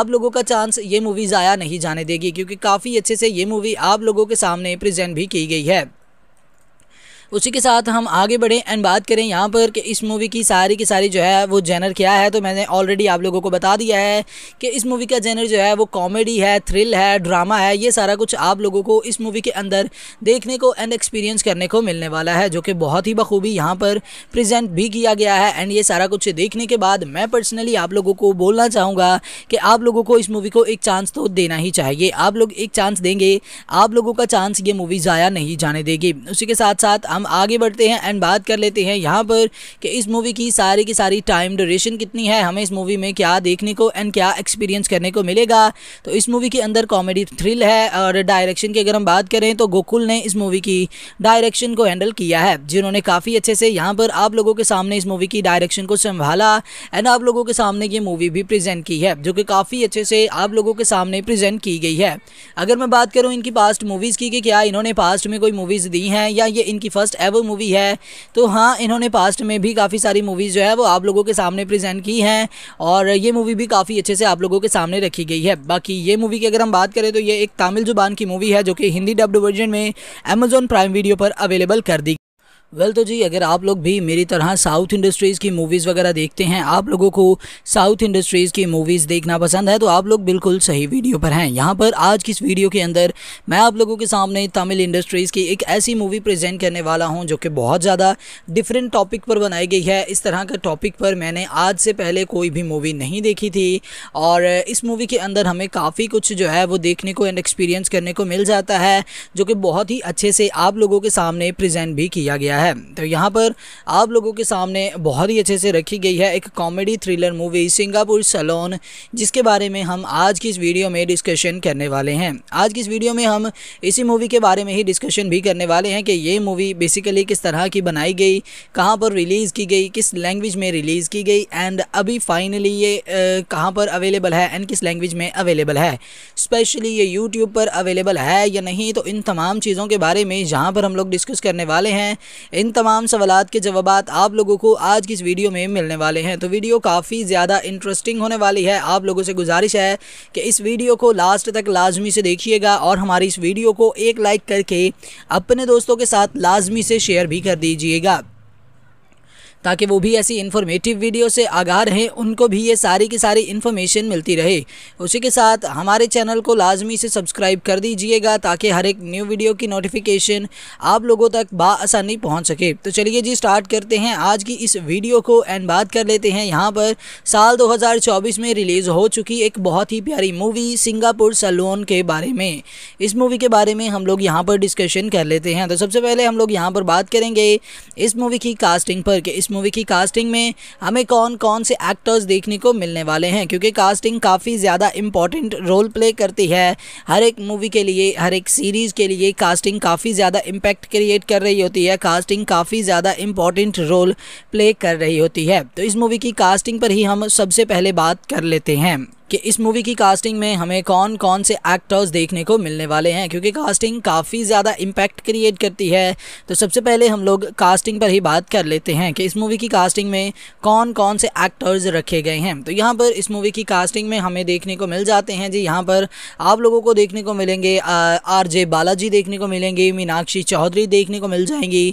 आप लोगों का चांस ये मूवी ज़ाया नहीं जाने देगी क्योंकि काफ़ी अच्छे से ये मूवी आप लोगों के सामने प्रेजेंट भी की गई है उसी के साथ हम आगे बढ़ें एंड बात करें यहाँ पर कि इस मूवी की सारी की सारी जो है वो जेनर क्या है तो मैंने ऑलरेडी आप लोगों को बता दिया है कि इस मूवी का जेनर जो है वो कॉमेडी है थ्रिल है ड्रामा है ये सारा कुछ आप लोगों को इस मूवी के अंदर देखने को एंड एक्सपीरियंस करने को मिलने वाला है जो कि बहुत ही बखूबी यहाँ पर प्रजेंट भी किया गया है एंड ये सारा कुछ देखने के बाद मैं पर्सनली आप लोगों को बोलना चाहूँगा कि आप लोगों को इस मूवी को एक चांस तो देना ही चाहिए आप लोग एक चांस देंगे आप लोगों का चांस ये मूवी ज़ाया नहीं जाने देगी उसी के साथ साथ हम हम आगे बढ़ते हैं एंड बात कर लेते हैं यहाँ पर कि इस मूवी की सारी की सारी टाइम ड्यूरेशन कितनी है हमें इस मूवी में क्या देखने को एंड क्या एक्सपीरियंस करने को मिलेगा तो इस मूवी के अंदर कॉमेडी थ्रिल है और डायरेक्शन की अगर हम बात करें तो गोकुल ने इस मूवी की डायरेक्शन को हैंडल किया है जिन्होंने काफ़ी अच्छे से यहाँ पर आप लोगों के सामने इस मूवी की डायरेक्शन को संभाला एंड आप लोगों के सामने ये मूवी भी प्रेजेंट की है जो कि काफ़ी अच्छे से आप लोगों के सामने प्रेजेंट की गई है अगर मैं बात करूँ इनकी पास्ट मूवीज़ की कि क्या इन्होंने पास्ट में कोई मूवीज़ दी हैं या ये इनकी फर्स्ट फर्स्ट एवर मूवी है तो हाँ इन्होंने पास्ट में भी काफ़ी सारी मूवीज़ जो है वो आप लोगों के सामने प्रेजेंट की हैं और ये मूवी भी काफ़ी अच्छे से आप लोगों के सामने रखी गई है बाकी ये मूवी की अगर हम बात करें तो ये एक तमिल जुबान की मूवी है जो कि हिंदी डब्ड वर्जन में अमेजोन प्राइम वीडियो पर अवेलेबल कर दी वेल well, तो जी अगर आप लोग भी मेरी तरह साउथ इंडस्ट्रीज़ की मूवीज़ वगैरह देखते हैं आप लोगों को साउथ इंडस्ट्रीज़ की मूवीज़ देखना पसंद है तो आप लोग बिल्कुल सही वीडियो पर हैं यहाँ पर आज की इस वीडियो के अंदर मैं आप लोगों के सामने तमिल इंडस्ट्रीज़ की एक ऐसी मूवी प्रेजेंट करने वाला हूँ जो कि बहुत ज़्यादा डिफरेंट टॉपिक पर बनाई गई है इस तरह के टॉपिक पर मैंने आज से पहले कोई भी मूवी नहीं देखी थी और इस मूवी के अंदर हमें काफ़ी कुछ जो है वो देखने को एंड एक्सपीरियंस करने को मिल जाता है जो कि बहुत ही अच्छे से आप लोगों के सामने प्रजेंट भी किया गया है है तो यहाँ पर आप लोगों के सामने बहुत ही अच्छे से रखी गई है एक comedy thriller movie Singapore salon जिसके बारे में हम आज की इस वीडियो में डिस्कशन करने वाले हैं आज की इस वीडियो में हम इसी मूवी के बारे में ही डिस्कशन भी करने वाले हैं कि ये मूवी बेसिकली किस तरह की बनाई गई कहाँ पर रिलीज़ की गई किस लैंग्वेज में रिलीज़ की गई एंड अभी फाइनली ये कहाँ पर अवेलेबल है एंड किस लैंग्वेज में अवेलेबल है स्पेशली ये यूट्यूब पर अवेलेबल है या नहीं तो इन तमाम चीज़ों के बारे में जहाँ पर हम लोग डिस्कस करने वाले हैं इन तमाम सवाल के जवाब आप लोगों को आज की इस वीडियो में मिलने वाले हैं तो वीडियो काफ़ी ज़्यादा इंटरेस्टिंग होने वाली है आप लोगों से गुजारिश है कि इस वीडियो को लास्ट तक लाजमी से देखिएगा और हमारी इस वीडियो को एक लाइक करके अपने दोस्तों के साथ लाजमी से शेयर भी कर दीजिएगा ताकि वो भी ऐसी इन्फॉर्मेटिव वीडियो से आगाह रहें उनको भी ये सारी की सारी इन्फॉर्मेशन मिलती रहे उसी के साथ हमारे चैनल को लाजमी से सब्सक्राइब कर दीजिएगा ताकि हर एक न्यू वीडियो की नोटिफिकेशन आप लोगों तक बासानी पहुँच सके तो चलिए जी स्टार्ट करते हैं आज की इस वीडियो को एंड बात कर लेते हैं यहाँ पर साल दो में रिलीज़ हो चुकी एक बहुत ही प्यारी मूवी सिंगापुर सलोन के बारे में इस मूवी के बारे में हम लोग यहाँ पर डिस्कशन कर लेते हैं तो सबसे पहले हम लोग यहाँ पर बात करेंगे इस मूवी की कास्टिंग पर कि इस मूवी की कास्टिंग में हमें कौन कौन से एक्टर्स देखने को मिलने वाले हैं क्योंकि कास्टिंग काफ़ी ज़्यादा इम्पॉर्टेंट रोल प्ले करती है हर एक मूवी के लिए हर एक सीरीज़ के लिए कास्टिंग काफ़ी ज़्यादा इम्पैक्ट क्रिएट कर रही होती है कास्टिंग काफ़ी ज़्यादा इम्पॉर्टेंट रोल प्ले कर रही होती है तो इस मूवी की कास्टिंग पर ही हम सबसे पहले बात कर लेते हैं कि इस मूवी की कास्टिंग में हमें कौन कौन से एक्टर्स देखने को मिलने वाले हैं क्योंकि कास्टिंग काफ़ी ज़्यादा इम्पैक्ट क्रिएट करती है तो सबसे पहले हम लोग कास्टिंग पर ही बात कर लेते हैं कि इस मूवी की कास्टिंग में कौन कौन से एक्टर्स रखे गए हैं तो यहाँ पर इस मूवी की कास्टिंग में हमें देखने को मिल जाते हैं जी यहाँ पर आप लोगों को देखने को मिलेंगे आर जे बालाजी देखने को मिलेंगे मीनाक्षी चौधरी देखने को मिल जाएंगी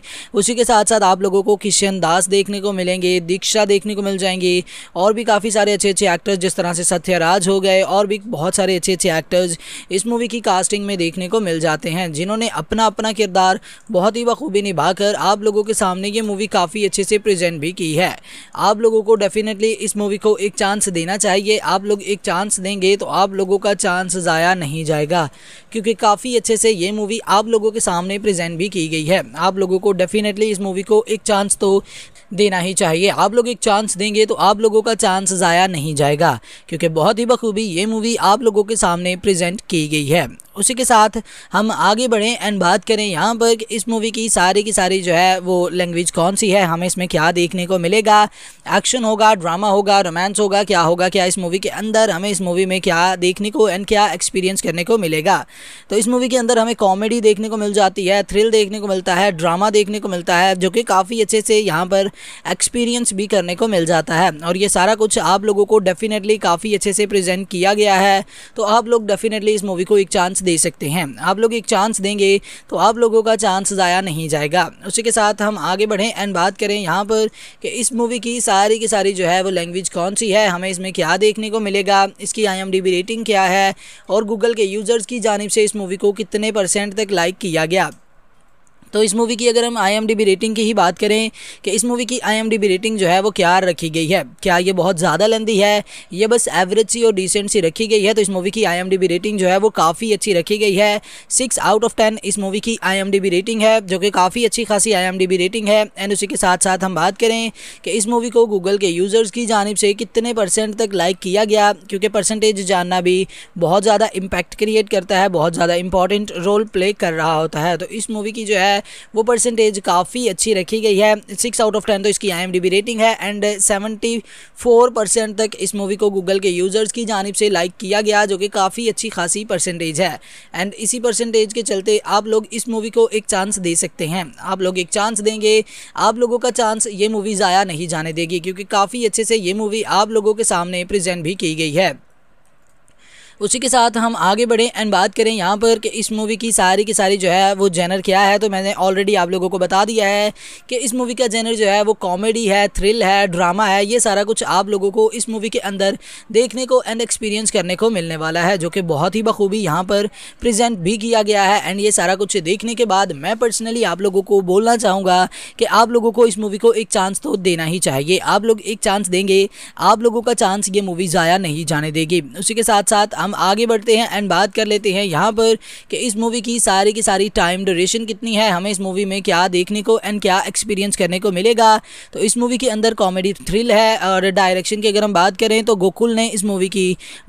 उसी के साथ साथ आप लोगों को किशन दास देखने को मिलेंगे दीक्षा देखने को मिल जाएंगी और भी काफ़ी सारे अच्छे अच्छे एक्टर्स जिस तरह से सत्यराज राज हो गए और भी बहुत सारे अच्छे अच्छे एक्टर्स इस मूवी की कास्टिंग में देखने को मिल जाते हैं जिन्होंने अपना अपना किरदार बहुत ही बखूबी निभाकर आप लोगों के सामने ये मूवी काफ़ी अच्छे से प्रेजेंट भी की है आप लोगों को डेफिनेटली इस मूवी को एक चांस देना चाहिए आप लोग एक चांस देंगे तो आप लोगों का चांस ज़ाया नहीं जाएगा क्योंकि काफ़ी अच्छे से ये मूवी आप लोगों के सामने प्रेजेंट भी की गई है आप लोगों को डेफिनेटली इस मूवी को एक चांस तो देना ही चाहिए आप लोग एक चांस देंगे तो आप लोगों का चांस ज़ाया नहीं जाएगा क्योंकि बहुत ही बखूबी ये मूवी आप लोगों के सामने प्रेजेंट की गई है उसी के साथ हम आगे बढ़ें एंड बात करें यहाँ पर इस मूवी की सारी की सारी जो है वो लैंग्वेज कौन सी है हमें इसमें क्या देखने को मिलेगा एक्शन होगा ड्रामा होगा रोमांस होगा क्या होगा क्या इस मूवी के अंदर हमें इस मूवी में क्या देखने को एंड क्या एक्सपीरियंस करने को मिलेगा तो इस मूवी के अंदर हमें कॉमेडी देखने को मिल जाती है थ्रिल देखने को मिलता है ड्रामा देखने को मिलता है जो कि काफ़ी अच्छे से यहाँ पर एक्सपीरियंस भी करने को मिल जाता है और ये सारा कुछ आप लोगों को डेफिनेटली काफ़ी अच्छे से प्रजेंट किया गया है तो आप लोग डेफिनेटली इस मूवी को एक चांस दे सकते हैं आप लोग एक चांस देंगे तो आप लोगों का चांस ज़ाया नहीं जाएगा उसी के साथ हम आगे बढ़ें एंड बात करें यहाँ पर कि इस मूवी की सारी की सारी जो है वो लैंग्वेज कौन सी है हमें इसमें क्या देखने को मिलेगा इसकी आई रेटिंग क्या है और गूगल के यूज़र्स की जानब से इस मूवी को कितने परसेंट तक लाइक किया गया तो इस मूवी की अगर हम आईएमडीबी रेटिंग की ही बात करें कि इस मूवी की आईएमडीबी रेटिंग जो है वो क्या रखी गई है क्या ये बहुत ज़्यादा लंदी है ये बस एवरेज सी और डिसेंट सी रखी गई है तो इस मूवी की आईएमडीबी रेटिंग जो है वो काफ़ी अच्छी रखी गई है सिक्स आउट ऑफ टेन इस मूवी की आई रेटिंग है जो कि काफ़ी अच्छी खासी आई रेटिंग है एंड उसी के साथ साथ हम बात करें कि इस मूवी को गूगल के यूज़र्स की जानब से कितने परसेंट तक लाइक किया गया क्योंकि परसेंटेज जानना भी बहुत ज़्यादा इम्पैक्ट क्रिएट करता है बहुत ज़्यादा इंपॉर्टेंट रोल प्ले कर रहा होता है तो इस मूवी की जो है है वो परसेंटेज काफ़ी अच्छी रखी गई है सिक्स आउट ऑफ टेन तो इसकी आई रेटिंग है एंड सेवेंटी फोर परसेंट तक इस मूवी को गूगल के यूज़र्स की जानब से लाइक किया गया जो कि काफ़ी अच्छी खासी परसेंटेज है एंड इसी परसेंटेज के चलते आप लोग इस मूवी को एक चांस दे सकते हैं आप लोग एक चांस देंगे आप लोगों का चांस ये मूवी ज़ाया नहीं जाने देगी क्योंकि काफ़ी अच्छे से ये मूवी आप लोगों के सामने प्रेजेंट भी की गई है उसी के साथ हम आगे बढ़ें एंड बात करें यहाँ पर कि इस मूवी की सारी की सारी जो है वो जेनर क्या है तो मैंने ऑलरेडी आप लोगों को बता दिया है कि इस मूवी का जेनर जो है वो कॉमेडी है थ्रिल है ड्रामा है ये सारा कुछ आप लोगों को इस मूवी के अंदर देखने को एंड एक्सपीरियंस करने को मिलने वाला है जो कि बहुत ही बखूबी यहाँ पर प्रजेंट भी किया गया है एंड ये सारा कुछ देखने के बाद मैं पर्सनली आप लोगों को बोलना चाहूँगा कि आप लोगों को इस मूवी को एक चांस तो देना ही चाहिए आप लोग एक चांस देंगे आप लोगों का चांस ये मूवी ज़ाया नहीं जाने देगी उसी के साथ साथ हम हम आगे बढ़ते हैं एंड बात कर लेते हैं यहाँ पर कि इस मूवी की सारी की सारी टाइम ड्यूरेशन कितनी है हमें इस मूवी में क्या देखने को एंड क्या एक्सपीरियंस करने को मिलेगा तो इस मूवी के अंदर कॉमेडी थ्रिल है और डायरेक्शन की अगर हम बात करें तो गोकुल ने इस मूवी की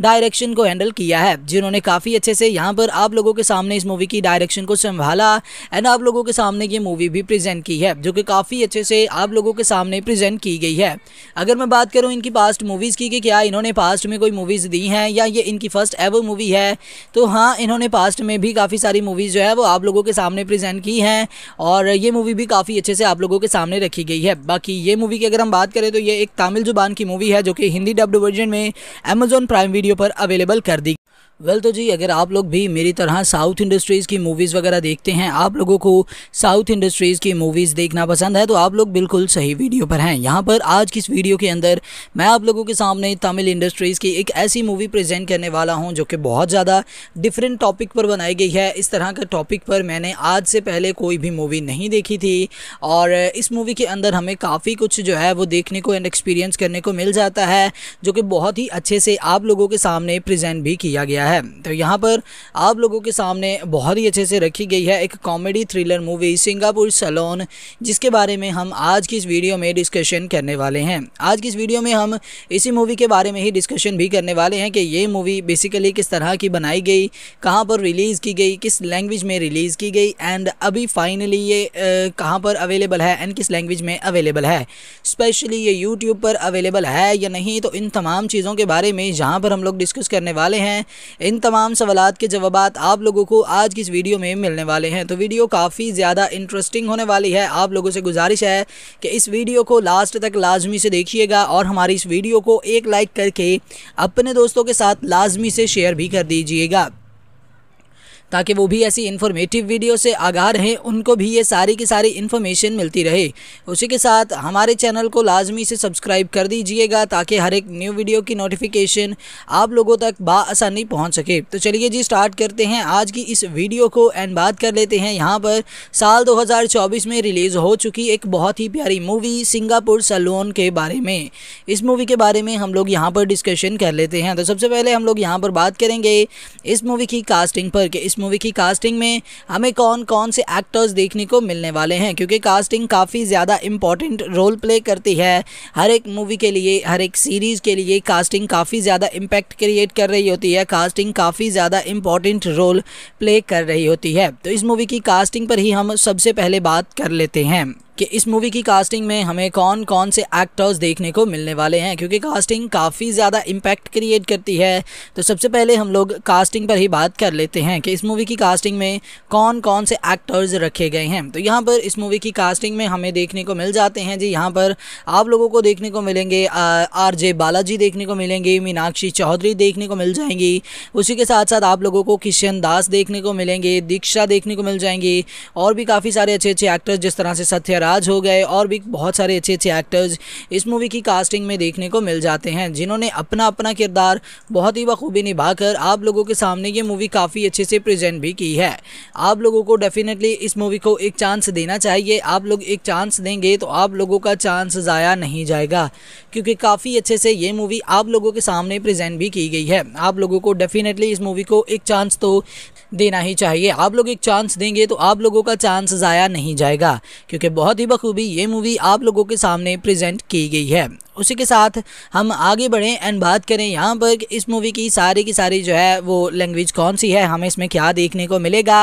डायरेक्शन को हैंडल किया है जिन्होंने काफ़ी अच्छे से यहाँ पर आप लोगों के सामने इस मूवी की डायरेक्शन को संभाला एंड आप लोगों के सामने ये मूवी भी प्रेजेंट की है जो कि काफ़ी अच्छे से आप लोगों के सामने प्रेजेंट की गई है अगर मैं बात करूँ इनकी पास्ट मूवीज़ की कि क्या इन्होंने पास्ट में कोई मूवीज़ दी हैं या ये इनकी फर्स्ट पास्ट एवर मूवी है तो हाँ इन्होंने पास्ट में भी काफ़ी सारी मूवीज़ जो है वो आप लोगों के सामने प्रेजेंट की हैं और ये मूवी भी काफ़ी अच्छे से आप लोगों के सामने रखी गई है बाकी ये मूवी की अगर हम बात करें तो ये एक तमिल जुबान की मूवी है जो कि हिंदी डब्ड वर्जन में अमेजोन प्राइम वीडियो पर अवेलेबल कर दी वेल well, तो जी अगर आप लोग भी मेरी तरह साउथ इंडस्ट्रीज़ की मूवीज़ वगैरह देखते हैं आप लोगों को साउथ इंडस्ट्रीज़ की मूवीज़ देखना पसंद है तो आप लोग बिल्कुल सही वीडियो पर हैं यहाँ पर आज की इस वीडियो के अंदर मैं आप लोगों के सामने तमिल इंडस्ट्रीज़ की एक ऐसी मूवी प्रेजेंट करने वाला हूँ जो कि बहुत ज़्यादा डिफरेंट टॉपिक पर बनाई गई है इस तरह के टॉपिक पर मैंने आज से पहले कोई भी मूवी नहीं देखी थी और इस मूवी के अंदर हमें काफ़ी कुछ जो है वो देखने को एंड एक्सपीरियंस करने को मिल जाता है जो कि बहुत ही अच्छे से आप लोगों के सामने प्रजेंट भी किया गया है है तो यहाँ पर आप लोगों के सामने बहुत ही अच्छे से रखी गई है एक comedy thriller movie Singapore salon जिसके बारे में हम आज की इस वीडियो में डिस्कशन करने वाले हैं आज की इस वीडियो में हम इसी मूवी के बारे में ही डिस्कशन भी करने वाले हैं कि ये मूवी बेसिकली किस तरह की बनाई गई कहाँ पर रिलीज़ की गई किस लैंग्वेज में रिलीज़ की गई एंड अभी फाइनली ये कहाँ पर अवेलेबल है एंड किस लैंग्वेज में अवेलेबल है स्पेशली ये यूट्यूब पर अवेलेबल है या नहीं तो इन तमाम चीज़ों के बारे में जहाँ पर हम लोग डिस्कस करने वाले हैं इन तमाम सवालत के जवाब आप लोगों को आज की इस वीडियो में मिलने वाले हैं तो वीडियो काफ़ी ज़्यादा इंटरेस्टिंग होने वाली है आप लोगों से गुजारिश है कि इस वीडियो को लास्ट तक लाजमी से देखिएगा और हमारी इस वीडियो को एक लाइक करके अपने दोस्तों के साथ लाजमी से शेयर भी कर दीजिएगा ताकि वो भी ऐसी इन्फॉर्मेटिव वीडियो से आगाह रहें उनको भी ये सारी की सारी इन्फॉर्मेशन मिलती रहे उसी के साथ हमारे चैनल को लाजमी से सब्सक्राइब कर दीजिएगा ताकि हर एक न्यू वीडियो की नोटिफिकेशन आप लोगों तक बासानी पहुँच सके तो चलिए जी स्टार्ट करते हैं आज की इस वीडियो को एंड बात कर लेते हैं यहाँ पर साल दो में रिलीज़ हो चुकी एक बहुत ही प्यारी मूवी सिंगापुर सलोन के बारे में इस मूवी के बारे में हम लोग यहाँ पर डिस्कशन कर लेते हैं तो सबसे पहले हम लोग यहाँ पर बात करेंगे इस मूवी की कास्टिंग पर कि इस मूवी की कास्टिंग में हमें कौन कौन से एक्टर्स देखने को मिलने वाले हैं क्योंकि कास्टिंग काफ़ी ज़्यादा इम्पॉर्टेंट रोल प्ले करती है हर एक मूवी के लिए हर एक सीरीज़ के लिए कास्टिंग काफ़ी ज़्यादा इम्पैक्ट क्रिएट कर रही होती है कास्टिंग काफ़ी ज़्यादा इम्पॉर्टेंट रोल प्ले कर रही होती है तो इस मूवी की कास्टिंग पर ही हम सबसे पहले बात कर लेते हैं कि इस मूवी की कास्टिंग में हमें कौन कौन से एक्टर्स देखने को मिलने वाले हैं क्योंकि कास्टिंग काफ़ी ज़्यादा इम्पैक्ट क्रिएट करती है तो सबसे पहले हम लोग कास्टिंग पर ही बात कर लेते हैं कि इस मूवी की कास्टिंग में कौन कौन से एक्टर्स रखे गए हैं तो यहाँ पर इस मूवी की कास्टिंग में हमें देखने को मिल जाते हैं जी यहाँ पर आप लोगों को देखने को मिलेंगे आर जे बालाजी देखने को मिलेंगे मीनाक्षी चौधरी देखने को मिल जाएंगी उसी के साथ साथ आप लोगों को किशन दास देखने को मिलेंगे दीक्षा देखने को मिल जाएंगी और भी काफ़ी सारे अच्छे अच्छे एक्टर्स जिस तरह से सत्या राज हो गए और भी बहुत सारे अच्छे अच्छे एक्टर्स इस मूवी की कास्टिंग में देखने को मिल जाते हैं जिन्होंने अपना अपना किरदार बहुत ही बखूबी निभाकर आप लोगों के सामने ये मूवी काफ़ी अच्छे से प्रेजेंट भी की है आप लोगों को डेफिनेटली इस मूवी को एक चांस देना चाहिए आप लोग एक चांस देंगे तो आप लोगों का चांस ज़ाया नहीं जाएगा क्योंकि काफ़ी अच्छे से ये मूवी आप लोगों के सामने प्रेजेंट भी की गई है आप लोगों को डेफिनेटली इस मूवी को एक चांस तो देना ही चाहिए आप लोग एक चांस देंगे तो आप लोगों का चांस ज़ाया नहीं जाएगा क्योंकि बहुत ही बखूबी ये मूवी आप लोगों के सामने प्रेजेंट की गई है उसी के साथ हम आगे बढ़ें एंड बात करें यहाँ पर इस मूवी की सारी की सारी जो है वो लैंग्वेज कौन सी है हमें इसमें क्या देखने को मिलेगा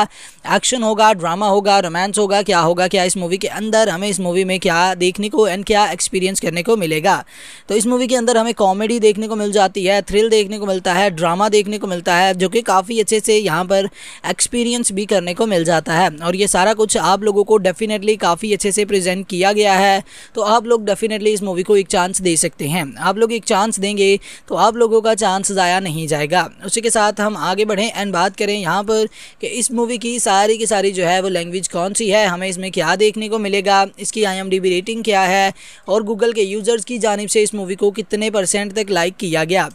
एक्शन होगा ड्रामा होगा रोमांस होगा क्या होगा क्या इस मूवी के अंदर हमें इस मूवी में क्या देखने को एंड क्या एक्सपीरियंस करने को मिलेगा तो इस मूवी के अंदर हमें कॉमेडी देखने को मिल जाती है थ्रिल देखने को मिलता है ड्रामा देखने को मिलता है जो कि काफ़ी अच्छे से यहाँ पर एक्सपीरियंस भी करने को मिल जाता है और ये सारा कुछ आप लोगों को डेफिनेटली काफ़ी अच्छे से प्रेजेंट किया गया है तो आप लोग डेफिनेटली इस मूवी को एक चांस दे सकते हैं आप लोग एक चांस देंगे तो आप लोगों का चांस ज़ाया नहीं जाएगा उसी के साथ हम आगे बढ़ें एंड बात करें यहाँ पर कि इस मूवी की सारी की सारी जो है वो लैंग्वेज कौन सी है हमें इसमें क्या देखने को मिलेगा इसकी आई रेटिंग क्या है और गूगल के यूज़र्स की जानी से इस मूवी को कितने परसेंट तक लाइक किया गया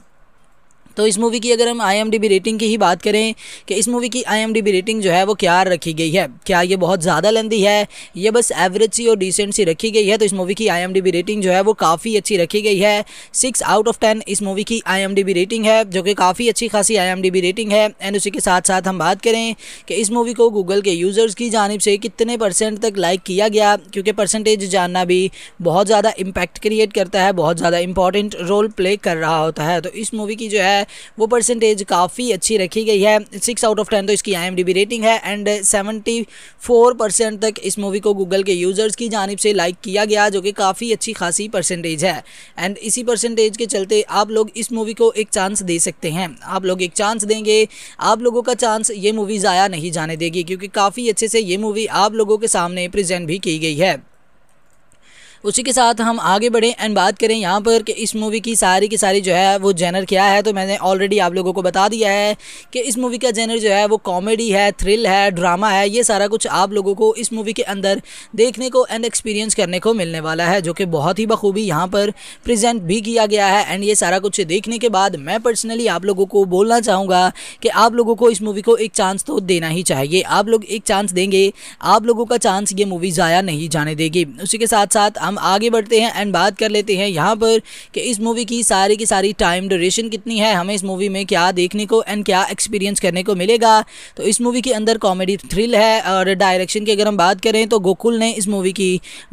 तो इस मूवी की अगर हम आईएमडीबी रेटिंग की ही बात करें कि इस मूवी की आईएमडीबी रेटिंग जो है वो क्या रखी गई है क्या ये बहुत ज़्यादा लंदी है ये बस एवरेज सी और डिसेंट सी रखी गई है तो इस मूवी की आईएमडीबी रेटिंग जो है वो काफ़ी अच्छी रखी गई है सिक्स आउट ऑफ टेन इस मूवी की आई रेटिंग है जो कि काफ़ी अच्छी खासी आई रेटिंग है एंड उसी के साथ साथ हम बात करें कि इस मूवी को गूगल के यूज़र्स की जानब से कितने परसेंट तक लाइक किया गया क्योंकि परसेंटेज जानना भी बहुत ज़्यादा इम्पैक्ट क्रिएट करता है बहुत ज़्यादा इंपॉर्टेंट रोल प्ले कर रहा होता है तो इस मूवी की जो है है वो परसेंटेज काफ़ी अच्छी रखी गई है सिक्स आउट ऑफ टेन तो इसकी आई रेटिंग है एंड सेवेंटी फोर परसेंट तक इस मूवी को गूगल के यूज़र्स की जानब से लाइक किया गया जो कि काफ़ी अच्छी खासी परसेंटेज है एंड इसी परसेंटेज के चलते आप लोग इस मूवी को एक चांस दे सकते हैं आप लोग एक चांस देंगे आप लोगों का चांस ये मूवी ज़ाया नहीं जाने देगी क्योंकि काफ़ी अच्छे से ये मूवी आप लोगों के सामने प्रेजेंट भी की गई है उसी के साथ हम आगे बढ़ें एंड बात करें यहाँ पर कि इस मूवी की सारी की सारी जो है वो जेनर क्या है तो मैंने ऑलरेडी आप लोगों को बता दिया है कि इस मूवी का जेनर जो है वो कॉमेडी है थ्रिल है ड्रामा है ये सारा कुछ आप लोगों को इस मूवी के अंदर देखने को एंड एक्सपीरियंस करने को मिलने वाला है जो कि बहुत ही बखूबी यहाँ पर प्रजेंट भी किया गया है एंड ये सारा कुछ देखने के बाद मैं पर्सनली आप लोगों को बोलना चाहूँगा कि आप लोगों को इस मूवी को एक चांस तो देना ही चाहिए आप लोग एक चांस देंगे आप लोगों का चांस ये मूवी ज़ाया नहीं जाने देगी उसी के साथ साथ हम हम आगे बढ़ते हैं एंड बात कर लेते हैं यहाँ पर कि इस मूवी की सारी की सारी टाइम ड्यूरेशन कितनी है हमें इस मूवी में क्या देखने को एंड क्या एक्सपीरियंस करने को मिलेगा तो इस मूवी के अंदर कॉमेडी थ्रिल है और डायरेक्शन की अगर हम बात करें तो गोकुल ने इस मूवी की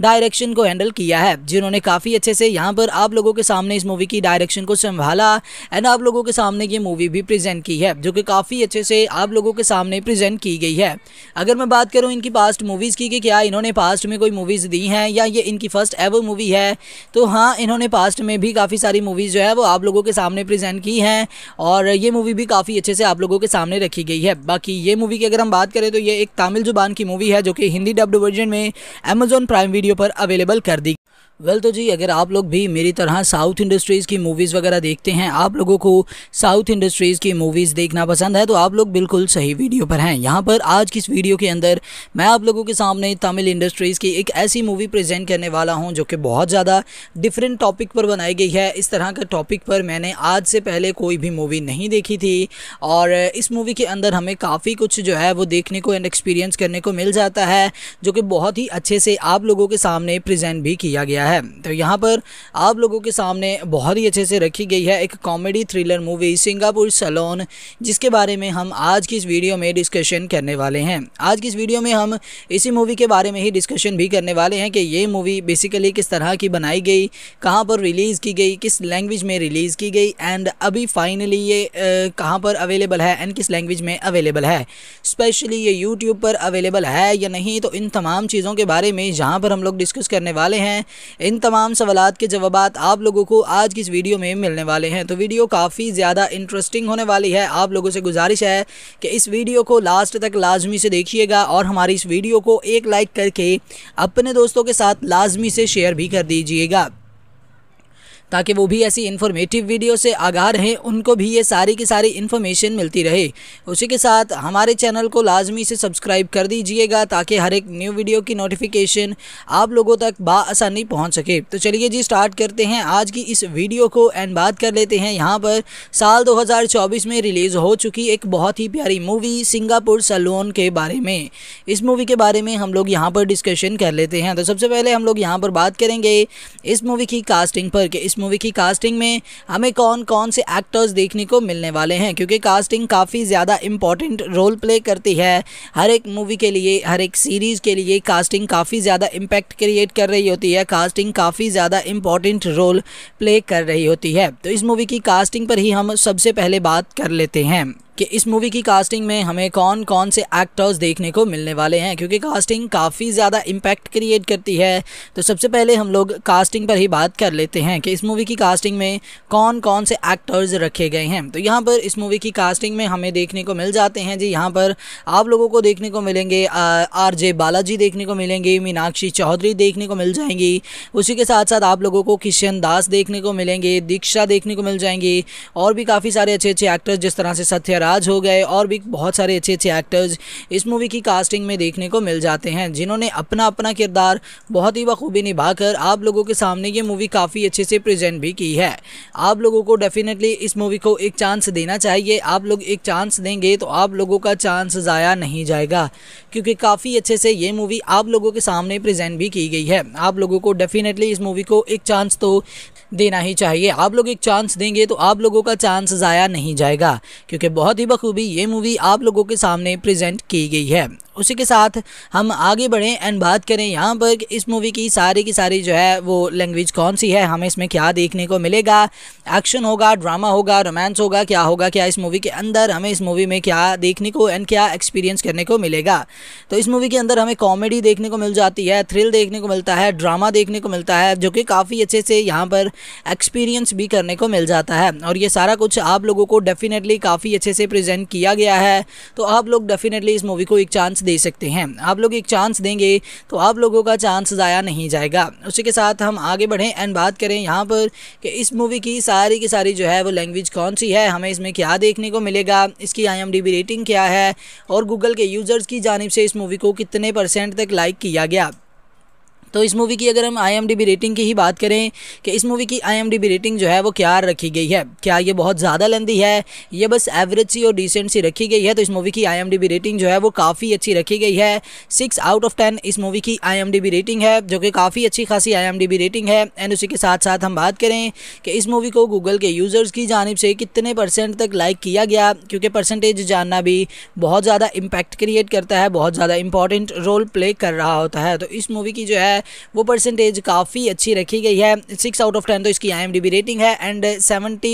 डायरेक्शन को हैंडल किया है जिन्होंने काफ़ी अच्छे से यहाँ पर आप लोगों के सामने इस मूवी की डायरेक्शन को संभाला एंड आप लोगों के सामने ये मूवी भी प्रेजेंट की है जो कि काफ़ी अच्छे से आप लोगों के सामने प्रेजेंट की गई है अगर मैं बात करूँ इनकी पास्ट मूवीज़ की कि क्या इन्होंने पास्ट में कोई मूवीज़ दी हैं या ये इनकी फर्स्ट फर्स्ट एवो मूवी है तो हाँ इन्होंने पास्ट में भी काफ़ी सारी मूवीज़ जो है वो आप लोगों के सामने प्रेजेंट की हैं और ये मूवी भी काफ़ी अच्छे से आप लोगों के सामने रखी गई है बाकी ये मूवी की अगर हम बात करें तो ये एक तमिल जुबान की मूवी है जो कि हिंदी डब्ड वर्जन में अमेजोन प्राइम वीडियो पर अवेलेबल कर दी वेल well, तो जी अगर आप लोग भी मेरी तरह साउथ इंडस्ट्रीज़ की मूवीज़ वगैरह देखते हैं आप लोगों को साउथ इंडस्ट्रीज़ की मूवीज़ देखना पसंद है तो आप लोग बिल्कुल सही वीडियो पर हैं यहाँ पर आज की इस वीडियो के अंदर मैं आप लोगों के सामने तमिल इंडस्ट्रीज़ की एक ऐसी मूवी प्रेजेंट करने वाला हूँ जो कि बहुत ज़्यादा डिफरेंट टॉपिक पर बनाई गई है इस तरह के टॉपिक पर मैंने आज से पहले कोई भी मूवी नहीं देखी थी और इस मूवी के अंदर हमें काफ़ी कुछ जो है वो देखने को एंड एक्सपीरियंस करने को मिल जाता है जो कि बहुत ही अच्छे से आप लोगों के सामने प्रजेंट भी किया गया है है तो यहाँ पर आप लोगों के सामने बहुत ही अच्छे से रखी गई है एक comedy thriller movie Singapore salon जिसके बारे में हम आज की इस वीडियो में डिस्कशन करने वाले हैं आज की इस वीडियो में हम इसी मूवी के बारे में ही डिस्कशन भी करने वाले हैं कि ये मूवी बेसिकली किस तरह की बनाई गई कहाँ पर रिलीज़ की गई किस लैंग्वेज में रिलीज़ की गई एंड अभी फाइनली ये कहाँ पर अवेलेबल है एंड किस लैंग्वेज में अवेलेबल है स्पेशली ये यूट्यूब पर अवेलेबल है या नहीं तो इन तमाम चीज़ों के बारे में जहाँ पर हम लोग डिस्कस करने वाले हैं इन तमाम सवालत के जवाब आप लोगों को आज की इस वीडियो में मिलने वाले हैं तो वीडियो काफ़ी ज़्यादा इंटरेस्टिंग होने वाली है आप लोगों से गुजारिश है कि इस वीडियो को लास्ट तक लाजमी से देखिएगा और हमारी इस वीडियो को एक लाइक करके अपने दोस्तों के साथ लाजमी से शेयर भी कर दीजिएगा ताकि वो भी ऐसी इन्फॉर्मेटिव वीडियो से आगाह रहें उनको भी ये सारी की सारी इन्फॉर्मेशन मिलती रहे उसी के साथ हमारे चैनल को लाजमी से सब्सक्राइब कर दीजिएगा ताकि हर एक न्यू वीडियो की नोटिफिकेशन आप लोगों तक बासानी पहुँच सके तो चलिए जी स्टार्ट करते हैं आज की इस वीडियो को एंड बात कर लेते हैं यहाँ पर साल दो में रिलीज़ हो चुकी एक बहुत ही प्यारी मूवी सिंगापुर सलोन के बारे में इस मूवी के बारे में हम लोग यहाँ पर डिस्कशन कर लेते हैं तो सबसे पहले हम लोग यहाँ पर बात करेंगे इस मूवी की कास्टिंग पर कि इस मूवी की कास्टिंग में हमें कौन कौन से एक्टर्स देखने को मिलने वाले हैं क्योंकि कास्टिंग काफ़ी ज़्यादा इम्पॉर्टेंट रोल प्ले करती है हर एक मूवी के लिए हर एक सीरीज़ के लिए कास्टिंग काफ़ी ज़्यादा इम्पैक्ट क्रिएट कर रही होती है कास्टिंग काफ़ी ज़्यादा इम्पॉर्टेंट रोल प्ले कर रही होती है तो इस मूवी की कास्टिंग पर ही हम सबसे पहले बात कर लेते हैं कि इस मूवी की कास्टिंग में हमें कौन कौन से एक्टर्स देखने को मिलने वाले हैं क्योंकि कास्टिंग काफ़ी ज़्यादा इम्पैक्ट क्रिएट करती है तो सबसे पहले हम लोग कास्टिंग पर ही बात कर लेते हैं कि इस मूवी की कास्टिंग में कौन कौन से एक्टर्स रखे गए हैं तो यहाँ पर इस मूवी की कास्टिंग में हमें देखने को मिल जाते हैं जी यहाँ पर आप लोगों को देखने को मिलेंगे आर जे बालाजी देखने को मिलेंगे मीनाक्षी चौधरी देखने को मिल जाएंगी उसी के साथ साथ आप लोगों को किशन दास देखने को मिलेंगे दीक्षा देखने को मिल जाएंगी और भी काफ़ी सारे अच्छे अच्छे एक्टर्स जिस तरह से सत्यराज राज हो गए और भी बहुत सारे अच्छे अच्छे एक्टर्स इस मूवी की कास्टिंग में देखने को मिल जाते हैं जिन्होंने अपना अपना किरदार बहुत ही बखूबी निभाकर आप लोगों के सामने ये मूवी काफ़ी अच्छे से प्रेजेंट भी की है आप लोगों को डेफिनेटली इस मूवी को एक चांस देना चाहिए आप लोग एक चांस देंगे तो आप लोगों का चांस ज़ाया नहीं जाएगा क्योंकि काफ़ी अच्छे से ये मूवी आप लोगों के सामने प्रेजेंट भी की गई है आप लोगों को डेफिनेटली इस मूवी को एक चांस तो देना ही चाहिए आप लोग एक चांस देंगे तो आप लोगों का चांस ज़ाया नहीं जाएगा क्योंकि बहुत बहुत ही बखूबी ये मूवी आप लोगों के सामने प्रेजेंट की गई है उसी के साथ हम आगे बढ़ें एंड बात करें यहाँ पर इस मूवी की सारी की सारी जो है वो लैंग्वेज कौन सी है हमें इसमें क्या देखने को मिलेगा एक्शन होगा ड्रामा होगा रोमांस होगा क्या होगा क्या इस मूवी के अंदर हमें इस मूवी में क्या देखने को एंड क्या एक्सपीरियंस करने को मिलेगा तो इस मूवी के अंदर हमें कॉमेडी देखने को मिल जाती है थ्रिल देखने को मिलता है ड्रामा देखने को मिलता है जो कि काफ़ी अच्छे से यहाँ पर एक्सपीरियंस भी करने को मिल जाता है और ये सारा कुछ आप लोगों को डेफिनेटली काफ़ी अच्छे से प्रेजेंट किया गया है तो आप लोग डेफिनेटली इस मूवी को एक चांस दे सकते हैं आप लोग एक चांस देंगे तो आप लोगों का चांस ज़ाया नहीं जाएगा उसी के साथ हम आगे बढ़ें एंड बात करें यहाँ पर कि इस मूवी की सारी की सारी जो है वो लैंग्वेज कौन सी है हमें इसमें क्या देखने को मिलेगा इसकी आई रेटिंग क्या है और गूगल के यूज़र्स की जानब से इस मूवी को कितने परसेंट तक लाइक किया गया तो इस मूवी की अगर हम आई रेटिंग की ही बात करें कि इस मूवी की आई रेटिंग जो है वो क्या रखी गई है क्या ये बहुत ज़्यादा लंदी है ये बस एवरेज सी और डिसेंट सी रखी गई है तो इस मूवी की आई रेटिंग जो है वो काफ़ी अच्छी रखी गई है सिक्स आउट ऑफ टेन इस मूवी की आई रेटिंग है जो कि काफ़ी अच्छी खासी आई रेटिंग है एंड उसी के साथ साथ हम बात करें कि इस मूवी को गूगल के यूज़र्स की जानब से कितने परसेंट तक लाइक किया गया क्योंकि परसेंटेज जानना भी बहुत ज़्यादा इम्पैक्ट क्रिएट करता है बहुत ज़्यादा इंपॉर्टेंट रोल प्ले कर रहा होता है तो इस मूवी की जो है है वो परसेंटेज काफ़ी अच्छी रखी गई है सिक्स आउट ऑफ टेन तो इसकी आई रेटिंग है एंड सेवेंटी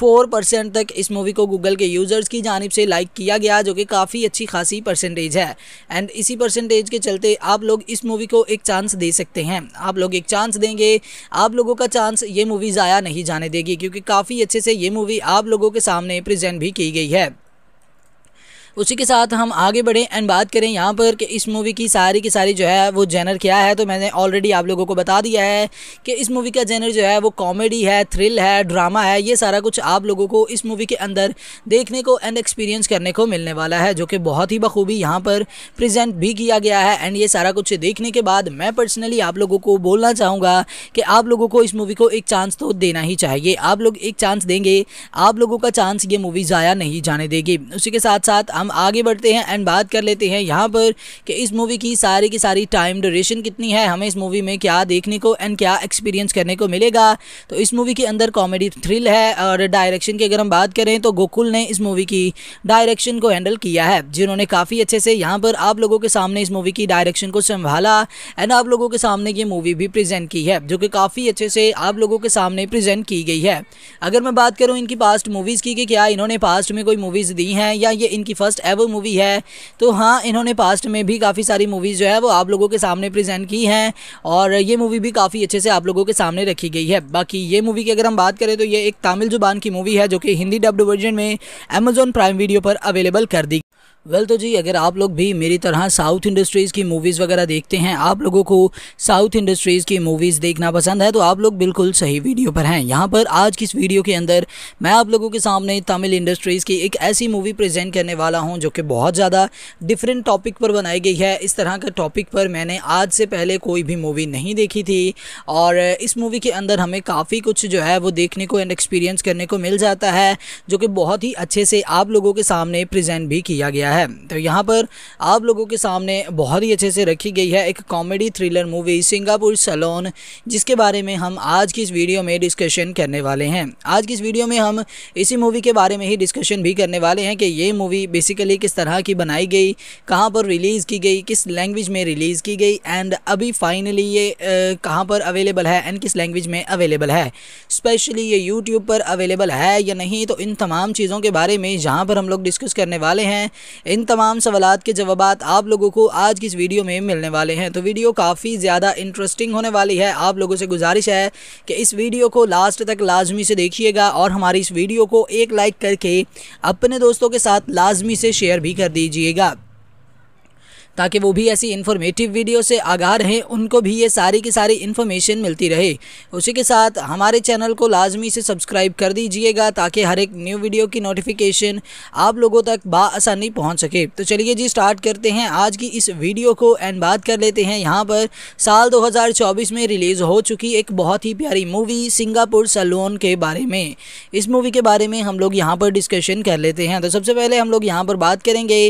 फोर परसेंट तक इस मूवी को गूगल के यूज़र्स की जानब से लाइक किया गया जो कि काफ़ी अच्छी खासी परसेंटेज है एंड इसी परसेंटेज के चलते आप लोग इस मूवी को एक चांस दे सकते हैं आप लोग एक चांस देंगे आप लोगों का चांस ये मूवी ज़ाया नहीं जाने देगी क्योंकि काफ़ी अच्छे से ये मूवी आप लोगों के सामने प्रेजेंट भी की गई है उसी के साथ हम आगे बढ़ें एंड बात करें यहाँ पर कि इस मूवी की सारी की सारी जो है वो जेनर क्या है तो मैंने ऑलरेडी आप लोगों को बता दिया है कि इस मूवी का जेनर जो है वो कॉमेडी है थ्रिल है ड्रामा है ये सारा कुछ आप लोगों को इस मूवी के अंदर देखने को एंड एक्सपीरियंस करने को मिलने वाला है जो कि बहुत ही बखूबी यहाँ पर प्रजेंट भी किया गया है एंड ये सारा कुछ देखने के बाद मैं पर्सनली आप लोगों को बोलना चाहूँगा कि आप लोगों को इस मूवी को एक चांस तो देना ही चाहिए आप लोग एक चांस देंगे आप लोगों का चांस ये मूवी ज़ाया नहीं जाने देगी उसी के साथ साथ हम हम आगे बढ़ते हैं एंड बात कर लेते हैं यहाँ पर कि इस मूवी की सारी की सारी टाइम ड्यूरेशन कितनी है हमें इस मूवी में क्या देखने को एंड क्या एक्सपीरियंस करने को मिलेगा तो इस मूवी के अंदर कॉमेडी थ्रिल है और डायरेक्शन की अगर हम बात करें तो गोकुल ने इस मूवी की डायरेक्शन को हैंडल किया है जिन्होंने काफ़ी अच्छे से यहाँ पर आप लोगों के सामने इस मूवी की डायरेक्शन को संभाला एंड आप लोगों के सामने ये मूवी भी प्रेजेंट की है जो कि काफ़ी अच्छे से आप लोगों के सामने प्रेजेंट की गई है अगर मैं बात करूँ इनकी पास्ट मूवीज़ की कि क्या इन्होंने पास्ट में कोई मूवीज़ दी हैं या ये इनकी फर्स्ट फर्स्ट एवर मूवी है तो हाँ इन्होंने पास्ट में भी काफ़ी सारी मूवीज़ जो है वो आप लोगों के सामने प्रेजेंट की हैं और ये मूवी भी काफ़ी अच्छे से आप लोगों के सामने रखी गई है बाकी ये मूवी की अगर हम बात करें तो ये एक तमिल जुबान की मूवी है जो कि हिंदी डब्ड वर्जन में अमेजोन प्राइम वीडियो पर अवेलेबल कर दी वेल well, तो जी अगर आप लोग भी मेरी तरह साउथ इंडस्ट्रीज़ की मूवीज़ वगैरह देखते हैं आप लोगों को साउथ इंडस्ट्रीज़ की मूवीज़ देखना पसंद है तो आप लोग बिल्कुल सही वीडियो पर हैं यहाँ पर आज की इस वीडियो के अंदर मैं आप लोगों के सामने तमिल इंडस्ट्रीज़ की एक ऐसी मूवी प्रेजेंट करने वाला हूँ जो कि बहुत ज़्यादा डिफरेंट टॉपिक पर बनाई गई है इस तरह के टॉपिक पर मैंने आज से पहले कोई भी मूवी नहीं देखी थी और इस मूवी के अंदर हमें काफ़ी कुछ जो है वो देखने को एंड एक्सपीरियंस करने को मिल जाता है जो कि बहुत ही अच्छे से आप लोगों के सामने प्रजेंट भी किया गया है है तो यहाँ पर आप लोगों के सामने बहुत ही अच्छे से रखी गई है एक comedy thriller movie Singapore salon जिसके बारे में हम आज की इस वीडियो में डिस्कशन करने वाले हैं आज की इस वीडियो में हम इसी मूवी के बारे में ही डिस्कशन भी करने वाले हैं कि ये मूवी बेसिकली किस तरह की बनाई गई कहाँ पर रिलीज़ की गई किस लैंग्वेज में रिलीज़ की गई एंड अभी फाइनली ये कहाँ पर अवेलेबल है एंड किस लैंग्वेज में अवेलेबल है स्पेशली ये यूट्यूब पर अवेलेबल है या नहीं तो इन तमाम चीज़ों के बारे में जहाँ पर हम लोग डिस्कस करने वाले हैं इन तमाम सवालत के जवाब आप लोगों को आज की इस वीडियो में मिलने वाले हैं तो वीडियो काफ़ी ज़्यादा इंटरेस्टिंग होने वाली है आप लोगों से गुजारिश है कि इस वीडियो को लास्ट तक लाजमी से देखिएगा और हमारी इस वीडियो को एक लाइक करके अपने दोस्तों के साथ लाजमी से शेयर भी कर दीजिएगा ताकि वो भी ऐसी इन्फॉर्मेटिव वीडियो से आगाह रहें उनको भी ये सारी की सारी इन्फॉर्मेशन मिलती रहे उसी के साथ हमारे चैनल को लाजमी से सब्सक्राइब कर दीजिएगा ताकि हर एक न्यू वीडियो की नोटिफिकेशन आप लोगों तक बासानी पहुँच सके तो चलिए जी स्टार्ट करते हैं आज की इस वीडियो को एंड बात कर लेते हैं यहाँ पर साल दो में रिलीज़ हो चुकी एक बहुत ही प्यारी मूवी सिंगापुर सलोन के बारे में इस मूवी के बारे में हम लोग यहाँ पर डिस्कशन कर लेते हैं तो सबसे पहले हम लोग यहाँ पर बात करेंगे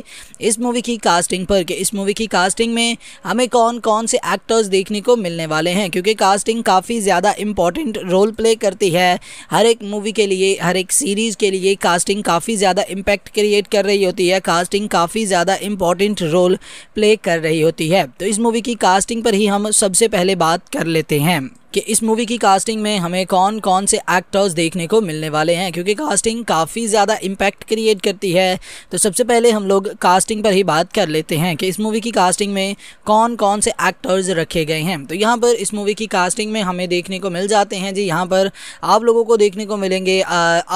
इस मूवी की कास्टिंग पर कि इस मूवी की कास्टिंग में हमें कौन कौन से एक्टर्स देखने को मिलने वाले हैं क्योंकि कास्टिंग काफ़ी ज़्यादा इम्पॉर्टेंट रोल प्ले करती है हर एक मूवी के लिए हर एक सीरीज़ के लिए कास्टिंग काफ़ी ज़्यादा इम्पैक्ट क्रिएट कर रही होती है कास्टिंग काफ़ी ज़्यादा इम्पॉर्टेंट रोल प्ले कर रही होती है तो इस मूवी की कास्टिंग पर ही हम सबसे पहले बात कर लेते हैं कि इस मूवी की कास्टिंग में हमें कौन कौन से एक्टर्स देखने को मिलने वाले हैं क्योंकि कास्टिंग काफ़ी ज़्यादा इम्पैक्ट क्रिएट करती है तो सबसे पहले हम लोग कास्टिंग पर ही बात कर लेते हैं कि इस मूवी की कास्टिंग में कौन कौन से एक्टर्स रखे गए हैं तो यहाँ पर इस मूवी की कास्टिंग में हमें देखने को मिल जाते हैं जी यहाँ पर आप लोगों को देखने को मिलेंगे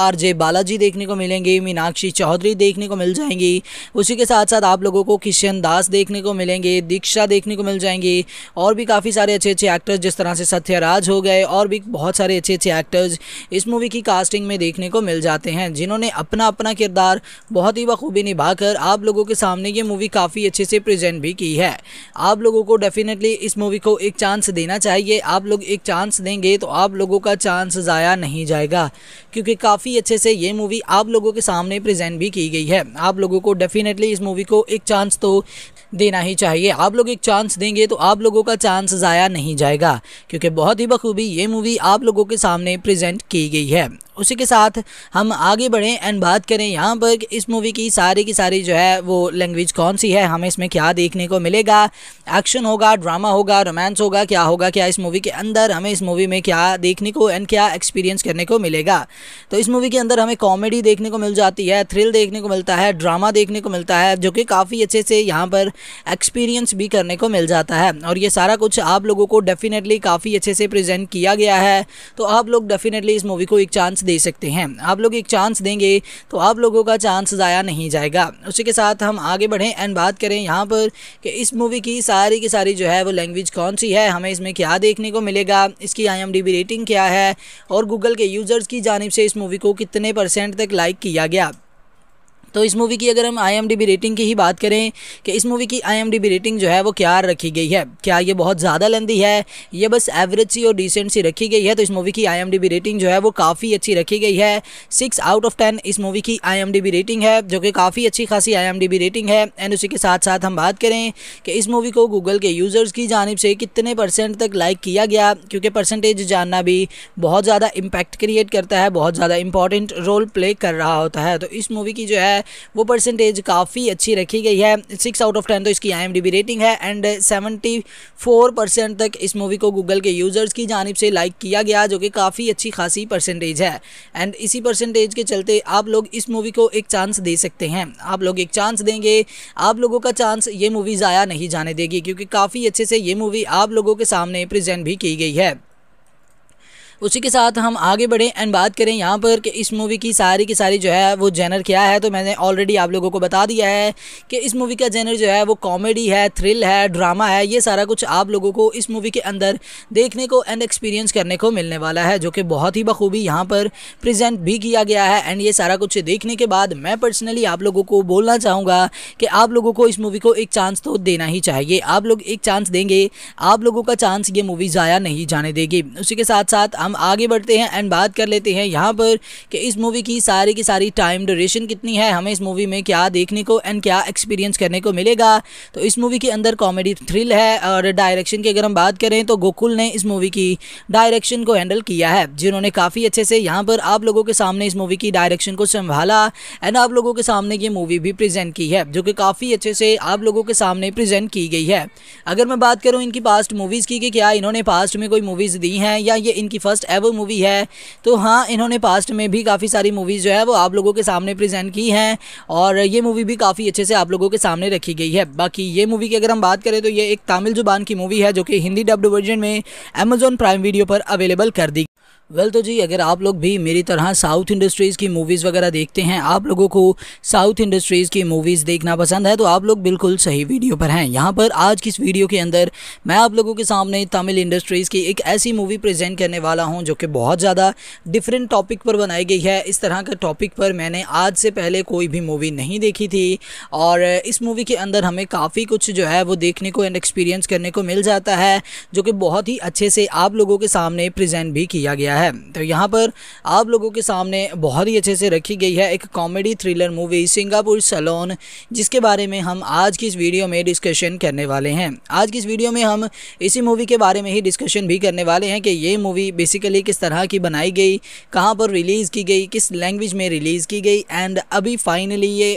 आर जे बालाजी देखने को मिलेंगे मीनाक्षी चौधरी देखने को मिल जाएंगी उसी के साथ साथ आप लोगों को किशन दास देखने को मिलेंगे दीक्षा देखने को मिल जाएंगी और भी काफ़ी सारे अच्छे अच्छे एक्टर्स जिस तरह से सत्यराज राज हो गए और भी बहुत सारे अच्छे अच्छे एक्टर्स इस मूवी की कास्टिंग में देखने को मिल जाते हैं जिन्होंने अपना अपना किरदार बहुत ही बखूबी निभाकर आप लोगों के सामने ये मूवी काफ़ी अच्छे से प्रेजेंट भी की है आप लोगों को डेफिनेटली इस मूवी को एक चांस देना चाहिए आप लोग एक चांस देंगे तो आप लोगों का चांस ज़ाया नहीं जाएगा क्योंकि काफ़ी अच्छे से ये मूवी आप लोगों के सामने प्रेजेंट भी की गई है आप लोगों को डेफिनेटली इस मूवी को एक चांस तो देना ही चाहिए आप लोग एक चांस देंगे तो आप लोगों का चांस ज़ाया नहीं जाएगा क्योंकि बहुत ही बखूबी ये मूवी आप लोगों के सामने प्रेजेंट की गई है उसी के साथ हम आगे बढ़ें एंड बात करें यहाँ पर इस मूवी की सारी की सारी जो है वो लैंग्वेज कौन सी है हमें इसमें क्या देखने को मिलेगा एक्शन होगा ड्रामा होगा रोमांस होगा क्या होगा क्या इस मूवी के अंदर हमें इस मूवी में क्या देखने को एंड क्या एक्सपीरियंस करने को मिलेगा तो इस मूवी के अंदर हमें कॉमेडी देखने को मिल जाती है थ्रिल देखने को मिलता है ड्रामा देखने को मिलता है जो कि काफ़ी अच्छे से यहाँ पर एक्सपीरियंस भी करने को मिल जाता है और ये सारा कुछ आप लोगों को डेफिनेटली काफ़ी अच्छे से प्रेजेंट किया गया है तो आप लोग डेफिनेटली इस मूवी को एक चांस दे सकते हैं आप लोग एक चांस देंगे तो आप लोगों का चांस ज़ाया नहीं जाएगा उसी के साथ हम आगे बढ़ें एंड बात करें यहाँ पर कि इस मूवी की सारी की सारी जो है वो लैंग्वेज कौन सी है हमें इसमें क्या देखने को मिलेगा इसकी आई रेटिंग क्या है और गूगल के यूज़र्स की जानब से इस मूवी को कितने परसेंट तक लाइक किया गया तो इस मूवी की अगर हम आईएमडीबी रेटिंग की ही बात करें कि इस मूवी की आईएमडीबी रेटिंग जो है वो क्या रखी गई है क्या ये बहुत ज़्यादा लंदी है ये बस एवरेज सी और डिसेंट सी रखी गई है तो इस मूवी की आईएमडीबी रेटिंग जो है वो काफ़ी अच्छी रखी गई है सिक्स आउट ऑफ टेन इस मूवी की आई रेटिंग है जो कि काफ़ी अच्छी खासी आई रेटिंग है एंड उसी के साथ साथ हम बात करें कि इस मूवी को गूगल के यूज़र्स की जानब से कितने परसेंट तक लाइक किया गया क्योंकि परसेंटेज जानना भी बहुत ज़्यादा इम्पैक्ट क्रिएट करता है बहुत ज़्यादा इंपॉर्टेंट रोल प्ले कर रहा होता है तो इस मूवी की जो है है वो परसेंटेज काफ़ी अच्छी रखी गई है सिक्स आउट ऑफ टेन तो इसकी आई रेटिंग है एंड सेवेंटी फोर परसेंट तक इस मूवी को गूगल के यूज़र्स की जानब से लाइक किया गया जो कि काफ़ी अच्छी खासी परसेंटेज है एंड इसी परसेंटेज के चलते आप लोग इस मूवी को एक चांस दे सकते हैं आप लोग एक चांस देंगे आप लोगों का चांस ये मूवी ज़ाया नहीं जाने देगी क्योंकि काफ़ी अच्छे से ये मूवी आप लोगों के सामने प्रेजेंट भी की गई है उसी के साथ हम आगे बढ़ें एंड बात करें यहाँ पर कि इस मूवी की सारी की सारी जो है वो जेनर क्या है तो मैंने ऑलरेडी आप लोगों को बता दिया है कि इस मूवी का जेनर जो है वो कॉमेडी है थ्रिल है ड्रामा है ये सारा कुछ आप लोगों को इस मूवी के अंदर देखने को एंड एक्सपीरियंस करने को मिलने वाला है जो कि बहुत ही बखूबी यहाँ पर प्रजेंट भी किया गया है एंड ये सारा कुछ देखने के बाद मैं पर्सनली आप लोगों को बोलना चाहूँगा कि आप लोगों को इस मूवी को एक चांस तो देना ही चाहिए आप लोग एक चांस देंगे आप लोगों का चांस ये मूवी ज़ाया नहीं जाने देगी उसी के साथ साथ हम हम आगे बढ़ते हैं एंड बात कर लेते हैं यहाँ पर कि इस मूवी की सारी की सारी टाइम ड्यूरेशन कितनी है हमें इस मूवी में क्या देखने को एंड क्या एक्सपीरियंस करने को मिलेगा तो इस मूवी के अंदर कॉमेडी थ्रिल है और डायरेक्शन की अगर हम बात करें तो गोकुल ने इस मूवी की डायरेक्शन को हैंडल किया है जिन्होंने काफ़ी अच्छे से यहाँ पर आप लोगों के सामने इस मूवी की डायरेक्शन को संभाला एंड आप लोगों के सामने ये मूवी भी प्रेजेंट की है जो कि काफ़ी अच्छे से आप लोगों के सामने प्रेजेंट की गई है अगर मैं बात करूँ इनकी पास्ट मूवीज़ की कि क्या इन्होंने पास्ट में कोई मूवीज़ दी हैं या ये इनकी फर्स्ट फर्स्ट एवर मूवी है तो हाँ इन्होंने पास्ट में भी काफ़ी सारी मूवीज़ जो है वो आप लोगों के सामने प्रेजेंट की हैं और ये मूवी भी काफ़ी अच्छे से आप लोगों के सामने रखी गई है बाकी ये मूवी की अगर हम बात करें तो ये एक तमिल जुबान की मूवी है जो कि हिंदी डब्ड वर्जन में अमेजोन प्राइम वीडियो पर अवेलेबल कर दी वेल well, तो जी अगर आप लोग भी मेरी तरह साउथ इंडस्ट्रीज़ की मूवीज़ वगैरह देखते हैं आप लोगों को साउथ इंडस्ट्रीज़ की मूवीज़ देखना पसंद है तो आप लोग बिल्कुल सही वीडियो पर हैं यहाँ पर आज की इस वीडियो के अंदर मैं आप लोगों के सामने तमिल इंडस्ट्रीज़ की एक ऐसी मूवी प्रेजेंट करने वाला हूँ जो कि बहुत ज़्यादा डिफरेंट टॉपिक पर बनाई गई है इस तरह के टॉपिक पर मैंने आज से पहले कोई भी मूवी नहीं देखी थी और इस मूवी के अंदर हमें काफ़ी कुछ जो है वो देखने को एंड एक्सपीरियंस करने को मिल जाता है जो कि बहुत ही अच्छे से आप लोगों के सामने प्रजेंट भी किया गया है है तो यहाँ पर आप लोगों के सामने बहुत ही अच्छे से रखी गई है एक comedy thriller movie Singapore salon जिसके बारे में हम आज की इस वीडियो में डिस्कशन करने वाले हैं आज की इस वीडियो में हम इसी मूवी के बारे में ही डिस्कशन भी करने वाले हैं कि ये मूवी बेसिकली किस तरह की बनाई गई कहाँ पर रिलीज़ की गई किस लैंग्वेज में रिलीज़ की गई एंड अभी फाइनली ये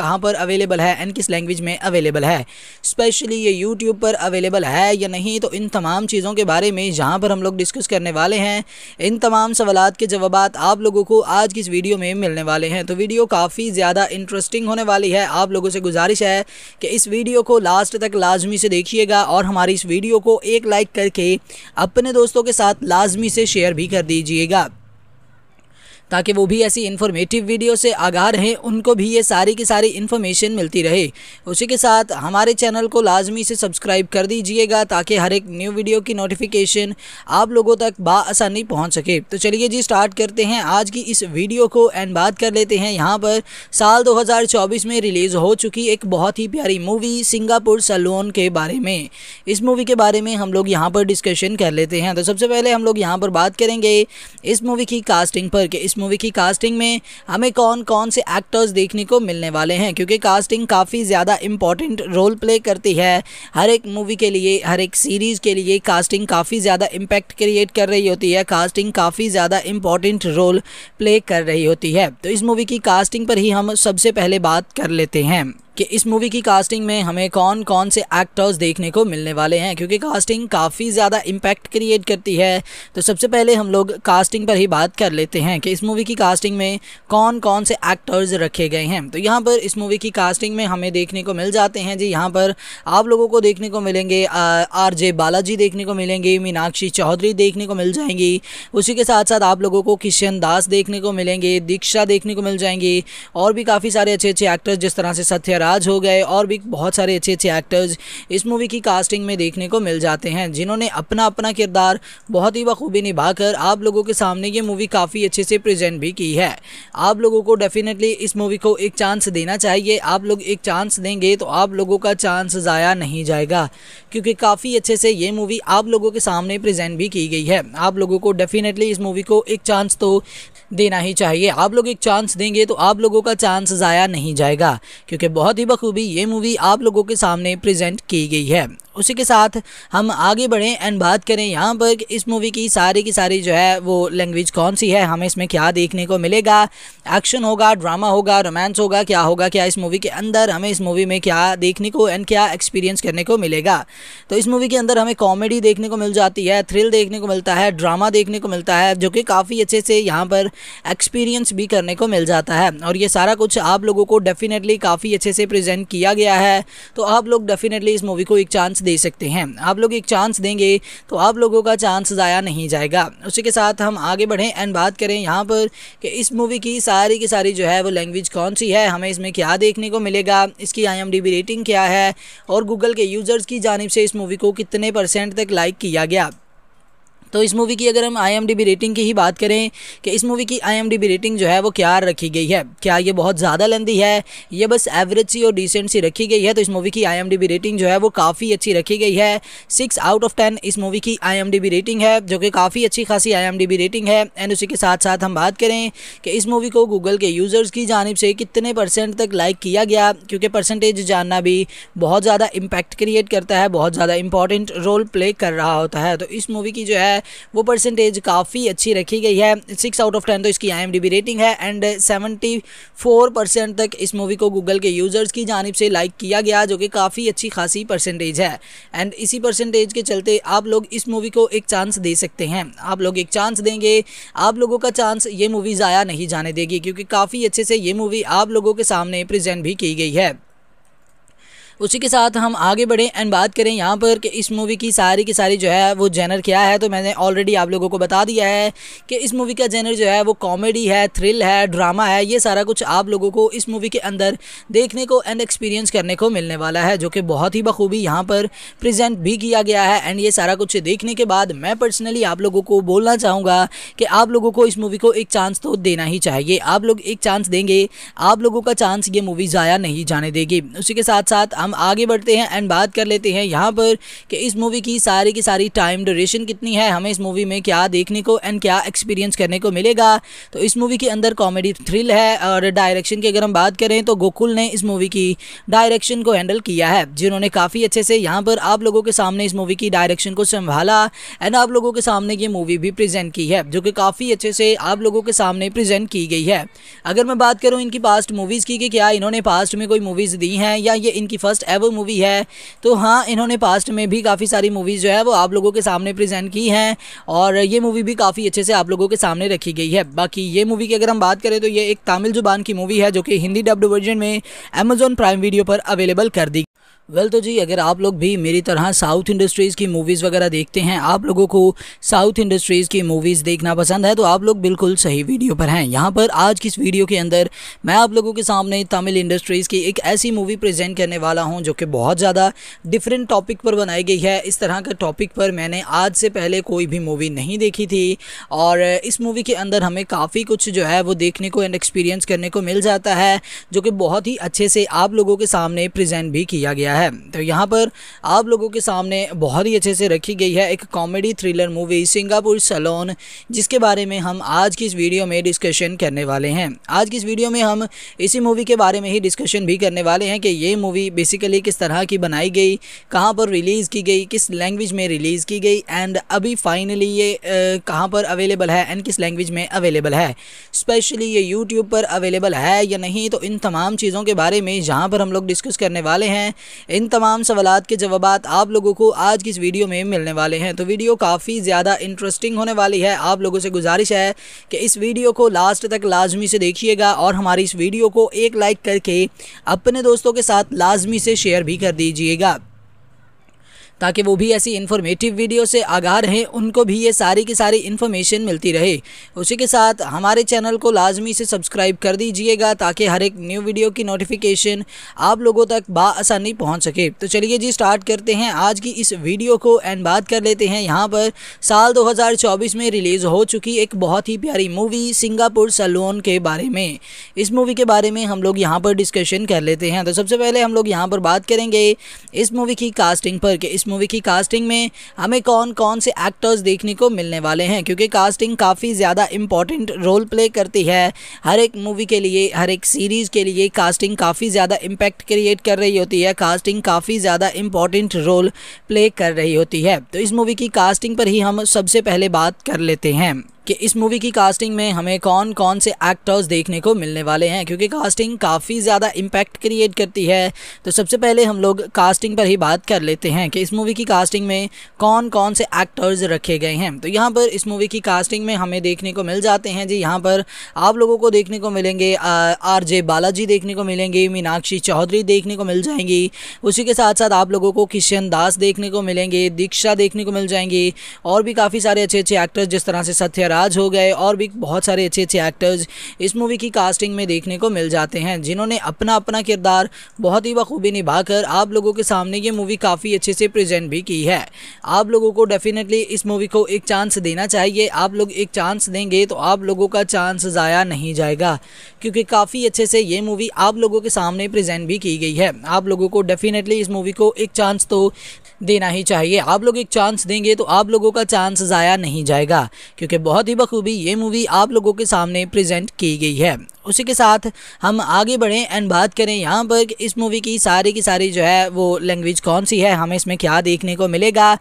कहाँ पर अवेलेबल है एंड किस लैंग्वेज में अवेलेबल है स्पेशली ये यूट्यूब पर अवेलेबल है या नहीं तो इन तमाम चीज़ों के बारे में जहाँ पर हम लोग डिस्कस करने वाले हैं इन तमाम सवालत के जवाब आप लोगों को आज की इस वीडियो में मिलने वाले हैं तो वीडियो काफ़ी ज़्यादा इंटरेस्टिंग होने वाली है आप लोगों से गुजारिश है कि इस वीडियो को लास्ट तक लाजमी से देखिएगा और हमारी इस वीडियो को एक लाइक करके अपने दोस्तों के साथ लाजमी से शेयर भी कर दीजिएगा ताकि वो भी ऐसी इन्फॉर्मेटिव वीडियो से आगाह रहें उनको भी ये सारी की सारी इन्फॉर्मेशन मिलती रहे उसी के साथ हमारे चैनल को लाजमी से सब्सक्राइब कर दीजिएगा ताकि हर एक न्यू वीडियो की नोटिफिकेशन आप लोगों तक बसानी पहुँच सके तो चलिए जी स्टार्ट करते हैं आज की इस वीडियो को एंड बात कर लेते हैं यहाँ पर साल दो में रिलीज़ हो चुकी एक बहुत ही प्यारी मूवी सिंगापुर सलोन के बारे में इस मूवी के बारे में हम लोग यहाँ पर डिस्कशन कर लेते हैं तो सबसे पहले हम लोग यहाँ पर बात करेंगे इस मूवी की कास्टिंग पर कि इस मूवी की कास्टिंग में हमें कौन कौन से एक्टर्स देखने को मिलने वाले हैं क्योंकि कास्टिंग काफ़ी ज़्यादा इम्पॉर्टेंट रोल प्ले करती है हर एक मूवी के लिए हर एक सीरीज़ के लिए कास्टिंग काफ़ी ज़्यादा इम्पैक्ट क्रिएट कर रही होती है कास्टिंग काफ़ी ज़्यादा इम्पॉर्टेंट रोल प्ले कर रही होती है तो इस मूवी की कास्टिंग पर ही हम सबसे पहले बात कर लेते हैं कि इस मूवी की कास्टिंग में हमें कौन कौन से एक्टर्स देखने को मिलने वाले हैं क्योंकि कास्टिंग काफ़ी ज़्यादा इम्पैक्ट क्रिएट करती है तो सबसे पहले हम लोग कास्टिंग पर ही बात कर लेते हैं कि इस मूवी की कास्टिंग में कौन कौन से एक्टर्स रखे गए हैं तो यहाँ पर इस मूवी की कास्टिंग में हमें देखने को मिल जाते हैं जी यहाँ पर आप लोगों को देखने को मिलेंगे आर जे बालाजी देखने को मिलेंगे मीनाक्षी चौधरी देखने को मिल जाएंगी उसी के साथ साथ आप लोगों को किशन दास देखने को मिलेंगे दीक्षा देखने को मिल जाएंगी और भी काफ़ी सारे अच्छे अच्छे एक्टर्स जिस तरह से सत्यराज राज हो गए और भी बहुत सारे अच्छे अच्छे एक्टर्स इस मूवी की कास्टिंग में देखने को मिल जाते हैं जिन्होंने अपना अपना किरदार बहुत ही बखूबी निभाकर आप लोगों के सामने ये मूवी काफ़ी अच्छे से प्रेजेंट भी की है आप लोगों को डेफिनेटली इस मूवी को एक चांस देना चाहिए आप लोग एक चांस देंगे तो आप लोगों का चांस ज़ाया नहीं जाएगा क्योंकि काफ़ी अच्छे से ये मूवी आप लोगों के सामने प्रेजेंट भी की गई है आप लोगों को डेफिनेटली इस मूवी को एक चांस तो देना ही चाहिए आप लोग एक चांस देंगे तो आप लोगों का चांस ज़ाया नहीं जाएगा क्योंकि बहुत ही बखूबी ये मूवी आप लोगों के सामने प्रेजेंट की गई है उसी के साथ हम आगे बढ़ें एंड बात करें यहाँ पर इस मूवी की सारी की सारी जो है वो लैंग्वेज कौन सी है हमें इसमें क्या देखने को मिलेगा एक्शन होगा ड्रामा होगा रोमांस होगा क्या होगा क्या इस मूवी के अंदर हमें इस मूवी में क्या देखने को एंड क्या एक्सपीरियंस करने को मिलेगा तो इस मूवी के अंदर हमें कॉमेडी देखने को मिल जाती है थ्रिल देखने को मिलता है ड्रामा देखने को मिलता है जो कि काफ़ी अच्छे से यहाँ पर एक्सपीरियंस भी करने को मिल जाता है और ये सारा कुछ आप लोगों को डेफिनेटली काफ़ी अच्छे से प्रेजेंट किया गया है तो आप लोग डेफिनेटली इस मूवी को एक चांस दे सकते हैं आप लोग एक चांस देंगे तो आप लोगों का चांस ज़ाया नहीं जाएगा उसी के साथ हम आगे बढ़ें एंड बात करें यहाँ पर कि इस मूवी की सारी की सारी जो है वो लैंग्वेज कौन सी है हमें इसमें क्या देखने को मिलेगा इसकी आई रेटिंग क्या है और गूगल के यूज़र्स की जानब से इस मूवी को कितने परसेंट तक लाइक किया गया तो इस मूवी की अगर हम आई रेटिंग की ही बात करें कि इस मूवी की आई रेटिंग जो है वो क्या रखी गई है क्या ये बहुत ज़्यादा लंदी है ये बस एवरेज सी और डिसेंट सी रखी गई है तो इस मूवी की आई रेटिंग जो है वो काफ़ी अच्छी रखी गई है सिक्स आउट ऑफ टेन इस मूवी की आई रेटिंग है जो कि काफ़ी अच्छी खासी आई रेटिंग है एंड उसी के साथ साथ हम बात करें कि इस मूवी को गूगल के यूज़र्स की जानब से कितने परसेंट तक लाइक किया गया क्योंकि परसेंटेज जानना भी बहुत ज़्यादा इम्पैक्ट क्रिएट करता है बहुत ज़्यादा इंपॉर्टेंट रोल प्ले कर रहा होता है तो इस मूवी की जो है है वो परसेंटेज काफ़ी अच्छी रखी गई है सिक्स आउट ऑफ टेन तो इसकी आई रेटिंग है एंड सेवेंटी फोर परसेंट तक इस मूवी को गूगल के यूज़र्स की जानब से लाइक किया गया जो कि काफ़ी अच्छी खासी परसेंटेज है एंड इसी परसेंटेज के चलते आप लोग इस मूवी को एक चांस दे सकते हैं आप लोग एक चांस देंगे आप लोगों का चांस ये मूवी ज़ाया नहीं जाने देगी क्योंकि काफ़ी अच्छे से ये मूवी आप लोगों के सामने प्रेजेंट भी की गई है उसी के साथ हम आगे बढ़ें एंड बात करें यहाँ पर कि इस मूवी की सारी की सारी जो है वो जेनर क्या है तो मैंने ऑलरेडी आप लोगों को बता दिया है कि इस मूवी का जेनर जो है वो कॉमेडी है थ्रिल है ड्रामा है ये सारा कुछ आप लोगों को इस मूवी के अंदर देखने को एंड एक्सपीरियंस करने को मिलने वाला है जो कि बहुत ही बखूबी यहाँ पर प्रजेंट भी किया गया है एंड ये सारा कुछ देखने के बाद मैं पर्सनली आप लोगों को बोलना चाहूँगा कि आप लोगों को इस मूवी को एक चांस तो देना ही चाहिए आप लोग एक चांस देंगे आप लोगों का चांस ये मूवी ज़ाया नहीं जाने देगी उसी के साथ साथ हम हम आगे बढ़ते हैं एंड बात कर लेते हैं यहाँ पर कि इस मूवी की सारी की सारी टाइम ड्यूरेशन कितनी है हमें इस मूवी में क्या देखने को एंड क्या एक्सपीरियंस करने को मिलेगा तो इस मूवी के अंदर कॉमेडी थ्रिल है और डायरेक्शन की अगर हम बात करें तो गोकुल ने इस मूवी की डायरेक्शन को हैंडल किया है जिन्होंने काफ़ी अच्छे से यहाँ पर आप लोगों के सामने इस मूवी की डायरेक्शन को संभाला एंड आप लोगों के सामने ये मूवी भी प्रेजेंट की है जो कि काफ़ी अच्छे से आप लोगों के सामने प्रेजेंट की गई है अगर मैं बात करूँ इनकी पास्ट मूवीज़ की कि क्या इन्होंने पास्ट में कोई मूवीज़ दी हैं या ये इनकी फर्स्ट फर्स्ट एवर मूवी है तो हाँ इन्होंने पास्ट में भी काफ़ी सारी मूवीज़ जो है वो आप लोगों के सामने प्रेजेंट की हैं और ये मूवी भी काफ़ी अच्छे से आप लोगों के सामने रखी गई है बाकी ये मूवी की अगर हम बात करें तो ये एक तमिल जुबान की मूवी है जो कि हिंदी डब्ड वर्जन में अमेजोन प्राइम वीडियो पर अवेलेबल कर दी वेल well, तो जी अगर आप लोग भी मेरी तरह साउथ इंडस्ट्रीज़ की मूवीज़ वगैरह देखते हैं आप लोगों को साउथ इंडस्ट्रीज़ की मूवीज़ देखना पसंद है तो आप लोग बिल्कुल सही वीडियो पर हैं यहाँ पर आज की इस वीडियो के अंदर मैं आप लोगों के सामने तमिल इंडस्ट्रीज़ की एक ऐसी मूवी प्रेजेंट करने वाला हूँ जो कि बहुत ज़्यादा डिफरेंट टॉपिक पर बनाई गई है इस तरह का टॉपिक पर मैंने आज से पहले कोई भी मूवी नहीं देखी थी और इस मूवी के अंदर हमें काफ़ी कुछ जो है वो देखने को एंड एक्सपीरियंस करने को मिल जाता है जो कि बहुत ही अच्छे से आप लोगों के सामने प्रजेंट भी किया गया है है तो यहाँ पर आप लोगों के सामने बहुत ही अच्छे से रखी गई है एक comedy thriller movie Singapore salon जिसके बारे में हम आज की इस वीडियो में डिस्कशन करने वाले हैं आज की इस वीडियो में हम इसी मूवी के बारे में ही डिस्कशन भी करने वाले हैं कि ये मूवी बेसिकली किस तरह की बनाई गई कहाँ पर रिलीज़ की गई किस लैंग्वेज में रिलीज़ की गई एंड अभी फाइनली ये कहाँ पर अवेलेबल है एंड किस लैंग्वेज में अवेलेबल है स्पेशली ये यूट्यूब पर अवेलेबल है या नहीं तो इन तमाम चीज़ों के बारे में जहाँ पर हम लोग डिस्कस करने वाले हैं इन तमाम सवालत के जवाब आप लोगों को आज की इस वीडियो में मिलने वाले हैं तो वीडियो काफ़ी ज़्यादा इंटरेस्टिंग होने वाली है आप लोगों से गुजारिश है कि इस वीडियो को लास्ट तक लाजमी से देखिएगा और हमारी इस वीडियो को एक लाइक करके अपने दोस्तों के साथ लाजमी से शेयर भी कर दीजिएगा ताकि वो भी ऐसी इन्फॉर्मेटिव वीडियो से आगाह रहें उनको भी ये सारी की सारी इन्फॉर्मेशन मिलती रहे उसी के साथ हमारे चैनल को लाजमी से सब्सक्राइब कर दीजिएगा ताकि हर एक न्यू वीडियो की नोटिफिकेशन आप लोगों तक बसानी पहुँच सके तो चलिए जी स्टार्ट करते हैं आज की इस वीडियो को एंड बात कर लेते हैं यहाँ पर साल दो में रिलीज़ हो चुकी एक बहुत ही प्यारी मूवी सिंगापुर सलोन के बारे में इस मूवी के बारे में हम लोग यहाँ पर डिस्कशन कर लेते हैं तो सबसे पहले हम लोग यहाँ पर बात करेंगे इस मूवी की कास्टिंग पर कि इस मूवी की कास्टिंग में हमें कौन कौन से एक्टर्स देखने को मिलने वाले हैं क्योंकि कास्टिंग काफ़ी ज़्यादा इम्पॉर्टेंट रोल प्ले करती है हर एक मूवी के लिए हर एक सीरीज़ के लिए कास्टिंग काफ़ी ज़्यादा इम्पैक्ट क्रिएट कर रही होती है कास्टिंग काफ़ी ज़्यादा इम्पॉर्टेंट रोल प्ले कर रही होती है तो इस मूवी की कास्टिंग पर ही हम सबसे पहले बात कर लेते हैं कि इस मूवी की कास्टिंग में हमें कौन कौन से एक्टर्स देखने को मिलने वाले हैं क्योंकि कास्टिंग काफ़ी ज़्यादा इम्पैक्ट क्रिएट करती है तो सबसे पहले हम लोग कास्टिंग पर ही बात कर लेते हैं कि इस मूवी की कास्टिंग में कौन कौन से एक्टर्स रखे गए हैं तो यहाँ पर इस मूवी की कास्टिंग में हमें देखने को मिल जाते हैं जी यहाँ पर आप लोगों को देखने को मिलेंगे आर जे बालाजी देखने को मिलेंगे मीनाक्षी चौधरी देखने को मिल जाएंगी उसी के साथ साथ आप लोगों को किशन दास देखने को मिलेंगे दीक्षा देखने को मिल जाएंगी और भी काफ़ी सारे अच्छे अच्छे एक्टर्स जिस तरह से सत्यराज राज हो गए और भी बहुत सारे अच्छे अच्छे एक्टर्स इस मूवी की कास्टिंग में देखने को मिल जाते हैं जिन्होंने अपना अपना किरदार बहुत ही बखूबी निभाकर आप लोगों के सामने ये मूवी काफ़ी अच्छे से प्रेजेंट भी की है आप लोगों को डेफिनेटली इस मूवी को एक चांस देना चाहिए आप लोग एक चांस देंगे तो आप लोगों का चांस ज़ाया नहीं जाएगा क्योंकि काफ़ी अच्छे से ये मूवी आप लोगों के सामने प्रेजेंट भी की गई है आप लोगों को डेफिनेटली इस मूवी को एक चांस तो देना ही चाहिए आप लोग एक चांस देंगे तो आप लोगों का चांस ज़ाया नहीं जाएगा क्योंकि बहुत ही बखूबी ये मूवी आप लोगों के सामने प्रेजेंट की गई है उसी के साथ हम आगे बढ़ें एंड बात करें यहाँ पर इस मूवी की सारी की सारी जो है वो लैंग्वेज कौन सी है हमें इसमें क्या देखने को मिलेगा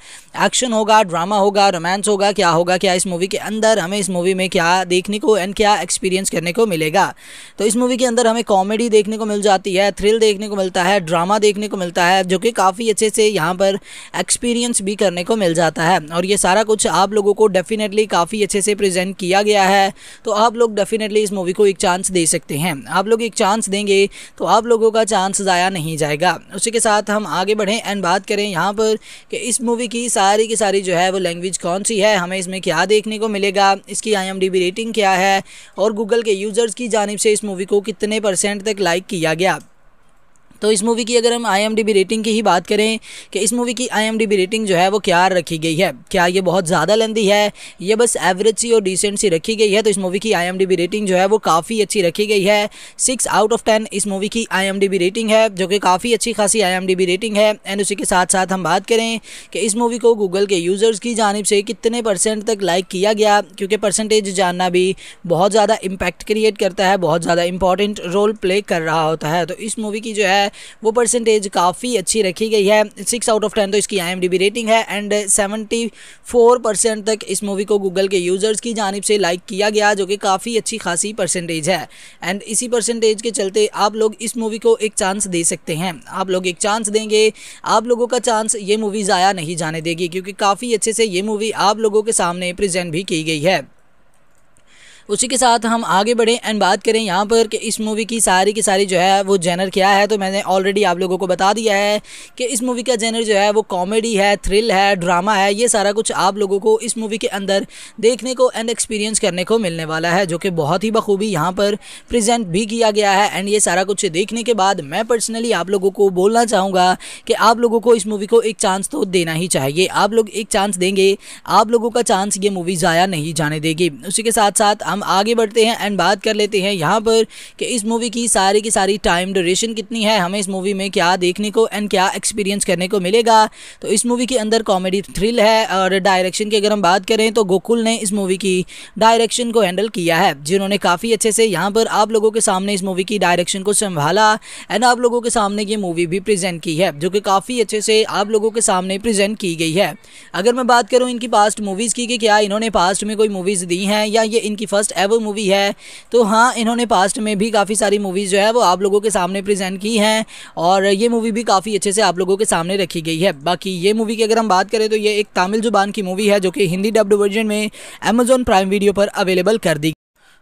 एक्शन होगा ड्रामा होगा रोमांस होगा क्या होगा क्या इस मूवी के अंदर हमें इस मूवी में क्या देखने को एंड क्या एक्सपीरियंस करने को मिलेगा तो इस मूवी के अंदर हमें कॉमेडी देखने को मिल जाती है थ्रिल देखने को मिलता है ड्रामा देखने को मिलता है जो कि काफ़ी अच्छे से यहाँ पर एक्सपीरियंस भी करने को मिल जाता है और ये सारा कुछ आप लोगों को डेफिनेटली काफ़ी अच्छे से प्रेजेंट किया गया है तो आप लोग डेफिनेटली इस मूवी को एक चांस दे सकते हैं आप लोग एक चांस देंगे तो आप लोगों का चांस ज़ाया नहीं जाएगा उसी के साथ हम आगे बढ़ें एंड बात करें यहाँ पर कि इस मूवी की सारी की सारी जो है वो लैंग्वेज कौन सी है हमें इसमें क्या देखने को मिलेगा इसकी आई रेटिंग क्या है और गूगल के यूज़र्स की जानब से इस मूवी को कितने परसेंट तक लाइक किया गया तो इस मूवी की अगर हम आई रेटिंग की ही बात करें कि इस मूवी की आई रेटिंग जो है वो क्या रखी गई है क्या ये बहुत ज़्यादा लंदी है ये बस एवरेज सी और डिसेंट सी रखी गई है तो इस मूवी की आई रेटिंग जो है वो काफ़ी अच्छी रखी गई है सिक्स आउट ऑफ टेन इस मूवी की आई रेटिंग है जो कि काफ़ी अच्छी खासी आई रेटिंग है एंड उसी के साथ साथ हम बात करें कि इस मूवी को गूगल के यूज़र्स की जानब से कितने परसेंट तक लाइक किया गया क्योंकि परसेंटेज जानना भी बहुत ज़्यादा इम्पैक्ट क्रिएट करता है बहुत ज़्यादा इंपॉर्टेंट रोल प्ले कर रहा होता है तो इस मूवी की जो है वो परसेंटेज काफ़ी अच्छी रखी गई है सिक्स आउट ऑफ टेन तो इसकी आई रेटिंग है एंड सेवेंटी फोर परसेंट तक इस मूवी को गूगल के यूज़र्स की जानब से लाइक किया गया जो कि काफ़ी अच्छी खासी परसेंटेज है एंड इसी परसेंटेज के चलते आप लोग इस मूवी को एक चांस दे सकते हैं आप लोग एक चांस देंगे आप लोगों का चांस ये मूवी ज़ाया नहीं जाने देगी क्योंकि काफ़ी अच्छे से ये मूवी आप लोगों के सामने प्रेजेंट भी की गई है उसी के साथ हम आगे बढ़ें एंड बात करें यहाँ पर कि इस मूवी की सारी की सारी जो है वो जेनर क्या है तो मैंने ऑलरेडी आप लोगों को बता दिया है कि इस मूवी का जेनर जो है वो कॉमेडी है थ्रिल है ड्रामा है ये सारा कुछ आप लोगों को इस मूवी के अंदर देखने को एंड एक्सपीरियंस करने को मिलने वाला है जो कि बहुत ही बखूबी यहाँ पर प्रजेंट भी किया गया है एंड ये सारा कुछ देखने के बाद मैं पर्सनली आप लोगों को बोलना चाहूँगा कि आप लोगों को इस मूवी को एक चांस तो देना ही चाहिए आप लोग एक चांस देंगे आप लोगों का चांस ये मूवी ज़ाया नहीं जाने देगी उसी के साथ साथ हम हम आगे बढ़ते हैं एंड बात कर लेते हैं यहाँ पर कि इस मूवी की सारी की सारी टाइम ड्यूरेशन कितनी है हमें इस मूवी में क्या देखने को एंड क्या एक्सपीरियंस करने को मिलेगा तो इस मूवी के अंदर कॉमेडी थ्रिल है और डायरेक्शन की अगर हम बात करें तो गोकुल ने इस मूवी की डायरेक्शन को हैंडल किया है जिन्होंने काफ़ी अच्छे से यहाँ पर आप लोगों के सामने इस मूवी की डायरेक्शन को संभाला एंड आप लोगों के सामने ये मूवी भी प्रेजेंट की है जो कि काफ़ी अच्छे से आप लोगों के सामने प्रेजेंट की गई है अगर मैं बात करूँ इनकी पास्ट मूवीज़ की कि क्या इन्होंने पास्ट में कोई मूवीज़ दी हैं या ये इनकी फर्स्ट फर्स्ट एवर मूवी है तो हाँ इन्होंने पास्ट में भी काफ़ी सारी मूवीज़ जो है वो आप लोगों के सामने प्रेजेंट की हैं और ये मूवी भी काफ़ी अच्छे से आप लोगों के सामने रखी गई है बाकी ये मूवी की अगर हम बात करें तो ये एक तमिल जुबान की मूवी है जो कि हिंदी डब्ड वर्जन में अमेजोन प्राइम वीडियो पर अवेलेबल कर दी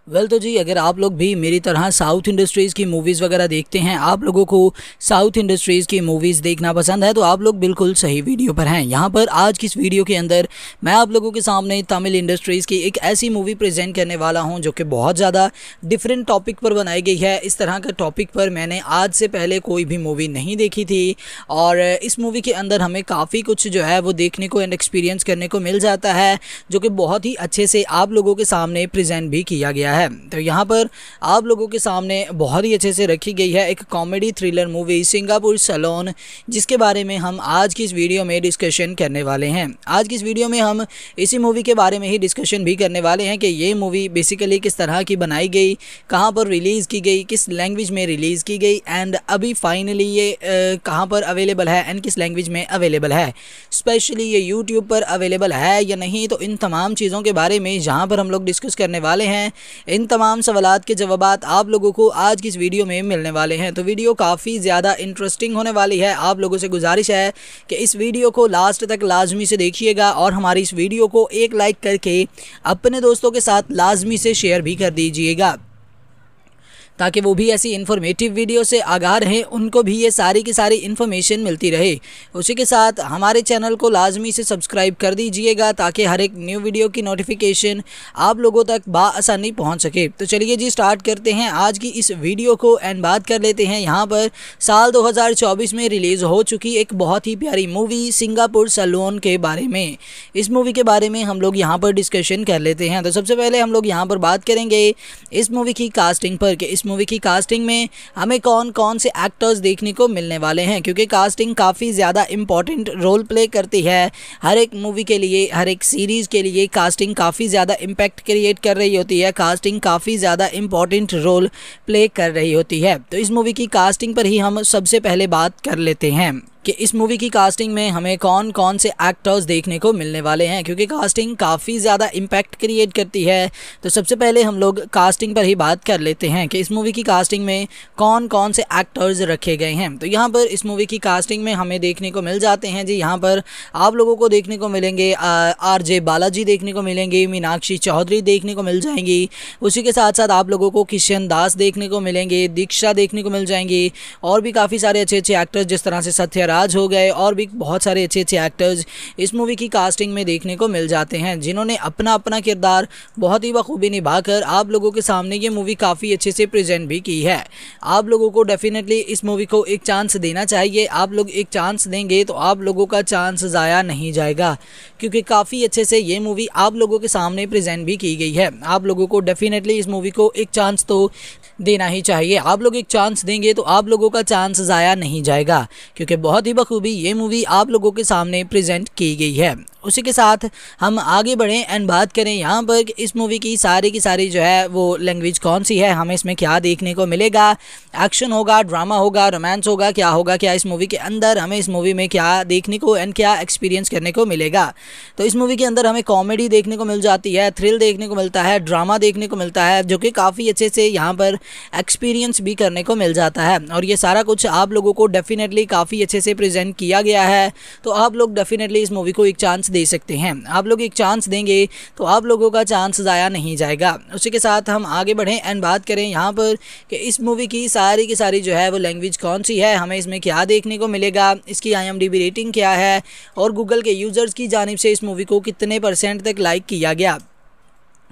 वेल well, तो जी अगर आप लोग भी मेरी तरह साउथ इंडस्ट्रीज़ की मूवीज़ वगैरह देखते हैं आप लोगों को साउथ इंडस्ट्रीज़ की मूवीज़ देखना पसंद है तो आप लोग बिल्कुल सही वीडियो पर हैं यहाँ पर आज की इस वीडियो के अंदर मैं आप लोगों के सामने तमिल इंडस्ट्रीज़ की एक ऐसी मूवी प्रेजेंट करने वाला हूँ जो कि बहुत ज़्यादा डिफरेंट टॉपिक पर बनाई गई है इस तरह के टॉपिक पर मैंने आज से पहले कोई भी मूवी नहीं देखी थी और इस मूवी के अंदर हमें काफ़ी कुछ जो है वो देखने को एंड एक्सपीरियंस करने को मिल जाता है जो कि बहुत ही अच्छे से आप लोगों के सामने प्रजेंट भी किया गया है है तो यहाँ पर आप लोगों के सामने बहुत ही अच्छे से रखी गई है एक comedy thriller movie Singapore salon जिसके बारे में हम आज की इस वीडियो में डिस्कशन करने वाले हैं आज की इस वीडियो में हम इसी मूवी के बारे में ही डिस्कशन भी करने वाले हैं कि ये मूवी बेसिकली किस तरह की बनाई गई कहाँ पर रिलीज़ की गई किस लैंग्वेज में रिलीज़ की गई एंड अभी फाइनली ये कहाँ पर अवेलेबल है एंड किस लैंग्वेज में अवेलेबल है स्पेशली ये यूट्यूब पर अवेलेबल है या नहीं तो इन तमाम चीज़ों के बारे में जहाँ पर हम लोग डिस्कस करने वाले हैं इन तमाम सवालत के जवाब आप लोगों को आज की इस वीडियो में मिलने वाले हैं तो वीडियो काफ़ी ज़्यादा इंटरेस्टिंग होने वाली है आप लोगों से गुजारिश है कि इस वीडियो को लास्ट तक लाजमी से देखिएगा और हमारी इस वीडियो को एक लाइक करके अपने दोस्तों के साथ लाजमी से शेयर भी कर दीजिएगा ताकि वो भी ऐसी इन्फॉर्मेटिव वीडियो से आगाह रहें उनको भी ये सारी की सारी इन्फॉर्मेशन मिलती रहे उसी के साथ हमारे चैनल को लाजमी से सब्सक्राइब कर दीजिएगा ताकि हर एक न्यू वीडियो की नोटिफिकेशन आप लोगों तक बसानी पहुँच सके तो चलिए जी स्टार्ट करते हैं आज की इस वीडियो को एंड बात कर लेते हैं यहाँ पर साल दो में रिलीज़ हो चुकी एक बहुत ही प्यारी मूवी सिंगापुर सलोन के बारे में इस मूवी के बारे में हम लोग यहाँ पर डिस्कशन कर लेते हैं तो सबसे पहले हम लोग यहाँ पर बात करेंगे इस मूवी की कास्टिंग पर कि इस मूवी की कास्टिंग में हमें कौन कौन से एक्टर्स देखने को मिलने वाले हैं क्योंकि कास्टिंग काफ़ी ज़्यादा इम्पॉर्टेंट रोल प्ले करती है हर एक मूवी के लिए हर एक सीरीज़ के लिए कास्टिंग काफ़ी ज़्यादा इम्पैक्ट क्रिएट कर रही होती है कास्टिंग काफ़ी ज़्यादा इम्पॉर्टेंट रोल प्ले कर रही होती है तो इस मूवी की कास्टिंग पर ही हम सबसे पहले बात कर लेते हैं कि इस मूवी की कास्टिंग में हमें कौन कौन से एक्टर्स देखने को मिलने वाले हैं क्योंकि कास्टिंग काफ़ी ज़्यादा इम्पैक्ट क्रिएट करती है तो सबसे पहले हम लोग कास्टिंग पर ही बात कर लेते हैं कि इस मूवी की कास्टिंग में कौन कौन से एक्टर्स रखे गए हैं तो यहाँ पर इस मूवी की कास्टिंग में हमें देखने को मिल जाते हैं जी यहाँ पर आप लोगों को देखने को मिलेंगे आर जे बालाजी देखने को मिलेंगे मीनाक्षी चौधरी देखने को मिल जाएंगी उसी के साथ साथ आप लोगों को किशन दास देखने को मिलेंगे दीक्षा देखने को मिल जाएंगी और भी काफ़ी सारे अच्छे अच्छे एक्टर्स जिस तरह से सत्यराज राज हो गए और भी बहुत सारे अच्छे अच्छे एक्टर्स इस मूवी की कास्टिंग में देखने को मिल जाते हैं जिन्होंने अपना अपना किरदार बहुत ही बखूबी निभाकर आप लोगों के सामने ये मूवी काफ़ी अच्छे से प्रेजेंट भी की है आप लोगों को डेफिनेटली इस मूवी को एक चांस देना चाहिए आप लोग एक चांस देंगे तो आप लोगों का चांस ज़ाया नहीं जाएगा क्योंकि काफ़ी अच्छे से ये मूवी आप लोगों के सामने प्रेजेंट भी की गई है आप लोगों को डेफिनेटली इस मूवी को एक चांस तो देना ही चाहिए आप लोग एक चांस देंगे तो आप लोगों का चांस ज़ाया नहीं जाएगा क्योंकि बहुत ही बखूबी ये मूवी आप लोगों के सामने प्रेजेंट की गई है उसी के साथ हम आगे बढ़ें एंड बात करें यहाँ पर इस मूवी की सारी की सारी जो है वो लैंग्वेज कौन सी है हमें इसमें क्या देखने को मिलेगा एक्शन होगा ड्रामा होगा रोमांस होगा क्या होगा क्या इस मूवी के अंदर हमें इस मूवी में क्या देखने को एंड क्या एक्सपीरियंस करने को मिलेगा तो इस मूवी के अंदर हमें कॉमेडी देखने को मिल जाती है थ्रिल देखने को मिलता है ड्रामा देखने को मिलता है जो कि काफ़ी अच्छे से यहाँ पर एक्सपीरियंस भी करने को मिल जाता है और ये सारा कुछ आप लोगों को डेफिनेटली काफ़ी अच्छे से प्रजेंट किया गया है तो आप लोग डेफिनेटली इस मूवी को एक चांस दे सकते हैं आप लोग एक चांस देंगे तो आप लोगों का चांस ज़ाया नहीं जाएगा उसी के साथ हम आगे बढ़ें एंड बात करें यहाँ पर कि इस मूवी की सारी की सारी जो है वो लैंग्वेज कौन सी है हमें इसमें क्या देखने को मिलेगा इसकी आई रेटिंग क्या है और गूगल के यूज़र्स की जानब से इस मूवी को कितने परसेंट तक लाइक किया गया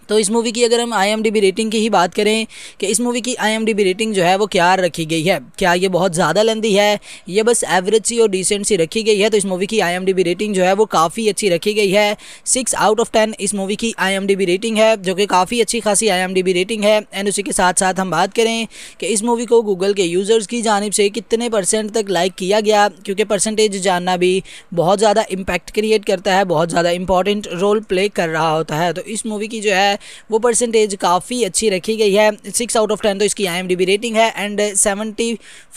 तो इस मूवी की अगर हम आईएमडीबी रेटिंग की ही बात करें कि इस मूवी की आईएमडीबी रेटिंग जो है वो क्या रखी गई है क्या ये बहुत ज़्यादा लंदी है ये बस एवरेज सी और डिसेंट सी रखी गई है तो इस मूवी की आईएमडीबी रेटिंग जो है वो काफ़ी अच्छी रखी गई है सिक्स आउट ऑफ टेन इस मूवी की आई रेटिंग है जो कि काफ़ी अच्छी खासी आई रेटिंग है एंड उसी के साथ साथ हम बात करें कि इस मूवी को गूगल के यूज़र्स की जानब से कितने परसेंट तक लाइक किया गया क्योंकि परसेंटेज जानना भी बहुत ज़्यादा इम्पैक्ट क्रिएट करता है बहुत ज़्यादा इंपॉर्टेंट रोल प्ले कर रहा होता है तो इस मूवी की जो है है वो परसेंटेज काफ़ी अच्छी रखी गई है सिक्स आउट ऑफ टेन तो इसकी आई रेटिंग है एंड सेवेंटी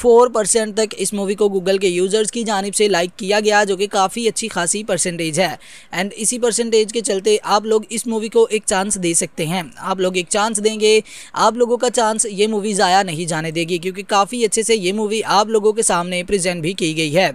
फोर परसेंट तक इस मूवी को गूगल के यूज़र्स की जानब से लाइक किया गया जो कि काफ़ी अच्छी खासी परसेंटेज है एंड इसी परसेंटेज के चलते आप लोग इस मूवी को एक चांस दे सकते हैं आप लोग एक चांस देंगे आप लोगों का चांस ये मूवी ज़ाया नहीं जाने देगी क्योंकि काफ़ी अच्छे से ये मूवी आप लोगों के सामने प्रेजेंट भी की गई है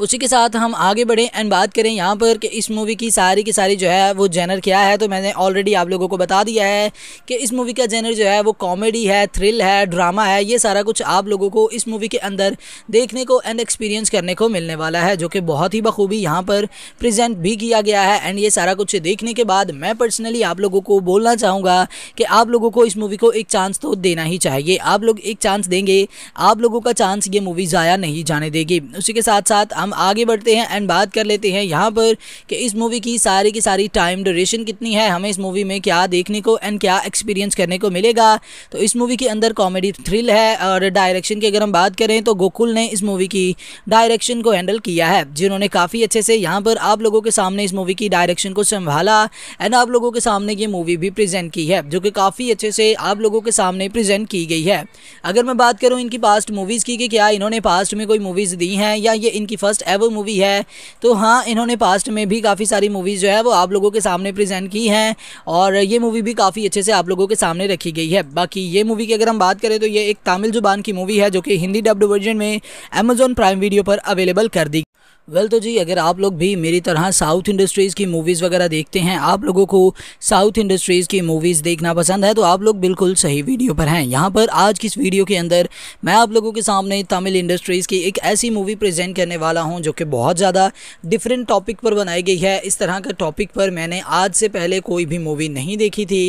उसी के साथ हम आगे बढ़ें एंड बात करें यहाँ पर कि इस मूवी की सारी की सारी जो है वो जेनर क्या है तो मैंने ऑलरेडी आप लोगों को बता दिया है कि इस मूवी का जेनर जो है वो कॉमेडी है थ्रिल है ड्रामा है ये सारा कुछ आप लोगों को इस मूवी के अंदर देखने को एंड एक्सपीरियंस करने को मिलने वाला है जो कि बहुत ही बखूबी यहाँ पर प्रजेंट भी किया गया है एंड ये सारा कुछ देखने के बाद मैं पर्सनली आप लोगों को बोलना चाहूँगा कि आप लोगों को इस मूवी को एक चांस तो देना ही चाहिए आप लोग एक चांस देंगे आप लोगों का चांस ये मूवी ज़ाया नहीं जाने देगी उसी के साथ साथ हम हम आगे बढ़ते हैं एंड बात कर लेते हैं यहाँ पर कि इस मूवी की सारी की सारी टाइम ड्यूरेशन कितनी है हमें इस मूवी में क्या देखने को एंड क्या एक्सपीरियंस करने को मिलेगा तो इस मूवी के अंदर कॉमेडी थ्रिल है और डायरेक्शन की अगर हम बात करें तो गोकुल ने इस मूवी की डायरेक्शन को हैंडल किया है जिन्होंने काफ़ी अच्छे से यहाँ पर आप लोगों के सामने इस मूवी की डायरेक्शन को संभाला एंड आप लोगों के सामने ये मूवी भी प्रेजेंट की है जो कि काफ़ी अच्छे से आप लोगों के सामने प्रेजेंट की गई है अगर मैं बात करूँ इनकी पास्ट मूवीज़ की कि क्या इन्होंने पास्ट में कोई मूवीज़ दी हैं या ये इनकी फर्स्ट फर्स्ट एवो मूवी है तो हाँ इन्होंने पास्ट में भी काफ़ी सारी मूवीज़ जो है वो आप लोगों के सामने प्रेजेंट की हैं और ये मूवी भी काफ़ी अच्छे से आप लोगों के सामने रखी गई है बाकी ये मूवी की अगर हम बात करें तो ये एक तमिल जुबान की मूवी है जो कि हिंदी डब्ड वर्जन में अमेजोन प्राइम वीडियो पर अवेलेबल कर दी वेल well, तो जी अगर आप लोग भी मेरी तरह साउथ इंडस्ट्रीज़ की मूवीज़ वगैरह देखते हैं आप लोगों को साउथ इंडस्ट्रीज़ की मूवीज़ देखना पसंद है तो आप लोग बिल्कुल सही वीडियो पर हैं यहाँ पर आज की इस वीडियो के अंदर मैं आप लोगों के सामने तमिल इंडस्ट्रीज़ की एक ऐसी मूवी प्रेजेंट करने वाला हूँ जो कि बहुत ज़्यादा डिफरेंट टॉपिक पर बनाई गई है इस तरह के टॉपिक पर मैंने आज से पहले कोई भी मूवी नहीं देखी थी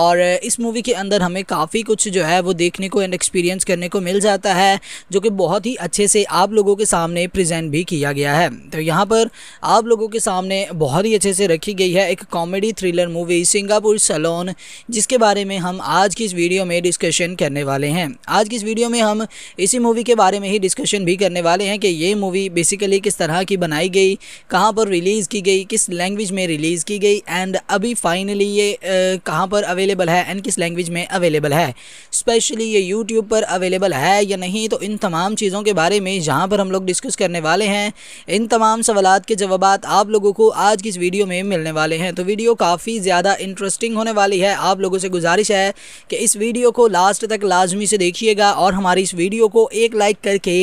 और इस मूवी के अंदर हमें काफ़ी कुछ जो है वो देखने को एंड एक्सपीरियंस करने को मिल जाता है जो कि बहुत ही अच्छे से आप लोगों के सामने प्रजेंट भी किया गया है है तो यहाँ पर आप लोगों के सामने बहुत ही अच्छे से रखी गई है एक comedy thriller movie Singapore salon जिसके बारे में हम आज की इस वीडियो में डिस्कशन करने वाले हैं आज की इस वीडियो में हम इसी मूवी के बारे में ही डिस्कशन भी करने वाले हैं कि ये मूवी बेसिकली किस तरह की बनाई गई कहाँ पर रिलीज़ की गई किस लैंग्वेज में रिलीज़ की गई एंड अभी फाइनली ये कहाँ पर अवेलेबल है एंड किस लैंग्वेज में अवेलेबल है स्पेशली ये यूट्यूब पर अवेलेबल है या नहीं तो इन तमाम चीज़ों के बारे में जहाँ पर हम लोग डिस्कस करने वाले हैं इन तमाम सवालत के जवाब आप लोगों को आज की इस वीडियो में मिलने वाले हैं तो वीडियो काफ़ी ज़्यादा इंटरेस्टिंग होने वाली है आप लोगों से गुजारिश है कि इस वीडियो को लास्ट तक लाजमी से देखिएगा और हमारी इस वीडियो को एक लाइक करके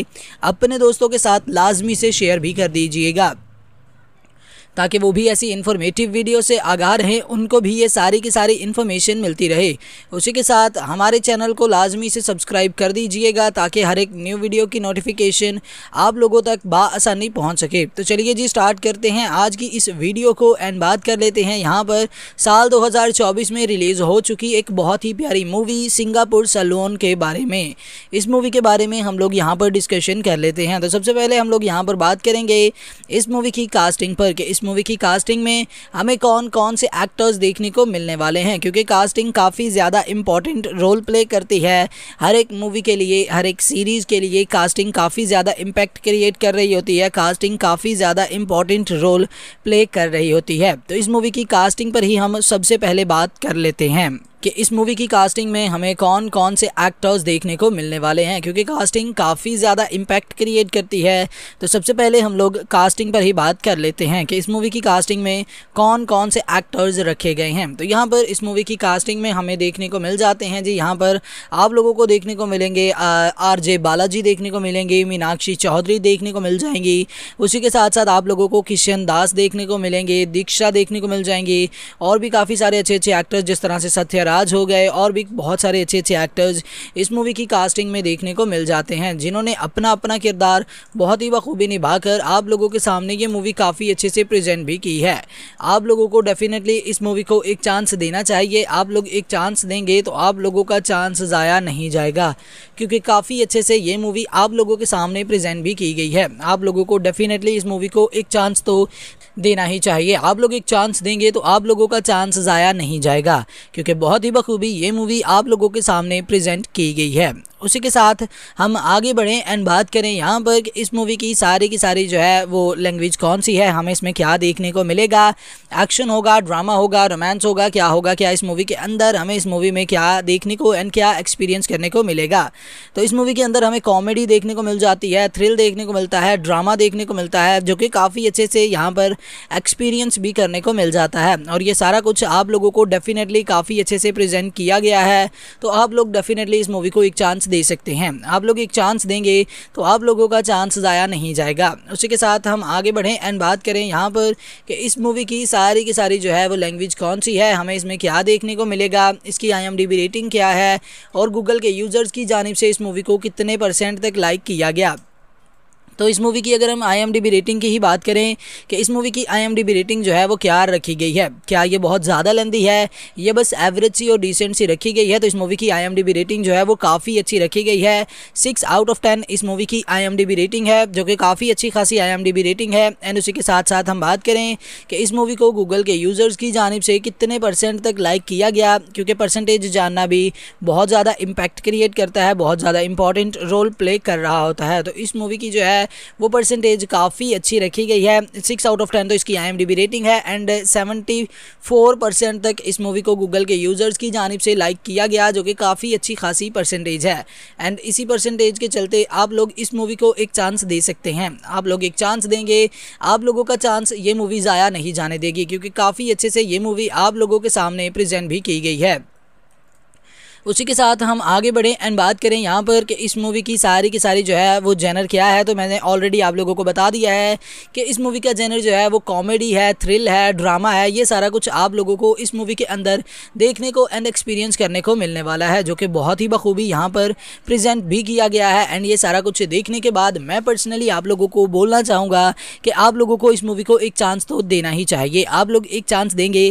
अपने दोस्तों के साथ लाजमी से शेयर भी कर दीजिएगा ताकि वो भी ऐसी इन्फॉर्मेटिव वीडियो से आगाह रहें उनको भी ये सारी की सारी इन्फॉर्मेशन मिलती रहे उसी के साथ हमारे चैनल को लाजमी से सब्सक्राइब कर दीजिएगा ताकि हर एक न्यू वीडियो की नोटिफिकेशन आप लोगों तक बासानी पहुँच सके तो चलिए जी स्टार्ट करते हैं आज की इस वीडियो को एंड बात कर लेते हैं यहाँ पर साल दो में रिलीज़ हो चुकी एक बहुत ही प्यारी मूवी सिंगापुर सलोन के बारे में इस मूवी के बारे में हम लोग यहाँ पर डिस्कशन कर लेते हैं तो सबसे पहले हम लोग यहाँ पर बात करेंगे इस मूवी की कास्टिंग पर कि इस मूवी की कास्टिंग में हमें कौन कौन से एक्टर्स देखने को मिलने वाले हैं क्योंकि कास्टिंग काफ़ी ज़्यादा इम्पॉर्टेंट रोल प्ले करती है हर एक मूवी के लिए हर एक सीरीज़ के लिए कास्टिंग काफ़ी ज़्यादा इम्पैक्ट क्रिएट कर रही होती है कास्टिंग काफ़ी ज़्यादा इम्पॉर्टेंट रोल प्ले कर रही होती है तो इस मूवी की कास्टिंग पर ही हम सबसे पहले बात कर लेते हैं कि इस मूवी की कास्टिंग में हमें कौन कौन से एक्टर्स देखने को मिलने वाले हैं क्योंकि कास्टिंग काफ़ी ज़्यादा इम्पैक्ट क्रिएट करती है तो सबसे पहले हम लोग कास्टिंग पर ही बात कर लेते हैं कि इस मूवी की कास्टिंग में कौन कौन से एक्टर्स रखे गए हैं तो यहाँ पर इस मूवी की कास्टिंग में हमें देखने को मिल जाते हैं जी यहाँ पर आप लोगों को देखने को मिलेंगे आर जे बालाजी देखने को मिलेंगे मीनाक्षी चौधरी देखने को मिल जाएंगी उसी के साथ साथ आप लोगों को किशन दास देखने को मिलेंगे दीक्षा देखने को मिल जाएंगी और भी काफ़ी सारे अच्छे अच्छे एक्टर्स जिस तरह से सत्यराज राज हो गए और भी बहुत सारे अच्छे अच्छे एक्टर्स इस मूवी की कास्टिंग में देखने को मिल जाते हैं जिन्होंने अपना अपना किरदार बहुत ही बखूबी निभाकर आप लोगों के सामने ये मूवी काफ़ी अच्छे से प्रेजेंट भी की है आप लोगों को डेफिनेटली इस मूवी को एक चांस देना चाहिए आप लोग एक चांस देंगे तो आप लोगों का चांस ज़ाया नहीं जाएगा क्योंकि काफ़ी अच्छे से ये मूवी आप लोगों के सामने प्रेजेंट भी की गई है आप लोगों को डेफिनेटली इस मूवी को एक चांस तो देना ही चाहिए आप लोग एक चांस देंगे तो आप लोगों का चांस ज़ाया नहीं जाएगा क्योंकि बहुत ही बखूबी ये मूवी आप लोगों के सामने प्रेजेंट की गई है उसी के साथ हम आगे बढ़ें एंड बात करें यहाँ पर इस मूवी की सारी की सारी जो है वो लैंग्वेज कौन सी है हमें इसमें क्या देखने को मिलेगा एक्शन होगा ड्रामा होगा रोमांस होगा क्या होगा क्या इस मूवी के अंदर हमें इस मूवी में क्या देखने को एंड क्या एक्सपीरियंस करने को मिलेगा तो इस मूवी के अंदर हमें कॉमेडी देखने को मिल जाती है थ्रिल देखने को मिलता है ड्रामा देखने को मिलता है जो कि काफ़ी अच्छे से यहाँ पर एक्सपीरियंस भी करने को मिल जाता है और ये सारा कुछ आप लोगों को डेफिनेटली काफ़ी अच्छे से प्रेजेंट किया गया है तो आप लोग डेफिनेटली इस मूवी को एक चांस दे सकते हैं आप लोग एक चांस देंगे तो आप लोगों का चांस ज़ाया नहीं जाएगा उसी के साथ हम आगे बढ़ें एंड बात करें यहाँ पर कि इस मूवी की सारी की सारी जो है वो लैंग्वेज कौन सी है हमें इसमें क्या देखने को मिलेगा इसकी आई रेटिंग क्या है और गूगल के यूज़र्स की जानब से इस मूवी को कितने परसेंट तक लाइक किया गया तो इस मूवी की अगर हम आईएमडीबी रेटिंग की ही बात करें कि इस मूवी की आईएमडीबी रेटिंग जो है वो क्या रखी गई है क्या ये बहुत ज़्यादा लंदी है ये बस एवरेज सी और डिसेंट सी रखी गई है तो इस मूवी की आईएमडीबी रेटिंग जो है वो काफ़ी अच्छी रखी गई है सिक्स आउट ऑफ टेन इस मूवी की आई रेटिंग है जो कि काफ़ी अच्छी खासी आई रेटिंग है एंड उसी के साथ साथ हम बात करें कि इस मूवी को गूगल के यूज़र्स की जानब से कितने परसेंट तक लाइक किया गया क्योंकि परसेंटेज जानना भी बहुत ज़्यादा इम्पैक्ट क्रिएट करता है बहुत ज़्यादा इंपॉर्टेंट रोल प्ले कर रहा होता है तो इस मूवी की जो है है वो परसेंटेज काफ़ी अच्छी रखी गई है सिक्स आउट ऑफ टेन तो इसकी आई रेटिंग है एंड सेवेंटी फोर परसेंट तक इस मूवी को गूगल के यूज़र्स की जानब से लाइक किया गया जो कि काफ़ी अच्छी खासी परसेंटेज है एंड इसी परसेंटेज के चलते आप लोग इस मूवी को एक चांस दे सकते हैं आप लोग एक चांस देंगे आप लोगों का चांस ये मूवी ज़ाया नहीं जाने देगी क्योंकि काफ़ी अच्छे से ये मूवी आप लोगों के सामने प्रेजेंट भी की गई है उसी के साथ हम आगे बढ़ें एंड बात करें यहाँ पर कि इस मूवी की सारी की सारी जो है वो जेनर क्या है तो मैंने ऑलरेडी आप लोगों को बता दिया है कि इस मूवी का जेनर जो है वो कॉमेडी है थ्रिल है ड्रामा है ये सारा कुछ आप लोगों को इस मूवी के अंदर देखने को एंड एक्सपीरियंस करने को मिलने वाला है जो कि बहुत ही बखूबी यहाँ पर प्रजेंट भी किया गया है एंड ये सारा कुछ देखने के बाद मैं पर्सनली आप लोगों को बोलना चाहूँगा कि आप लोगों को इस मूवी को एक चांस तो देना ही चाहिए आप लोग एक चांस देंगे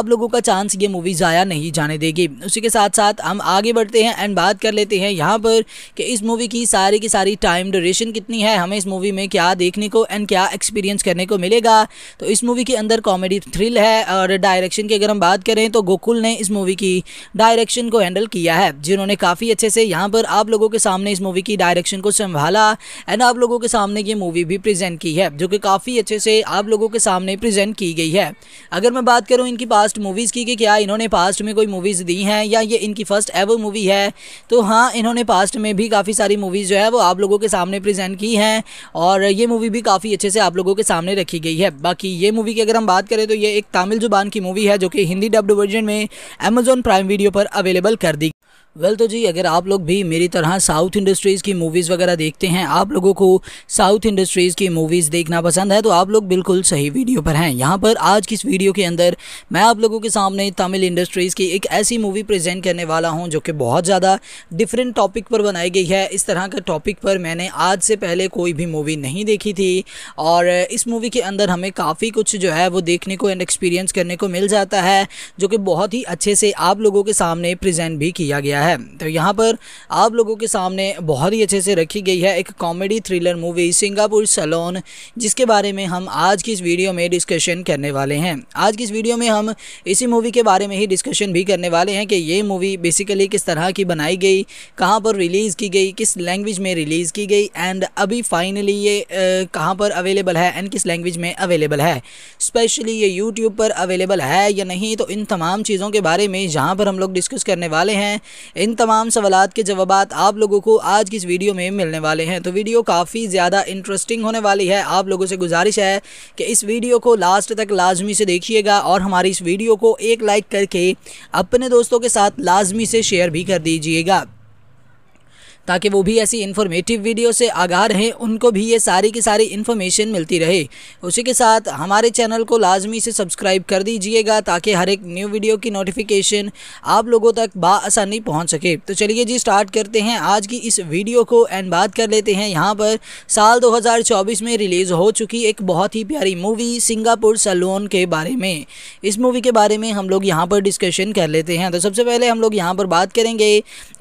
आप लोगों का चांस ये मूवी ज़ाया नहीं जाने देगी उसी के साथ साथ हम हम आगे बढ़ते हैं एंड बात कर लेते हैं यहाँ पर कि इस मूवी की सारी की सारी टाइम ड्यूरेशन कितनी है हमें इस मूवी में क्या देखने को एंड क्या एक्सपीरियंस करने को मिलेगा तो इस मूवी के अंदर कॉमेडी थ्रिल है और डायरेक्शन की अगर हम बात करें तो गोकुल ने इस मूवी की डायरेक्शन को हैंडल किया है जिन्होंने काफ़ी अच्छे से यहाँ पर आप लोगों के सामने इस मूवी की डायरेक्शन को संभाला एंड आप लोगों के सामने ये मूवी भी प्रेजेंट की है जो कि काफ़ी अच्छे से आप लोगों के सामने प्रेजेंट की गई है अगर मैं बात करूँ इनकी पास्ट मूवीज़ की कि क्या इन्होंने पास्ट में कोई मूवीज़ दी हैं या ये इनकी फर्स्ट फर्स्ट एवर मूवी है तो हाँ इन्होंने पास्ट में भी काफ़ी सारी मूवीज़ जो है वो आप लोगों के सामने प्रेजेंट की हैं और ये मूवी भी काफ़ी अच्छे से आप लोगों के सामने रखी गई है बाकी ये मूवी की अगर हम बात करें तो ये एक तमिल जुबान की मूवी है जो कि हिंदी डब्ड वर्जन में अमेजोन प्राइम वीडियो पर अवेलेबल कर दी वेल well, तो जी अगर आप लोग भी मेरी तरह साउथ इंडस्ट्रीज़ की मूवीज़ वगैरह देखते हैं आप लोगों को साउथ इंडस्ट्रीज़ की मूवीज़ देखना पसंद है तो आप लोग बिल्कुल सही वीडियो पर हैं यहाँ पर आज की इस वीडियो के अंदर मैं आप लोगों के सामने तमिल इंडस्ट्रीज़ की एक ऐसी मूवी प्रेजेंट करने वाला हूँ जो कि बहुत ज़्यादा डिफरेंट टॉपिक पर बनाई गई है इस तरह के टॉपिक पर मैंने आज से पहले कोई भी मूवी नहीं देखी थी और इस मूवी के अंदर हमें काफ़ी कुछ जो है वो देखने को एंड एक्सपीरियंस करने को मिल जाता है जो कि बहुत ही अच्छे से आप लोगों के सामने प्रजेंट भी किया गया है है तो यहाँ पर आप लोगों के सामने बहुत ही अच्छे से रखी गई है एक comedy thriller movie Singapore salon जिसके बारे में हम आज की इस वीडियो में डिस्कशन करने वाले हैं आज की इस वीडियो में हम इसी मूवी के बारे में ही डिस्कशन भी करने वाले हैं कि ये मूवी बेसिकली किस तरह की बनाई गई कहाँ पर रिलीज़ की गई किस लैंग्वेज में रिलीज़ की गई एंड अभी फाइनली ये कहाँ पर अवेलेबल है एंड किस लैंग्वेज में अवेलेबल है स्पेशली ये यूट्यूब पर अवेलेबल है या नहीं तो इन तमाम चीज़ों के बारे में जहाँ पर हम लोग डिस्कस करने वाले हैं इन तमाम सवालत के जवाब आप लोगों को आज की इस वीडियो में मिलने वाले हैं तो वीडियो काफ़ी ज़्यादा इंटरेस्टिंग होने वाली है आप लोगों से गुजारिश है कि इस वीडियो को लास्ट तक लाजमी से देखिएगा और हमारी इस वीडियो को एक लाइक करके अपने दोस्तों के साथ लाजमी से शेयर भी कर दीजिएगा ताकि वो भी ऐसी इन्फॉर्मेटिव वीडियो से आगाह रहें उनको भी ये सारी की सारी इन्फॉर्मेशन मिलती रहे उसी के साथ हमारे चैनल को लाजमी से सब्सक्राइब कर दीजिएगा ताकि हर एक न्यू वीडियो की नोटिफिकेशन आप लोगों तक बासानी पहुँच सके तो चलिए जी स्टार्ट करते हैं आज की इस वीडियो को एंड बात कर लेते हैं यहाँ पर साल दो में रिलीज़ हो चुकी एक बहुत ही प्यारी मूवी सिंगापुर सलोन के बारे में इस मूवी के बारे में हम लोग यहाँ पर डिस्कशन कर लेते हैं तो सबसे पहले हम लोग यहाँ पर बात करेंगे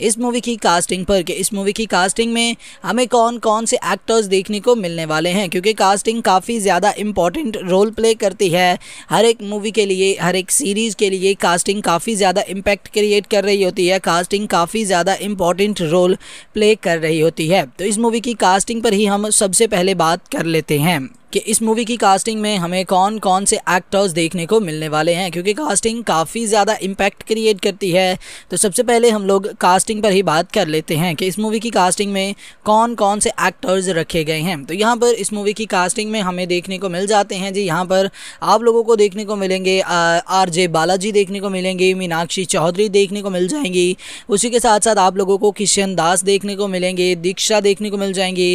इस मूवी की कास्टिंग पर कि इस मूवी की कास्टिंग में हमें कौन कौन से एक्टर्स देखने को मिलने वाले हैं क्योंकि कास्टिंग काफ़ी ज़्यादा इम्पॉर्टेंट रोल प्ले करती है हर एक मूवी के लिए हर एक सीरीज़ के लिए कास्टिंग काफ़ी ज़्यादा इम्पैक्ट क्रिएट कर रही होती है कास्टिंग काफ़ी ज़्यादा इम्पॉर्टेंट रोल प्ले कर रही होती है तो इस मूवी की कास्टिंग पर ही हम सबसे पहले बात कर लेते हैं कि इस मूवी की कास्टिंग में हमें कौन कौन से एक्टर्स देखने को मिलने वाले हैं क्योंकि कास्टिंग काफ़ी ज़्यादा इम्पैक्ट क्रिएट करती है तो सबसे पहले हम लोग कास्टिंग पर ही बात कर लेते हैं कि इस मूवी की कास्टिंग में कौन कौन से एक्टर्स रखे गए हैं तो यहाँ पर इस मूवी की कास्टिंग में हमें देखने को मिल जाते हैं जी यहाँ पर आप लोगों को देखने को मिलेंगे आर जे बालाजी देखने को मिलेंगे मीनाक्षी चौधरी देखने को मिल जाएंगी उसी के साथ साथ आप लोगों को किशन दास देखने को मिलेंगे दीक्षा देखने को मिल जाएंगी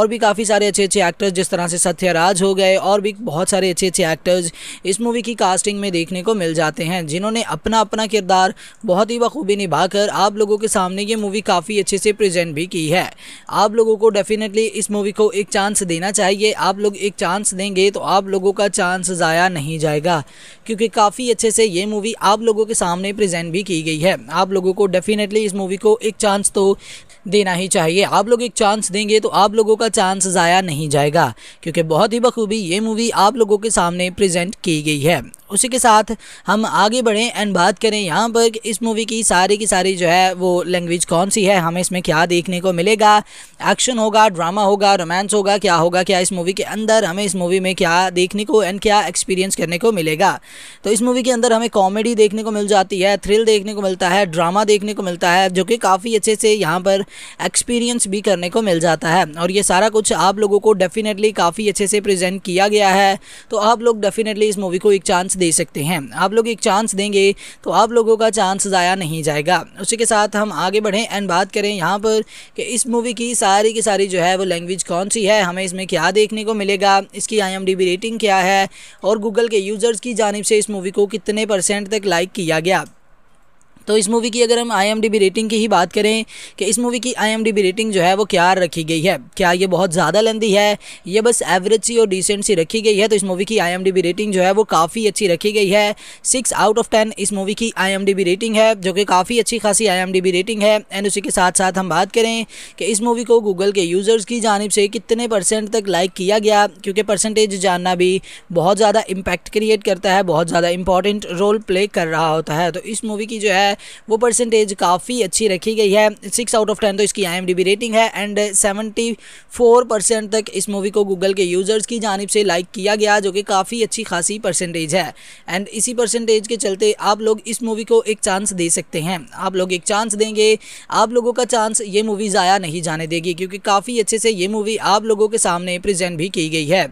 और भी काफ़ी सारे अच्छे अच्छे एक्टर्स जिस तरह से सत्यराज राज हो गए और भी बहुत सारे अच्छे अच्छे एक्टर्स इस मूवी की कास्टिंग में देखने को मिल जाते हैं जिन्होंने अपना अपना किरदार बहुत ही बखूबी निभाकर आप लोगों के सामने ये मूवी काफ़ी अच्छे से प्रेजेंट भी की है आप लोगों को डेफिनेटली इस मूवी को एक चांस देना चाहिए आप लोग एक चांस देंगे तो आप लोगों का चांस ज़ाया नहीं जाएगा क्योंकि काफ़ी अच्छे से ये मूवी आप लोगों के सामने प्रेजेंट भी की गई है आप लोगों को डेफिनेटली इस मूवी को एक चांस तो देना ही चाहिए आप लोग एक चांस देंगे तो आप लोगों का चांस ज़ाया नहीं जाएगा क्योंकि बहुत ही बखूबी ये मूवी आप लोगों के सामने प्रेजेंट की गई है उसी के साथ हम आगे बढ़ें एंड बात करें यहाँ पर इस मूवी की सारी की सारी जो है वो लैंग्वेज कौन सी है हमें इसमें क्या देखने को मिलेगा एक्शन होगा ड्रामा होगा रोमांस होगा क्या होगा क्या इस मूवी के अंदर हमें इस मूवी में क्या देखने को एंड क्या एक्सपीरियंस करने को मिलेगा तो इस मूवी के अंदर हमें कॉमेडी देखने को मिल जाती है थ्रिल देखने को मिलता है ड्रामा देखने को मिलता है जो कि काफ़ी अच्छे से यहाँ पर एक्सपीरियंस भी करने को मिल जाता है और ये सारा कुछ आप लोगों को डेफिनेटली काफ़ी अच्छे से से प्रेजेंट किया गया है तो आप लोग डेफिनेटली इस मूवी को एक चांस दे सकते हैं आप लोग एक चांस देंगे तो आप लोगों का चांस ज़ाया नहीं जाएगा उसी के साथ हम आगे बढ़ें एंड बात करें यहाँ पर कि इस मूवी की सारी की सारी जो है वो लैंग्वेज कौन सी है हमें इसमें क्या देखने को मिलेगा इसकी आई रेटिंग क्या है और गूगल के यूज़र्स की जानब से इस मूवी को कितने परसेंट तक लाइक किया गया तो इस मूवी की अगर हम आई रेटिंग की ही बात करें कि इस मूवी की आई रेटिंग जो है वो क्या रखी गई है क्या ये बहुत ज़्यादा लंदी है ये बस एवरेज सी और डिसेंट सी रखी गई है तो इस मूवी की आई रेटिंग जो है वो काफ़ी अच्छी रखी गई है सिक्स आउट ऑफ टेन इस मूवी की आई रेटिंग है जो कि काफ़ी अच्छी खासी आई रेटिंग है एंड उसी के साथ साथ हम बात करें कि इस मूवी को गूगल के यूज़र्स की जानब से कितने परसेंट तक लाइक किया गया क्योंकि परसेंटेज जानना भी बहुत ज़्यादा इम्पैक्ट क्रिएट करता है बहुत ज़्यादा इंपॉर्टेंट रोल प्ले कर रहा होता है तो इस मूवी की जो है है वो परसेंटेज काफ़ी अच्छी रखी गई है सिक्स आउट ऑफ टेन तो इसकी आई रेटिंग है एंड सेवेंटी फोर परसेंट तक इस मूवी को गूगल के यूज़र्स की जानब से लाइक किया गया जो कि काफ़ी अच्छी खासी परसेंटेज है एंड इसी परसेंटेज के चलते आप लोग इस मूवी को एक चांस दे सकते हैं आप लोग एक चांस देंगे आप लोगों का चांस ये मूवी ज़ाया नहीं जाने देगी क्योंकि काफ़ी अच्छे से ये मूवी आप लोगों के सामने प्रेजेंट भी की गई है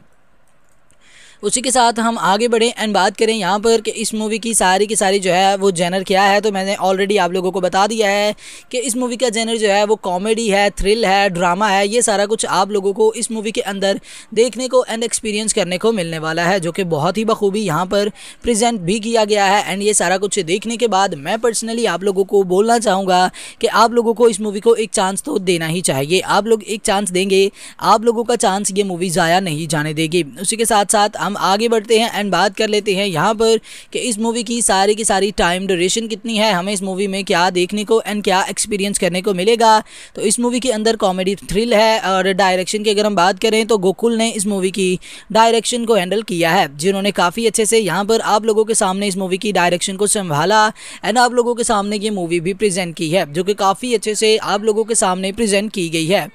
उसी के साथ हम आगे बढ़ें एंड बात करें यहाँ पर कि इस मूवी की सारी की सारी जो है वो जेनर क्या है तो मैंने ऑलरेडी आप लोगों को बता दिया है कि इस मूवी का जेनर जो है वो कॉमेडी है थ्रिल है ड्रामा है ये सारा कुछ आप लोगों को इस मूवी के अंदर देखने को एंड एक्सपीरियंस करने को मिलने वाला है जो कि बहुत ही बखूबी यहाँ पर प्रजेंट भी किया गया है एंड ये सारा कुछ देखने के बाद मैं पर्सनली आप लोगों को बोलना चाहूँगा कि आप लोगों को इस मूवी को एक चांस तो देना ही चाहिए आप लोग एक चांस देंगे आप लोगों का चांस ये मूवी ज़ाया नहीं जाने देगी उसी के साथ साथ हम हम आगे बढ़ते हैं एंड बात कर लेते हैं यहाँ पर कि इस मूवी की सारी की सारी टाइम ड्यूरेशन कितनी है हमें इस मूवी में क्या देखने को एंड क्या एक्सपीरियंस करने को मिलेगा तो इस मूवी के अंदर कॉमेडी थ्रिल है और डायरेक्शन की अगर हम बात करें तो गोकुल ने इस मूवी की डायरेक्शन को हैंडल किया है जिन्होंने काफ़ी अच्छे से यहाँ पर आप लोगों के सामने इस मूवी की डायरेक्शन को संभाला एंड आप लोगों के सामने ये मूवी भी प्रेजेंट की है जो कि काफ़ी अच्छे से आप लोगों के सामने प्रेजेंट की गई है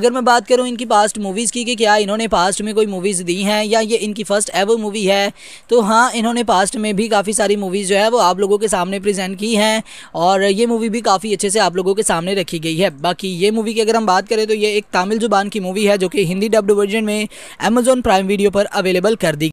अगर मैं बात करूँ इनकी पास्ट मूवीज़ की कि क्या इन्होंने पास्ट में कोई मूवीज़ दी हैं या ये इनकी फर्स्ट फर्स्ट एवर मूवी है तो हाँ इन्होंने पास्ट में भी काफ़ी सारी मूवीज़ जो है वो आप लोगों के सामने प्रेजेंट की हैं और ये मूवी भी काफ़ी अच्छे से आप लोगों के सामने रखी गई है बाकी ये मूवी की अगर हम बात करें तो ये एक तमिल जुबान की मूवी है जो कि हिंदी डब्ड वर्जन में अमेजोन प्राइम वीडियो पर अवेलेबल कर दी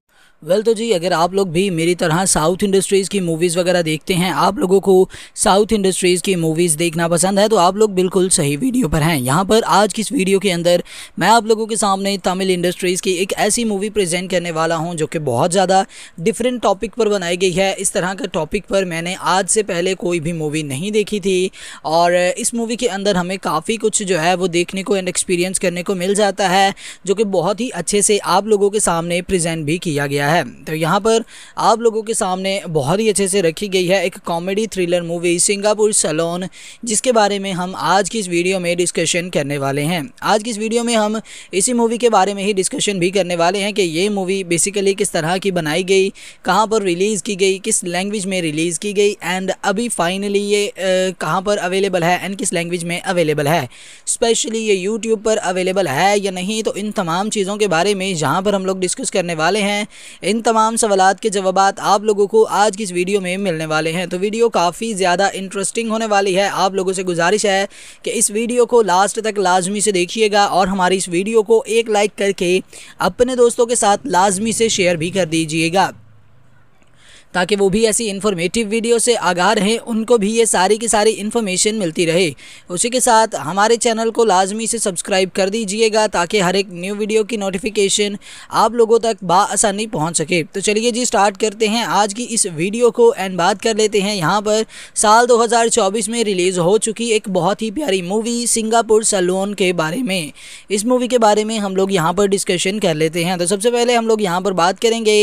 वेल well, तो जी अगर आप लोग भी मेरी तरह साउथ इंडस्ट्रीज़ की मूवीज़ वगैरह देखते हैं आप लोगों को साउथ इंडस्ट्रीज़ की मूवीज़ देखना पसंद है तो आप लोग बिल्कुल सही वीडियो पर हैं यहाँ पर आज की इस वीडियो के अंदर मैं आप लोगों के सामने तमिल इंडस्ट्रीज़ की एक ऐसी मूवी प्रेजेंट करने वाला हूँ जो कि बहुत ज़्यादा डिफरेंट टॉपिक पर बनाई गई है इस तरह के टॉपिक पर मैंने आज से पहले कोई भी मूवी नहीं देखी थी और इस मूवी के अंदर हमें काफ़ी कुछ जो है वो देखने को एंड एक्सपीरियंस करने को मिल जाता है जो कि बहुत ही अच्छे से आप लोगों के सामने प्रजेंट भी किया गया है है तो यहाँ पर आप लोगों के सामने बहुत ही अच्छे से रखी गई है एक comedy thriller movie Singapore salon जिसके बारे में हम आज की इस वीडियो में डिस्कशन करने वाले हैं आज की इस वीडियो में हम इसी मूवी के बारे में ही डिस्कशन भी करने वाले हैं कि ये मूवी बेसिकली किस तरह की बनाई गई कहाँ पर रिलीज़ की गई किस लैंग्वेज में रिलीज़ की गई एंड अभी फाइनली ये कहाँ पर अवेलेबल है एंड किस लैंग्वेज में अवेलेबल है स्पेशली ये यूट्यूब पर अवेलेबल है या नहीं तो इन तमाम चीज़ों के बारे में जहाँ पर हम लोग डिस्कस करने वाले हैं इन तमाम सवालत के जवाब आप लोगों को आज की इस वीडियो में मिलने वाले हैं तो वीडियो काफ़ी ज़्यादा इंटरेस्टिंग होने वाली है आप लोगों से गुजारिश है कि इस वीडियो को लास्ट तक लाजमी से देखिएगा और हमारी इस वीडियो को एक लाइक करके अपने दोस्तों के साथ लाजमी से शेयर भी कर दीजिएगा ताकि वो भी ऐसी इन्फॉर्मेटिव वीडियो से आगाह रहें उनको भी ये सारी की सारी इन्फॉर्मेशन मिलती रहे उसी के साथ हमारे चैनल को लाजमी से सब्सक्राइब कर दीजिएगा ताकि हर एक न्यू वीडियो की नोटिफिकेशन आप लोगों तक बसानी पहुँच सके तो चलिए जी स्टार्ट करते हैं आज की इस वीडियो को एंड बात कर लेते हैं यहाँ पर साल दो में रिलीज़ हो चुकी एक बहुत ही प्यारी मूवी सिंगापुर सलोन के बारे में इस मूवी के बारे में हम लोग यहाँ पर डिस्कशन कर लेते हैं तो सबसे पहले हम लोग यहाँ पर बात करेंगे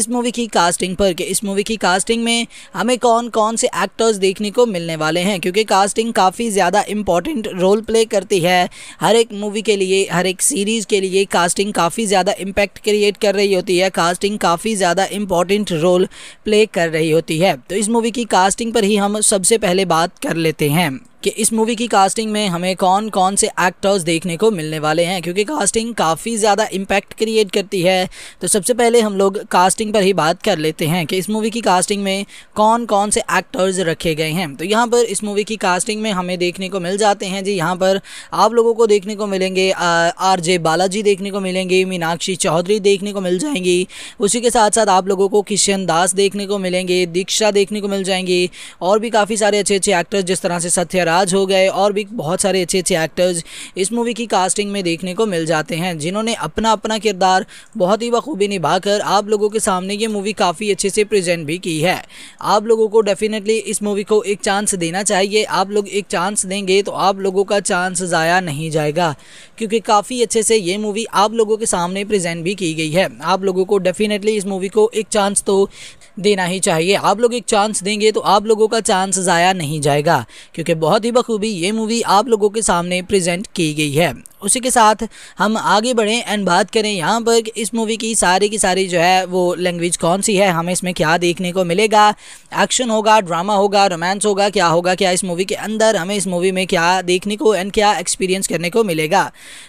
इस मूवी की कास्टिंग पर कि इस मूवी की कास्टिंग में हमें कौन कौन से एक्टर्स देखने को मिलने वाले हैं क्योंकि कास्टिंग काफ़ी ज़्यादा इम्पॉर्टेंट रोल प्ले करती है हर एक मूवी के लिए हर एक सीरीज़ के लिए कास्टिंग काफ़ी ज़्यादा इम्पैक्ट क्रिएट कर रही होती है कास्टिंग काफ़ी ज़्यादा इम्पॉर्टेंट रोल प्ले कर रही होती है तो इस मूवी की कास्टिंग पर ही हम सबसे पहले बात कर लेते हैं कि इस मूवी की कास्टिंग में हमें कौन कौन से एक्टर्स देखने को मिलने वाले हैं क्योंकि कास्टिंग काफ़ी ज़्यादा इम्पैक्ट क्रिएट करती है तो सबसे पहले हम लोग कास्टिंग पर ही बात कर लेते हैं कि इस मूवी की कास्टिंग में कौन कौन से एक्टर्स रखे गए हैं तो यहाँ पर इस मूवी की कास्टिंग में हमें देखने को मिल जाते हैं जी यहाँ पर आप लोगों को देखने को मिलेंगे आर जे बालाजी देखने को मिलेंगे मीनाक्षी चौधरी देखने को मिल जाएंगी उसी के साथ साथ आप लोगों को किशन दास देखने को मिलेंगे दीक्षा देखने को मिल जाएंगी और भी काफ़ी सारे अच्छे अच्छे एक्टर्स जिस तरह से सत्या राज हो गए और भी बहुत सारे अच्छे अच्छे एक्टर्स इस मूवी की कास्टिंग में देखने को मिल जाते हैं जिन्होंने अपना अपना किरदार बहुत ही बखूबी निभाकर आप लोगों के सामने ये मूवी काफ़ी अच्छे से प्रेजेंट भी की है आप लोगों को डेफिनेटली इस मूवी को एक चांस देना चाहिए आप लोग एक चांस देंगे तो आप लोगों का चांस ज़ाया नहीं जाएगा क्योंकि काफ़ी अच्छे से ये मूवी आप लोगों के सामने प्रेजेंट भी की गई है आप लोगों को डेफिनेटली इस मूवी को एक चांस तो देना ही चाहिए आप लोग एक चांस देंगे तो आप लोगों का चांस ज़ाया नहीं जाएगा क्योंकि बहुत बहुत ही बखूबी ये मूवी आप लोगों के सामने प्रेजेंट की गई है उसी के साथ हम आगे बढ़ें एंड बात करें यहाँ पर इस मूवी की सारी की सारी जो है वो लैंग्वेज कौन सी है हमें इसमें क्या देखने को मिलेगा एक्शन होगा ड्रामा होगा रोमांस होगा क्या होगा क्या इस मूवी के अंदर हमें इस मूवी में क्या देखने को एंड क्या एक्सपीरियंस करने को मिलेगा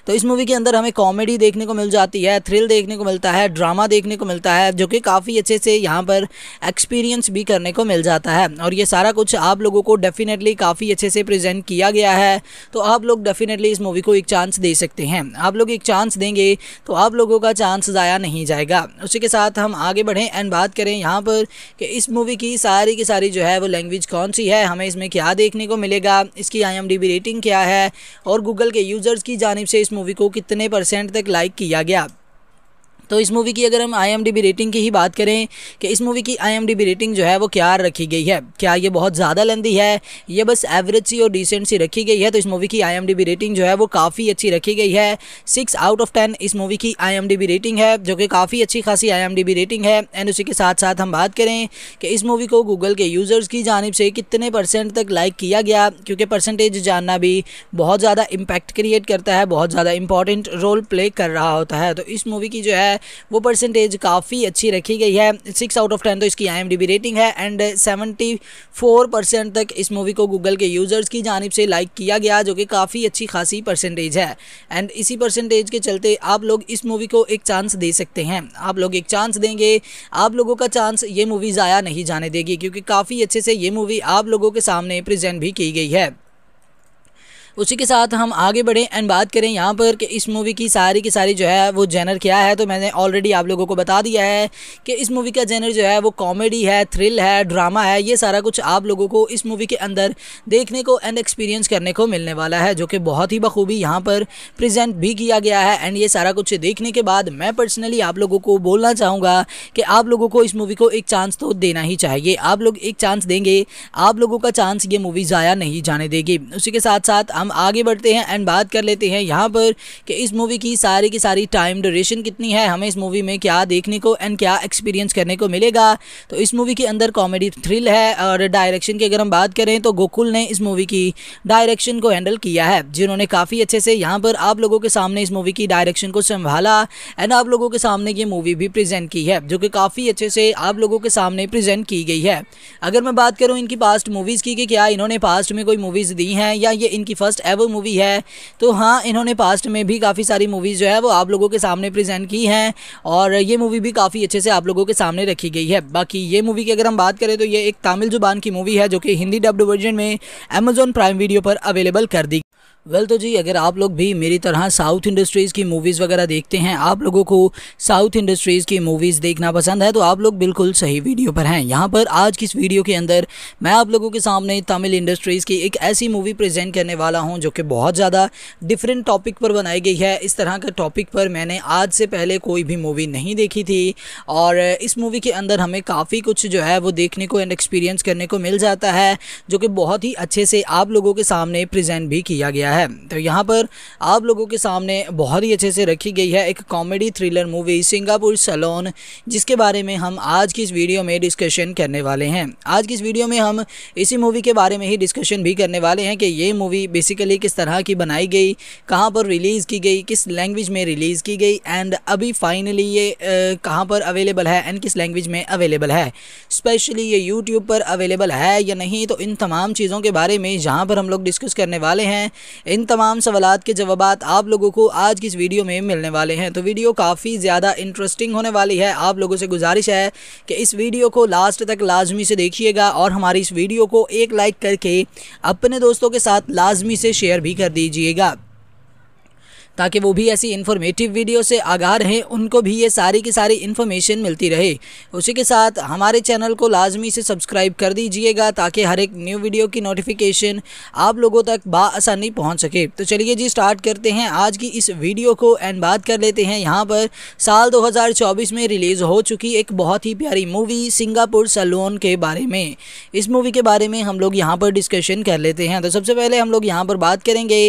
तो इस मूवी के अंदर हमें कॉमेडी देखने को मिल जाती है थ्रिल देखने को मिलता है ड्रामा देखने को मिलता है जो कि काफ़ी अच्छे से यहाँ पर एक्सपीरियंस भी करने को मिल जाता है और ये सारा कुछ आप लोगों को डेफिनेटली काफ़ी अच्छे से से प्रेजेंट किया गया है तो आप लोग डेफिनेटली इस मूवी को एक चांस दे सकते हैं आप लोग एक चांस देंगे तो आप लोगों का चांस ज़ाया नहीं जाएगा उसी के साथ हम आगे बढ़ें एंड बात करें यहाँ पर कि इस मूवी की सारी की सारी जो है वो लैंग्वेज कौन सी है हमें इसमें क्या देखने को मिलेगा इसकी आई रेटिंग क्या है और गूगल के यूज़र्स की जानब से इस मूवी को कितने परसेंट तक लाइक किया गया तो इस मूवी की अगर हम आई रेटिंग की ही बात करें कि इस मूवी की आई रेटिंग जो है वो क्या रखी गई है क्या ये बहुत ज़्यादा लंदी है ये बस एवरेज सी और डिसेंट सी रखी गई है तो इस मूवी की आई रेटिंग जो है वो काफ़ी अच्छी रखी गई है सिक्स आउट ऑफ टेन इस मूवी की आई रेटिंग है जो कि काफ़ी अच्छी खासी आई रेटिंग है एंड उसी के साथ साथ हम बात करें कि इस मूवी को गूगल के यूज़र्स की जानब से कितने परसेंट तक लाइक किया गया क्योंकि परसेंटेज जानना भी बहुत ज़्यादा इम्पैक्ट क्रिएट करता है बहुत ज़्यादा इंपॉर्टेंट रोल प्ले कर रहा होता है तो इस मूवी की जो है है वो परसेंटेज काफ़ी अच्छी रखी गई है सिक्स आउट ऑफ टेन तो इसकी आई रेटिंग है एंड सेवेंटी फोर परसेंट तक इस मूवी को गूगल के यूज़र्स की जानब से लाइक किया गया जो कि काफ़ी अच्छी खासी परसेंटेज है एंड इसी परसेंटेज के चलते आप लोग इस मूवी को एक चांस दे सकते हैं आप लोग एक चांस देंगे आप लोगों का चांस ये मूवी ज़ाया नहीं जाने देगी क्योंकि काफ़ी अच्छे से ये मूवी आप लोगों के सामने प्रेजेंट भी की गई है उसी के साथ हम आगे बढ़ें एंड बात करें यहाँ पर कि इस मूवी की सारी की सारी जो है वो जेनर क्या है तो मैंने ऑलरेडी आप लोगों को बता दिया है कि इस मूवी का जेनर जो है वो कॉमेडी है थ्रिल है ड्रामा है ये सारा कुछ आप लोगों को इस मूवी के अंदर देखने को एंड एक्सपीरियंस करने को मिलने वाला है जो कि बहुत ही बखूबी यहाँ पर प्रजेंट भी किया गया है एंड ये सारा कुछ देखने के बाद मैं पर्सनली आप लोगों को बोलना चाहूँगा कि आप लोगों को इस मूवी को एक चांस तो देना ही चाहिए आप लोग एक चांस देंगे आप लोगों का चांस ये मूवी ज़ाया नहीं जाने देगी उसी के साथ साथ हम हम आगे बढ़ते हैं एंड बात कर लेते हैं यहाँ पर कि इस मूवी की सारी की सारी टाइम ड्यूरेशन कितनी है हमें इस मूवी में क्या देखने को एंड क्या एक्सपीरियंस करने को मिलेगा तो इस मूवी के अंदर कॉमेडी थ्रिल है और डायरेक्शन की अगर हम बात करें तो गोकुल ने इस मूवी की डायरेक्शन को हैंडल किया है जिन्होंने काफ़ी अच्छे से यहाँ पर आप लोगों के सामने इस मूवी की डायरेक्शन को संभाला एंड आप लोगों के सामने ये मूवी भी प्रेजेंट की है जो कि काफ़ी अच्छे से आप लोगों के सामने प्रेजेंट की गई है अगर मैं बात करूँ इनकी पास्ट मूवीज़ की कि क्या इन्होंने पास्ट में कोई मूवीज़ दी हैं या ये इनकी फर्स्ट फर्स्ट एवर मूवी है तो हाँ इन्होंने पास्ट में भी काफ़ी सारी मूवीज़ जो है वो आप लोगों के सामने प्रेजेंट की हैं और ये मूवी भी काफ़ी अच्छे से आप लोगों के सामने रखी गई है बाकी ये मूवी की अगर हम बात करें तो ये एक तमिल जुबान की मूवी है जो कि हिंदी डब्ड वर्जन में अमेजोन प्राइम वीडियो पर अवेलेबल कर दी वेल well, तो जी अगर आप लोग भी मेरी तरह साउथ इंडस्ट्रीज़ की मूवीज़ वगैरह देखते हैं आप लोगों को साउथ इंडस्ट्रीज़ की मूवीज़ देखना पसंद है तो आप लोग बिल्कुल सही वीडियो पर हैं यहाँ पर आज की इस वीडियो के अंदर मैं आप लोगों के सामने तमिल इंडस्ट्रीज़ की एक ऐसी मूवी प्रेजेंट करने वाला हूँ जो कि बहुत ज़्यादा डिफरेंट टॉपिक पर बनाई गई है इस तरह के टॉपिक पर मैंने आज से पहले कोई भी मूवी नहीं देखी थी और इस मूवी के अंदर हमें काफ़ी कुछ जो है वो देखने को एंड एक्सपीरियंस करने को मिल जाता है जो कि बहुत ही अच्छे से आप लोगों के सामने प्रजेंट भी किया गया है है तो यहाँ पर आप लोगों के सामने बहुत ही अच्छे से रखी गई है एक comedy thriller movie Singapore salon जिसके बारे में हम आज की इस वीडियो में डिस्कशन करने वाले हैं आज की इस वीडियो में हम इसी मूवी के बारे में ही डिस्कशन भी करने वाले हैं कि ये मूवी बेसिकली किस तरह की बनाई गई कहाँ पर रिलीज़ की गई किस लैंग्वेज में रिलीज़ की गई एंड अभी फाइनली ये कहाँ पर अवेलेबल है एंड किस लैंग्वेज में अवेलेबल है स्पेशली ये यूट्यूब पर अवेलेबल है या नहीं तो इन तमाम चीज़ों के बारे में जहाँ पर हम लोग डिस्कस करने वाले हैं इन तमाम सवालत के जवाब आप लोगों को आज की इस वीडियो में मिलने वाले हैं तो वीडियो काफ़ी ज़्यादा इंटरेस्टिंग होने वाली है आप लोगों से गुजारिश है कि इस वीडियो को लास्ट तक लाजमी से देखिएगा और हमारी इस वीडियो को एक लाइक करके अपने दोस्तों के साथ लाजमी से शेयर भी कर दीजिएगा ताकि वो भी ऐसी इन्फॉर्मेटिव वीडियो से आगाह रहें उनको भी ये सारी की सारी इन्फॉर्मेशन मिलती रहे उसी के साथ हमारे चैनल को लाजमी से सब्सक्राइब कर दीजिएगा ताकि हर एक न्यू वीडियो की नोटिफिकेशन आप लोगों तक बसानी पहुँच सके तो चलिए जी स्टार्ट करते हैं आज की इस वीडियो को एंड बात कर लेते हैं यहाँ पर साल दो में रिलीज़ हो चुकी एक बहुत ही प्यारी मूवी सिंगापुर सलोन के बारे में इस मूवी के बारे में हम लोग यहाँ पर डिस्कशन कर लेते हैं तो सबसे पहले हम लोग यहाँ पर बात करेंगे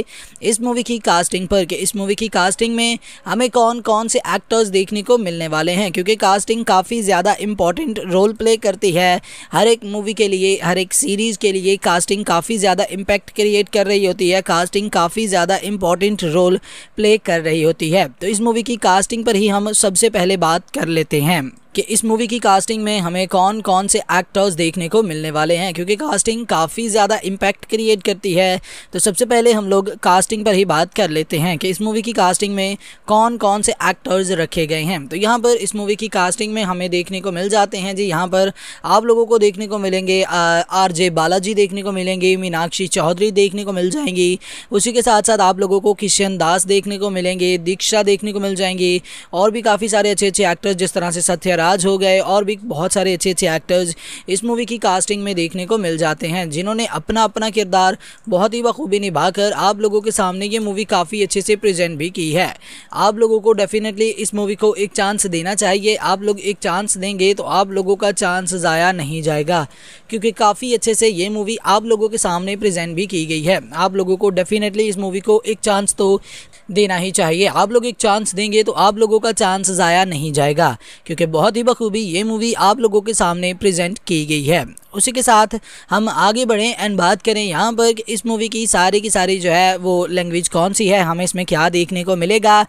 इस मूवी की कास्टिंग पर कि इस मूवी की कास्टिंग में हमें कौन कौन से एक्टर्स देखने को मिलने वाले हैं क्योंकि कास्टिंग काफ़ी ज़्यादा इम्पॉर्टेंट रोल प्ले करती है हर एक मूवी के लिए हर एक सीरीज़ के लिए कास्टिंग काफ़ी ज़्यादा इम्पैक्ट क्रिएट कर रही होती है कास्टिंग काफ़ी ज़्यादा इम्पॉर्टेंट रोल प्ले कर रही होती है तो इस मूवी की कास्टिंग पर ही हम सबसे पहले बात कर लेते हैं कि इस मूवी की कास्टिंग में हमें कौन कौन से एक्टर्स देखने को मिलने वाले हैं क्योंकि कास्टिंग काफ़ी ज़्यादा इम्पैक्ट क्रिएट करती है तो सबसे पहले हम लोग कास्टिंग पर ही बात कर लेते हैं कि इस मूवी की कास्टिंग में कौन कौन से एक्टर्स रखे गए हैं तो यहाँ पर इस मूवी की कास्टिंग में हमें देखने को मिल जाते हैं जी यहाँ पर आप लोगों को देखने को मिलेंगे आर जे बालाजी देखने को मिलेंगे मीनाक्षी चौधरी देखने को मिल जाएंगी उसी के साथ साथ आप लोगों को किशन दास देखने को मिलेंगे दीक्षा देखने को मिल जाएंगी और भी काफ़ी सारे अच्छे अच्छे एक्टर्स जिस तरह से सत्या राज हो गए और भी बहुत सारे अच्छे अच्छे एक्टर्स इस मूवी की कास्टिंग में देखने को मिल जाते हैं जिन्होंने अपना अपना किरदार बहुत ही बखूबी निभाकर आप लोगों के सामने ये मूवी काफ़ी अच्छे से प्रेजेंट भी की है आप लोगों को डेफिनेटली इस मूवी को एक चांस देना चाहिए आप लोग एक चांस देंगे तो आप लोगों का चांस ज़ाया नहीं जाएगा क्योंकि काफ़ी अच्छे से ये मूवी आप लोगों के सामने प्रेजेंट भी की गई है आप लोगों को डेफिनेटली इस मूवी को एक चांस तो देना ही चाहिए आप लोग एक चांस देंगे तो आप लोगों का चांस ज़ाया नहीं जाएगा क्योंकि बहुत ही बखूबी ये मूवी आप लोगों के सामने प्रेजेंट की गई है उसी के साथ हम आगे बढ़ें एंड बात करें यहाँ पर इस मूवी की सारी की सारी जो है वो लैंग्वेज कौन सी है हमें इसमें क्या देखने को मिलेगा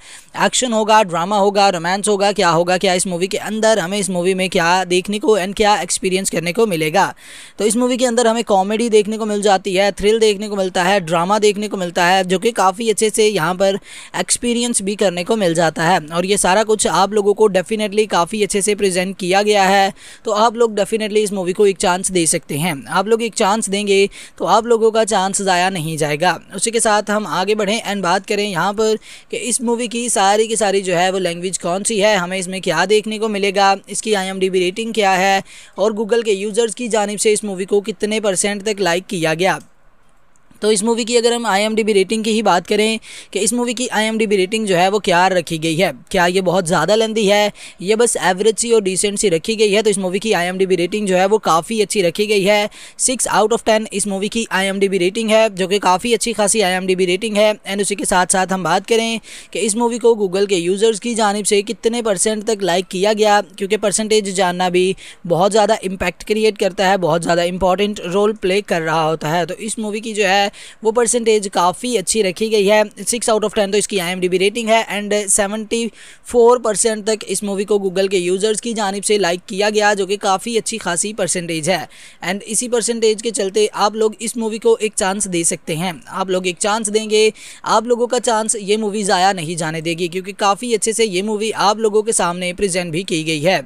एक्शन होगा ड्रामा होगा रोमांस होगा क्या होगा क्या इस मूवी के अंदर हमें इस मूवी में क्या देखने को एंड क्या एक्सपीरियंस करने को मिलेगा तो इस मूवी के अंदर हमें कॉमेडी देखने को मिल जाती है थ्रिल देखने को मिलता है ड्रामा देखने को मिलता है जो कि काफ़ी अच्छे से यहाँ पर एक्सपीरियंस भी करने को मिल जाता है और ये सारा कुछ आप लोगों को डेफिनेटली काफ़ी अच्छे से प्रजेंट किया गया है तो आप लोग डेफिनेटली इस मूवी को एक चांस दे सकते हैं आप लोग एक चांस देंगे तो आप लोगों का चांस ज़ाया नहीं जाएगा उसी के साथ हम आगे बढ़ें एंड बात करें यहाँ पर कि इस मूवी की सारी की सारी जो है वो लैंग्वेज कौन सी है हमें इसमें क्या देखने को मिलेगा इसकी आई रेटिंग क्या है और गूगल के यूज़र्स की जानब से इस मूवी को कितने परसेंट तक लाइक किया गया तो इस मूवी की अगर हम आई रेटिंग की ही बात करें कि इस मूवी की आई रेटिंग जो है वो क्या रखी गई है क्या ये बहुत ज़्यादा लंदी है ये बस एवरेज सी और डिसेंट सी रखी गई है तो इस मूवी की आई रेटिंग जो है वो काफ़ी अच्छी रखी गई है सिक्स आउट ऑफ टेन इस मूवी की आई रेटिंग है जो कि काफ़ी अच्छी खासी आई रेटिंग है एंड उसी के साथ साथ हम बात करें कि इस मूवी को गूगल के यूज़र्स की जानब से कितने परसेंट तक लाइक किया गया क्योंकि परसेंटेज जानना भी बहुत ज़्यादा इम्पैक्ट क्रिएट करता है बहुत ज़्यादा इंपॉर्टेंट रोल प्ले कर रहा होता है तो इस मूवी की जो है है वो परसेंटेज काफ़ी अच्छी रखी गई है सिक्स आउट ऑफ टेन तो इसकी आई रेटिंग है एंड सेवेंटी फोर परसेंट तक इस मूवी को गूगल के यूज़र्स की जानब से लाइक किया गया जो कि काफ़ी अच्छी खासी परसेंटेज है एंड इसी परसेंटेज के चलते आप लोग इस मूवी को एक चांस दे सकते हैं आप लोग एक चांस देंगे आप लोगों का चांस ये मूवी ज़ाया नहीं जाने देगी क्योंकि काफ़ी अच्छे से ये मूवी आप लोगों के सामने प्रेजेंट भी की गई है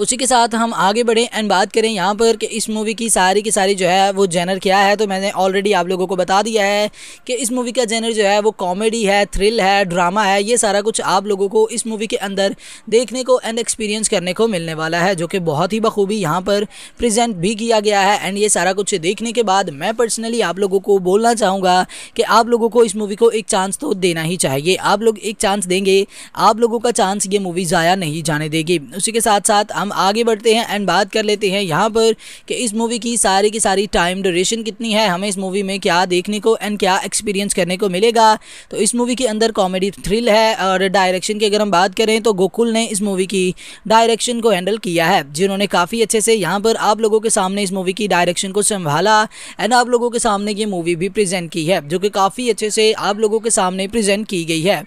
उसी के साथ हम आगे बढ़ें एंड बात करें यहाँ पर कि इस मूवी की सारी की सारी जो है वो जेनर क्या है तो मैंने ऑलरेडी आप लोगों को बता दिया है कि इस मूवी का जेनर जो है वो कॉमेडी है थ्रिल है ड्रामा है ये सारा कुछ आप लोगों को इस मूवी के अंदर देखने को एंड एक्सपीरियंस करने को मिलने वाला है जो कि बहुत ही बखूबी यहाँ पर प्रजेंट भी किया गया है एंड ये सारा कुछ देखने के बाद मैं पर्सनली आप लोगों को बोलना चाहूँगा कि आप लोगों को इस मूवी को एक चांस तो देना ही चाहिए आप लोग एक चांस देंगे आप लोगों का चांस ये मूवी ज़ाया नहीं जाने देगी उसी के साथ साथ हम हम आगे बढ़ते हैं एंड बात कर लेते हैं यहाँ पर कि इस मूवी की सारी की सारी टाइम ड्यूरेशन कितनी है हमें इस मूवी में क्या देखने को एंड क्या एक्सपीरियंस करने को मिलेगा तो इस मूवी के अंदर कॉमेडी थ्रिल है और डायरेक्शन की अगर हम बात करें तो गोकुल ने इस मूवी की डायरेक्शन को हैंडल किया है जिन्होंने काफ़ी अच्छे से यहाँ पर आप लोगों के सामने इस मूवी की डायरेक्शन को संभाला एंड आप लोगों के सामने ये मूवी भी प्रेजेंट की है जो कि काफ़ी अच्छे से आप लोगों के सामने प्रेजेंट की गई है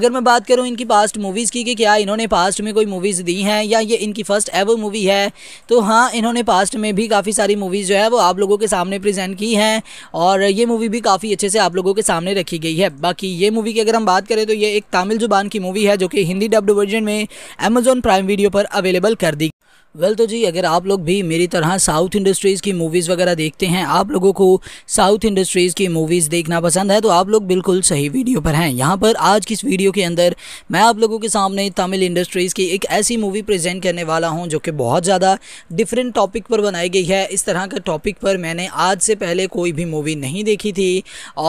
अगर मैं बात करूँ इनकी पास्ट मूवीज़ की कि क्या इन्होंने पास्ट में कोई मूवीज़ दी हैं या ये इनकी फर्स्ट फर्स्ट एवर मूवी है तो हाँ इन्होंने पास्ट में भी काफ़ी सारी मूवीज़ जो है वो आप लोगों के सामने प्रेजेंट की हैं और ये मूवी भी काफ़ी अच्छे से आप लोगों के सामने रखी गई है बाकी ये मूवी की अगर हम बात करें तो ये एक तमिल जुबान की मूवी है जो कि हिंदी डब्ड वर्जन में अमेजोन प्राइम वीडियो पर अवेलेबल कर दी वेल well, तो जी अगर आप लोग भी मेरी तरह साउथ इंडस्ट्रीज़ की मूवीज़ वगैरह देखते हैं आप लोगों को साउथ इंडस्ट्रीज़ की मूवीज़ देखना पसंद है तो आप लोग बिल्कुल सही वीडियो पर हैं यहाँ पर आज की इस वीडियो के अंदर मैं आप लोगों के सामने तमिल इंडस्ट्रीज़ की एक ऐसी मूवी प्रेजेंट करने वाला हूँ जो कि बहुत ज़्यादा डिफरेंट टॉपिक पर बनाई गई है इस तरह के टॉपिक पर मैंने आज से पहले कोई भी मूवी नहीं देखी थी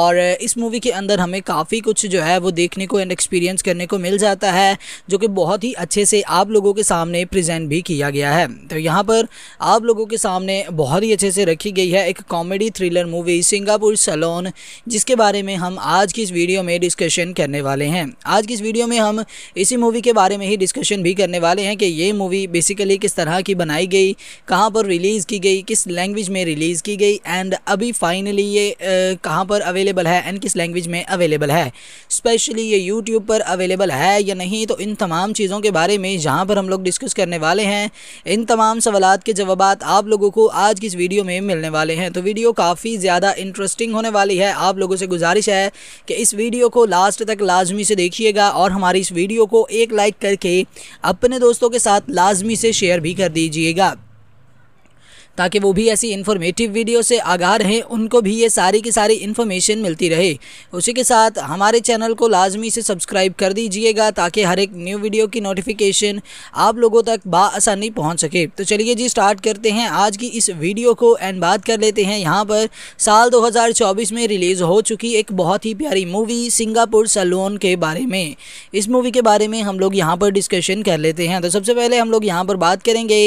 और इस मूवी के अंदर हमें काफ़ी कुछ जो है वो देखने को एंड एक्सपीरियंस करने को मिल जाता है जो कि बहुत ही अच्छे से आप लोगों के सामने प्रजेंट भी किया गया है है तो यहाँ पर आप लोगों के सामने बहुत ही अच्छे से रखी गई है एक comedy thriller movie Singapore salon जिसके बारे में हम आज की इस वीडियो में डिस्कशन करने वाले हैं आज की इस वीडियो में हम इसी मूवी के बारे में ही डिस्कशन भी करने वाले हैं कि ये मूवी बेसिकली किस तरह की बनाई गई कहाँ पर रिलीज़ की गई किस लैंग्वेज में रिलीज़ की गई एंड अभी फाइनली ये कहाँ पर अवेलेबल है एंड किस लैंग्वेज में अवेलेबल है स्पेशली ये यूट्यूब पर अवेलेबल है या नहीं तो इन तमाम चीज़ों के बारे में जहाँ पर हम लोग डिस्कस करने वाले हैं इन तमाम सवाल के जवाब आप लोगों को आज की इस वीडियो में मिलने वाले हैं तो वीडियो काफ़ी ज़्यादा इंटरेस्टिंग होने वाली है आप लोगों से गुजारिश है कि इस वीडियो को लास्ट तक लाजमी से देखिएगा और हमारी इस वीडियो को एक लाइक करके अपने दोस्तों के साथ लाजमी से शेयर भी कर दीजिएगा ताकि वो भी ऐसी इन्फॉर्मेटिव वीडियो से आगाह रहें उनको भी ये सारी की सारी इन्फॉर्मेशन मिलती रहे उसी के साथ हमारे चैनल को लाजमी से सब्सक्राइब कर दीजिएगा ताकि हर एक न्यू वीडियो की नोटिफिकेशन आप लोगों तक बसानी पहुँच सके तो चलिए जी स्टार्ट करते हैं आज की इस वीडियो को एंड बात कर लेते हैं यहाँ पर साल दो में रिलीज़ हो चुकी एक बहुत ही प्यारी मूवी सिंगापुर सलोन के बारे में इस मूवी के बारे में हम लोग यहाँ पर डिस्कशन कर लेते हैं तो सबसे पहले हम लोग यहाँ पर बात करेंगे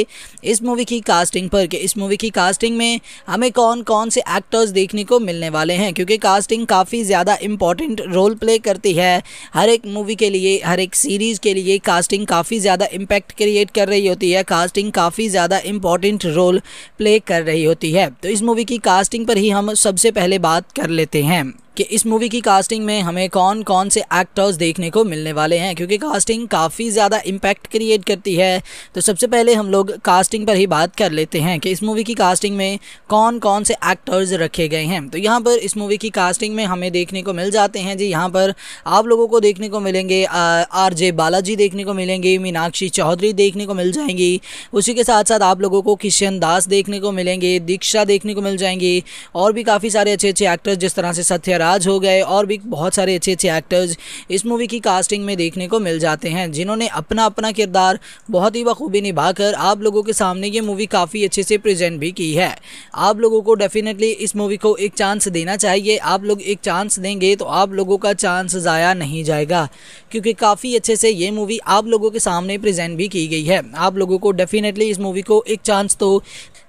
इस मूवी की कास्टिंग पर कि इस मूवी की कास्टिंग में हमें कौन कौन से एक्टर्स देखने को मिलने वाले हैं क्योंकि कास्टिंग काफ़ी ज़्यादा इम्पॉर्टेंट रोल प्ले करती है हर एक मूवी के लिए हर एक सीरीज़ के लिए कास्टिंग काफ़ी ज़्यादा इम्पैक्ट क्रिएट कर रही होती है कास्टिंग काफ़ी ज़्यादा इम्पॉर्टेंट रोल प्ले कर रही होती है तो इस मूवी की कास्टिंग पर ही हम सबसे पहले बात कर लेते हैं कि इस मूवी की कास्टिंग में हमें कौन कौन से एक्टर्स देखने को मिलने वाले हैं क्योंकि कास्टिंग काफ़ी ज़्यादा इम्पैक्ट क्रिएट करती है तो सबसे पहले हम लोग कास्टिंग पर ही बात कर लेते हैं कि इस मूवी की कास्टिंग में कौन कौन से एक्टर्स रखे गए हैं तो यहाँ पर इस मूवी की कास्टिंग में हमें देखने को मिल जाते हैं जी यहाँ पर आप लोगों को देखने को मिलेंगे आर जे बालाजी देखने को मिलेंगे मीनाक्षी चौधरी देखने को मिल जाएंगी उसी के साथ साथ आप लोगों को किशन दास देखने को मिलेंगे दीक्षा देखने को मिल जाएंगी और भी काफ़ी सारे अच्छे अच्छे एक्टर्स जिस तरह से सत्यराज राज हो गए और भी बहुत सारे अच्छे अच्छे एक्टर्स इस मूवी की कास्टिंग में देखने को मिल जाते हैं जिन्होंने अपना अपना किरदार बहुत ही बखूबी निभाकर आप लोगों के सामने ये मूवी काफ़ी अच्छे से प्रेजेंट भी की है आप लोगों को डेफिनेटली इस मूवी को एक चांस देना चाहिए आप लोग एक चांस देंगे तो आप लोगों का चांस ज़ाया नहीं जाएगा क्योंकि काफ़ी अच्छे से ये मूवी आप लोगों के सामने प्रेजेंट भी की गई है आप लोगों को डेफिनेटली इस मूवी को एक चांस तो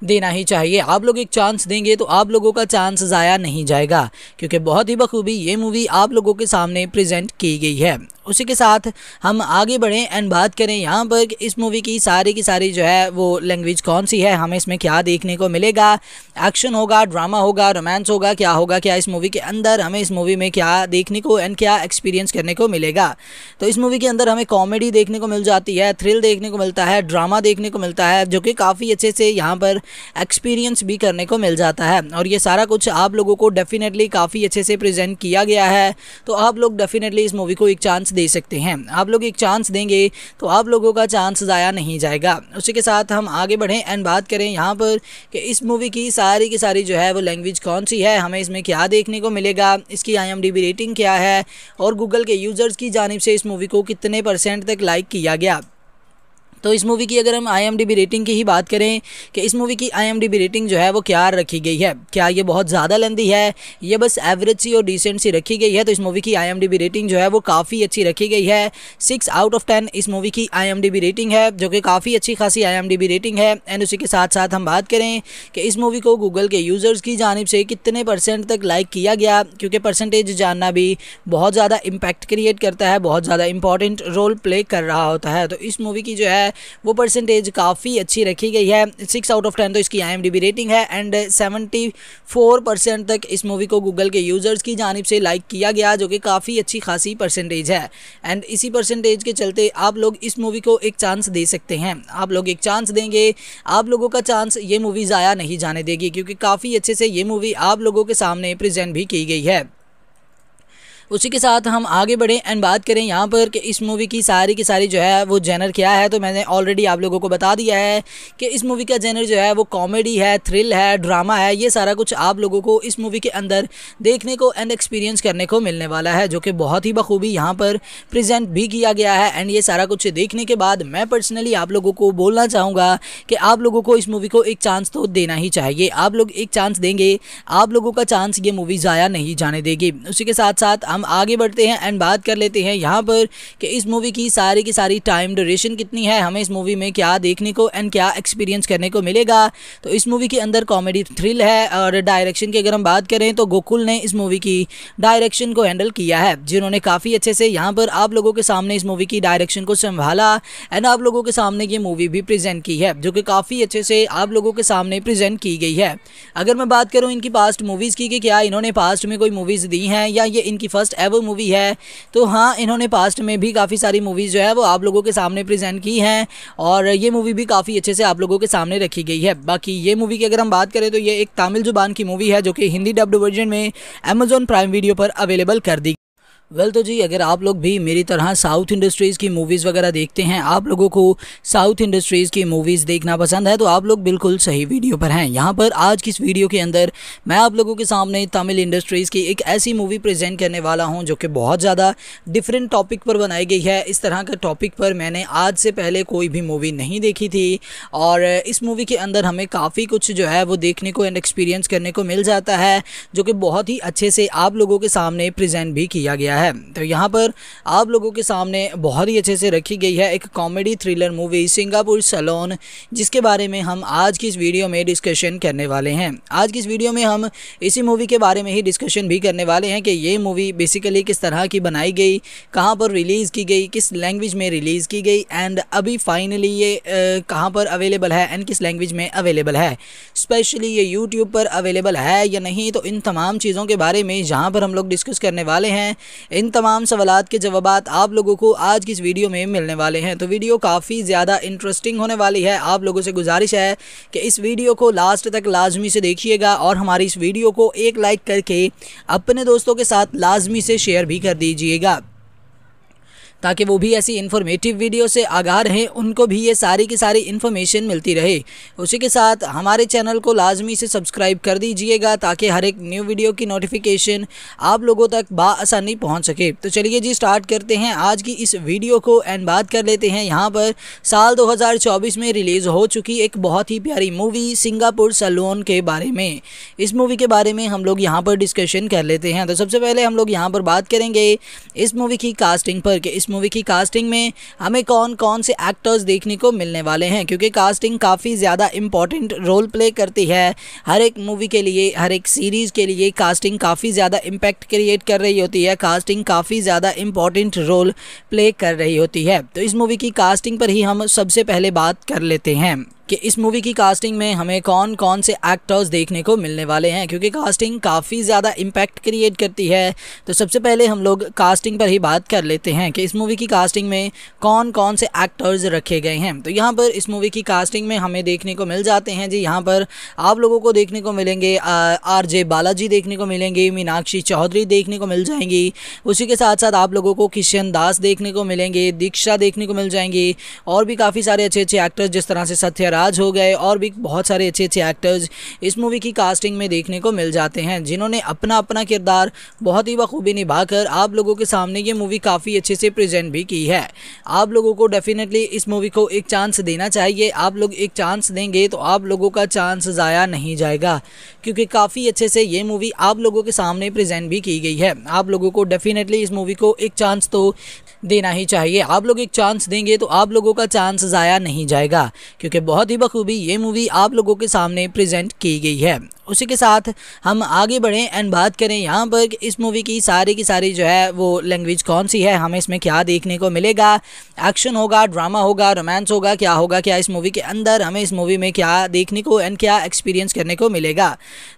देना ही चाहिए आप लोग एक चांस देंगे तो आप लोगों का चांस ज़ाया नहीं जाएगा क्योंकि बहुत ही बखूबी ये मूवी आप लोगों के सामने प्रेजेंट की गई है उसी के साथ हम आगे बढ़ें एंड बात करें यहाँ पर इस मूवी की सारी की सारी जो है वो लैंग्वेज कौन सी है हमें इसमें क्या देखने को मिलेगा एक्शन होगा ड्रामा होगा रोमांस होगा क्या होगा क्या इस मूवी के अंदर हमें इस मूवी में क्या देखने को एंड क्या एक्सपीरियंस करने को मिलेगा तो इस मूवी के अंदर हमें कॉमेडी देखने को मिल जाती है थ्रिल देखने को मिलता है ड्रामा देखने को मिलता है जो कि काफ़ी अच्छे से यहाँ पर एक्सपीरियंस भी करने को मिल जाता है और ये सारा कुछ आप लोगों को डेफिनेटली काफ़ी अच्छे से प्रजेंट किया गया है तो आप लोग डेफिनेटली इस मूवी को एक चांस दे सकते हैं आप लोग एक चांस देंगे तो आप लोगों का चांस ज़ाया नहीं जाएगा उसी के साथ हम आगे बढ़ें एंड बात करें यहाँ पर कि इस मूवी की सारी की सारी जो है वो लैंग्वेज कौन सी है हमें इसमें क्या देखने को मिलेगा इसकी आई रेटिंग क्या है और गूगल के यूज़र्स की जानब से इस मूवी को कितने परसेंट तक लाइक किया गया तो इस मूवी की अगर हम आई रेटिंग की ही बात करें कि इस मूवी की आई रेटिंग जो है वो क्या रखी गई है क्या ये बहुत ज़्यादा लेंदी है ये बस एवरेज सी और डिसेंट सी रखी गई है तो इस मूवी की आई रेटिंग जो है वो काफ़ी अच्छी रखी गई है सिक्स आउट ऑफ टेन इस मूवी की आई रेटिंग है जो कि काफ़ी अच्छी खासी आई रेटिंग है एंड उसी के साथ साथ हम बात करें कि इस मूवी को गूगल के यूज़र्स की जानब से कितने परसेंट तक लाइक किया गया क्योंकि परसेंटेज जानना भी बहुत ज़्यादा इम्पैक्ट क्रिएट करता है बहुत ज़्यादा इंपॉर्टेंट रोल प्ले कर रहा होता है तो इस मूवी की जो है वो परसेंटेज काफ़ी अच्छी रखी गई है सिक्स आउट ऑफ टेन तो इसकी आई रेटिंग है एंड सेवेंटी तक इस मूवी को गूगल के यूज़र्स की जानब से लाइक किया गया जो कि काफ़ी अच्छी खासी परसेंटेज है एंड इसी परसेंटेज के चलते आप लोग इस मूवी को एक चांस दे सकते हैं आप लोग एक चांस देंगे आप लोगों का चांस ये मूवी ज़ाया नहीं जाने देगी क्योंकि काफ़ी अच्छे से ये मूवी आप लोगों के सामने प्रेजेंट भी की गई है उसी के साथ हम आगे बढ़ें एंड बात करें यहाँ पर कि इस मूवी की सारी की सारी जो है वो जेनर क्या है तो मैंने ऑलरेडी आप लोगों को बता दिया है कि इस मूवी का जेनर जो है वो कॉमेडी है थ्रिल है ड्रामा है ये सारा कुछ आप लोगों को इस मूवी के अंदर देखने को एंड एक्सपीरियंस करने को मिलने वाला है जो कि बहुत ही बखूबी यहाँ पर प्रजेंट भी किया गया है एंड ये सारा कुछ देखने के बाद मैं पर्सनली आप लोगों को बोलना चाहूँगा कि आप लोगों को इस मूवी को एक चांस तो देना ही चाहिए आप लोग एक चांस देंगे आप लोगों का चांस ये मूवी ज़ाया नहीं जाने देगी उसी के साथ साथ हम हम आगे बढ़ते हैं एंड बात कर लेते हैं यहाँ पर कि इस मूवी की सारी की सारी टाइम ड्यूरेशन कितनी है हमें इस मूवी में क्या देखने को एंड क्या एक्सपीरियंस करने को मिलेगा तो इस मूवी के अंदर कॉमेडी थ्रिल है और डायरेक्शन की अगर हम बात करें तो गोकुल ने इस मूवी की डायरेक्शन को हैंडल किया है जिन्होंने काफ़ी अच्छे से यहाँ पर आप लोगों के सामने इस मूवी की डायरेक्शन को संभाला एंड आप लोगों के सामने ये मूवी भी प्रेजेंट की है जो कि काफ़ी अच्छे से आप लोगों के सामने प्रेजेंट की गई है अगर मैं बात करूँ इनकी पास्ट मूवीज़ की कि क्या इन्होंने पास्ट में कोई मूवीज़ दी हैं या ये इनकी फर्स्ट फर्स्ट एवर मूवी है तो हाँ इन्होंने पास्ट में भी काफ़ी सारी मूवीज़ जो है वो आप लोगों के सामने प्रेजेंट की हैं और ये मूवी भी काफ़ी अच्छे से आप लोगों के सामने रखी गई है बाकी ये मूवी की अगर हम बात करें तो ये एक तमिल जुबान की मूवी है जो कि हिंदी डब्ड वर्जन में अमेजोन प्राइम वीडियो पर अवेलेबल कर दी वेल well, तो जी अगर आप लोग भी मेरी तरह साउथ इंडस्ट्रीज़ की मूवीज़ वगैरह देखते हैं आप लोगों को साउथ इंडस्ट्रीज़ की मूवीज़ देखना पसंद है तो आप लोग बिल्कुल सही वीडियो पर हैं यहाँ पर आज की इस वीडियो के अंदर मैं आप लोगों के सामने तमिल इंडस्ट्रीज़ की एक ऐसी मूवी प्रेजेंट करने वाला हूँ जो कि बहुत ज़्यादा डिफरेंट टॉपिक पर बनाई गई है इस तरह के टॉपिक पर मैंने आज से पहले कोई भी मूवी नहीं देखी थी और इस मूवी के अंदर हमें काफ़ी कुछ जो है वो देखने को एंड एक्सपीरियंस करने को मिल जाता है जो कि बहुत ही अच्छे से आप लोगों के सामने प्रजेंट भी किया गया है है तो यहाँ पर आप लोगों के सामने बहुत ही अच्छे से रखी गई है एक comedy thriller movie Singapore salon जिसके बारे में हम आज की इस वीडियो में डिस्कशन करने वाले हैं आज की इस वीडियो में हम इसी मूवी के बारे में ही डिस्कशन भी करने वाले हैं कि ये मूवी बेसिकली किस तरह की बनाई गई कहाँ पर रिलीज़ की गई किस लैंग्वेज में रिलीज़ की गई एंड अभी फाइनली ये कहाँ पर अवेलेबल है एंड किस लैंग्वेज में अवेलेबल है स्पेशली ये यूट्यूब पर अवेलेबल है या नहीं तो इन तमाम चीज़ों के बारे में जहाँ पर हम लोग डिस्कस करने वाले हैं इन तमाम सवालत के जवाब आप लोगों को आज की इस वीडियो में मिलने वाले हैं तो वीडियो काफ़ी ज़्यादा इंटरेस्टिंग होने वाली है आप लोगों से गुजारिश है कि इस वीडियो को लास्ट तक लाजमी से देखिएगा और हमारी इस वीडियो को एक लाइक करके अपने दोस्तों के साथ लाजमी से शेयर भी कर दीजिएगा ताकि वो भी ऐसी इन्फॉर्मेटिव वीडियो से आगाह रहें उनको भी ये सारी की सारी इन्फॉर्मेशन मिलती रहे उसी के साथ हमारे चैनल को लाजमी से सब्सक्राइब कर दीजिएगा ताकि हर एक न्यू वीडियो की नोटिफिकेशन आप लोगों तक बासानी पहुँच सके तो चलिए जी स्टार्ट करते हैं आज की इस वीडियो को एंड बात कर लेते हैं यहाँ पर साल दो में रिलीज़ हो चुकी एक बहुत ही प्यारी मूवी सिंगापुर सलोन के बारे में इस मूवी के बारे में हम लोग यहाँ पर डिस्कशन कर लेते हैं तो सबसे पहले हम लोग यहाँ पर बात करेंगे इस मूवी की कास्टिंग पर कि इस मूवी की कास्टिंग में हमें कौन कौन से एक्टर्स देखने को मिलने वाले हैं क्योंकि कास्टिंग काफ़ी ज़्यादा इम्पॉर्टेंट रोल प्ले करती है हर एक मूवी के लिए हर एक सीरीज़ के लिए कास्टिंग काफ़ी ज़्यादा इम्पैक्ट क्रिएट कर रही होती है कास्टिंग काफ़ी ज़्यादा इम्पॉर्टेंट रोल प्ले कर रही होती है तो इस मूवी की कास्टिंग पर ही हम सबसे पहले बात कर लेते हैं कि इस मूवी की कास्टिंग में हमें कौन कौन से एक्टर्स देखने को मिलने वाले हैं क्योंकि कास्टिंग काफ़ी ज़्यादा इम्पैक्ट क्रिएट करती है तो सबसे पहले हम लोग कास्टिंग पर ही बात कर लेते हैं कि इस मूवी की कास्टिंग में कौन कौन से एक्टर्स रखे गए हैं तो यहाँ पर इस मूवी की कास्टिंग में हमें देखने को मिल जाते हैं जी यहाँ पर आप लोगों को देखने को मिलेंगे आर जे बालाजी देखने को मिलेंगे मीनाक्षी चौधरी देखने को मिल जाएंगी उसी के साथ साथ आप लोगों को किशन दास देखने को मिलेंगे दीक्षा देखने को मिल जाएंगी और भी काफ़ी सारे अच्छे अच्छे एक्टर्स जिस तरह से सत्यराज राज हो गए और भी बहुत सारे अच्छे अच्छे एक्टर्स इस मूवी की कास्टिंग में देखने को मिल जाते हैं जिन्होंने अपना अपना किरदार बहुत ही बखूबी निभाकर आप लोगों के सामने ये मूवी काफ़ी अच्छे से प्रेजेंट भी की है आप लोगों को डेफिनेटली इस मूवी को एक चांस देना चाहिए आप लोग एक चांस देंगे तो आप लोगों का चांस ज़ाया नहीं जाएगा क्योंकि काफ़ी अच्छे से ये मूवी आप लोगों के सामने प्रेजेंट भी की गई है आप लोगों को डेफिनेटली इस मूवी को एक चांस तो देना ही चाहिए आप लोग एक चांस देंगे तो आप लोगों का चांस ज़ाया नहीं जाएगा क्योंकि बहुत बहुत ही बखूबी ये मूवी आप लोगों के सामने प्रेजेंट की गई है उसी के साथ हम आगे बढ़ें एंड बात करें यहाँ पर इस मूवी की सारी की सारी जो है वो लैंग्वेज कौन सी है हमें इसमें क्या देखने को मिलेगा एक्शन होगा ड्रामा होगा रोमांस होगा क्या होगा क्या इस मूवी के अंदर हमें इस मूवी में क्या देखने को एंड क्या एक्सपीरियंस करने को मिलेगा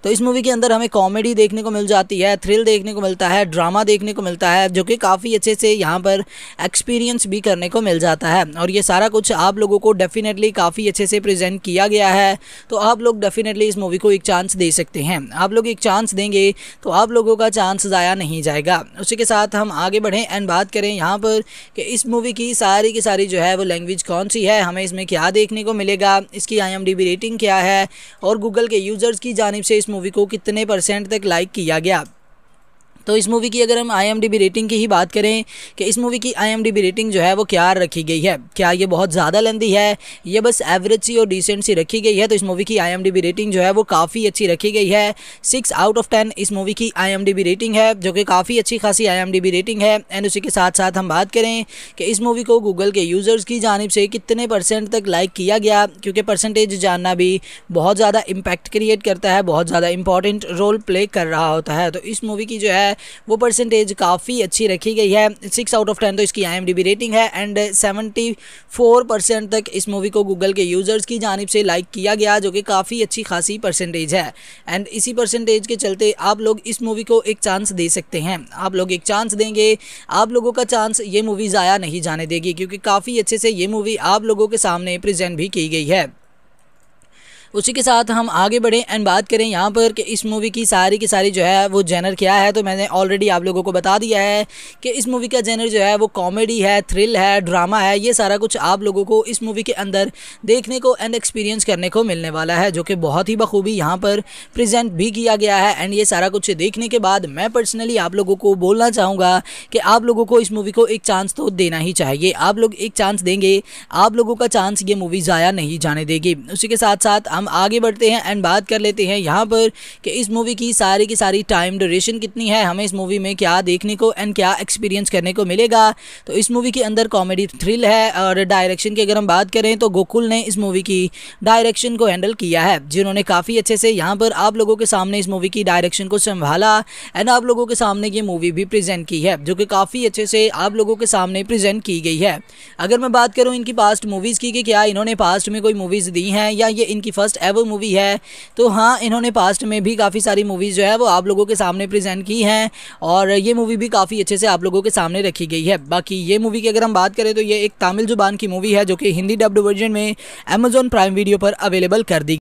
तो इस मूवी के अंदर हमें कॉमेडी देखने को मिल जाती है थ्रिल देखने को मिलता है ड्रामा देखने को मिलता है जो कि काफ़ी अच्छे से यहाँ पर एक्सपीरियंस भी करने को मिल जाता है और ये सारा कुछ आप लोगों को डेफिनेटली काफ़ी अच्छे से प्रेजेंट किया गया है तो आप लोग डेफिनेटली इस मूवी को एक चांस दे सकते हैं आप लोग एक चांस देंगे तो आप लोगों का चांस ज़ाया नहीं जाएगा उसी के साथ हम आगे बढ़ें एंड बात करें यहाँ पर कि इस मूवी की सारी की सारी जो है वो लैंग्वेज कौन सी है हमें इसमें क्या देखने को मिलेगा इसकी आई रेटिंग क्या है और गूगल के यूज़र्स की जानब से इस मूवी को कितने परसेंट तक लाइक किया गया तो इस मूवी की अगर हम आईएमडीबी रेटिंग की ही बात करें कि इस मूवी की आईएमडीबी रेटिंग जो है वो क्या रखी गई है क्या ये बहुत ज़्यादा लंदी है ये बस एवरेज सी और डिसेंट सी रखी गई है तो इस मूवी की आईएमडीबी रेटिंग जो है वो काफ़ी अच्छी रखी गई है सिक्स आउट ऑफ टेन इस मूवी की आई रेटिंग है जो कि काफ़ी अच्छी खासी आई रेटिंग है एंड उसी के साथ साथ हम बात करें कि इस मूवी को गूगल के यूज़र्स की जानब से कितने परसेंट तक लाइक किया गया क्योंकि परसेंटेज जानना भी बहुत ज़्यादा इम्पैक्ट क्रिएट करता है बहुत ज़्यादा इंपॉर्टेंट रोल प्ले कर रहा होता है तो इस मूवी की जो है है वो परसेंटेज काफ़ी अच्छी रखी गई है सिक्स आउट ऑफ टेन तो इसकी आई रेटिंग है एंड सेवेंटी फोर परसेंट तक इस मूवी को गूगल के यूज़र्स की जानब से लाइक किया गया जो कि काफ़ी अच्छी खासी परसेंटेज है एंड इसी परसेंटेज के चलते आप लोग इस मूवी को एक चांस दे सकते हैं आप लोग एक चांस देंगे आप लोगों का चांस ये मूवी ज़ाया नहीं जाने देगी क्योंकि काफ़ी अच्छे से ये मूवी आप लोगों के सामने प्रेजेंट भी की गई है उसी के साथ हम आगे बढ़ें एंड बात करें यहाँ पर कि इस मूवी की सारी की सारी जो है वो जेनर क्या है तो मैंने ऑलरेडी आप लोगों को बता दिया है कि इस मूवी का जेनर जो है वो कॉमेडी है थ्रिल है ड्रामा है ये सारा कुछ आप लोगों को इस मूवी के अंदर देखने को एंड एक्सपीरियंस करने को मिलने वाला है जो कि बहुत ही बखूबी यहाँ पर प्रजेंट भी किया गया है एंड ये सारा कुछ देखने के बाद मैं पर्सनली आप लोगों को बोलना चाहूँगा कि आप लोगों को इस मूवी को एक चांस तो देना ही चाहिए आप लोग एक चांस देंगे आप लोगों का चांस ये मूवी ज़ाया नहीं जाने देगी उसी के साथ साथ हम हम आगे बढ़ते हैं एंड बात कर लेते हैं यहाँ पर कि इस मूवी की सारी की सारी टाइम ड्यूरेशन कितनी है हमें इस मूवी में क्या देखने को एंड क्या एक्सपीरियंस करने को मिलेगा तो इस मूवी के अंदर कॉमेडी थ्रिल है और डायरेक्शन की अगर हम बात करें तो गोकुल ने इस मूवी की डायरेक्शन को हैंडल किया है जिन्होंने काफ़ी अच्छे से यहाँ पर आप लोगों के सामने इस मूवी की डायरेक्शन को संभाला एंड आप लोगों के सामने ये मूवी भी प्रेजेंट की है जो कि काफ़ी अच्छे से आप लोगों के सामने प्रेजेंट की गई है अगर मैं बात करूँ इनकी पास्ट मूवीज़ की कि क्या इन्होंने पास्ट में कोई मूवीज़ दी हैं या ये इनकी फर्स्ट फर्स्ट एवर मूवी है तो हाँ इन्होंने पास्ट में भी काफ़ी सारी मूवीज़ जो है वो आप लोगों के सामने प्रेजेंट की हैं और ये मूवी भी काफ़ी अच्छे से आप लोगों के सामने रखी गई है बाकी ये मूवी की अगर हम बात करें तो ये एक तमिल जुबान की मूवी है जो कि हिंदी डब्ड वर्जन में अमेजोन प्राइम वीडियो पर अवेलेबल कर दी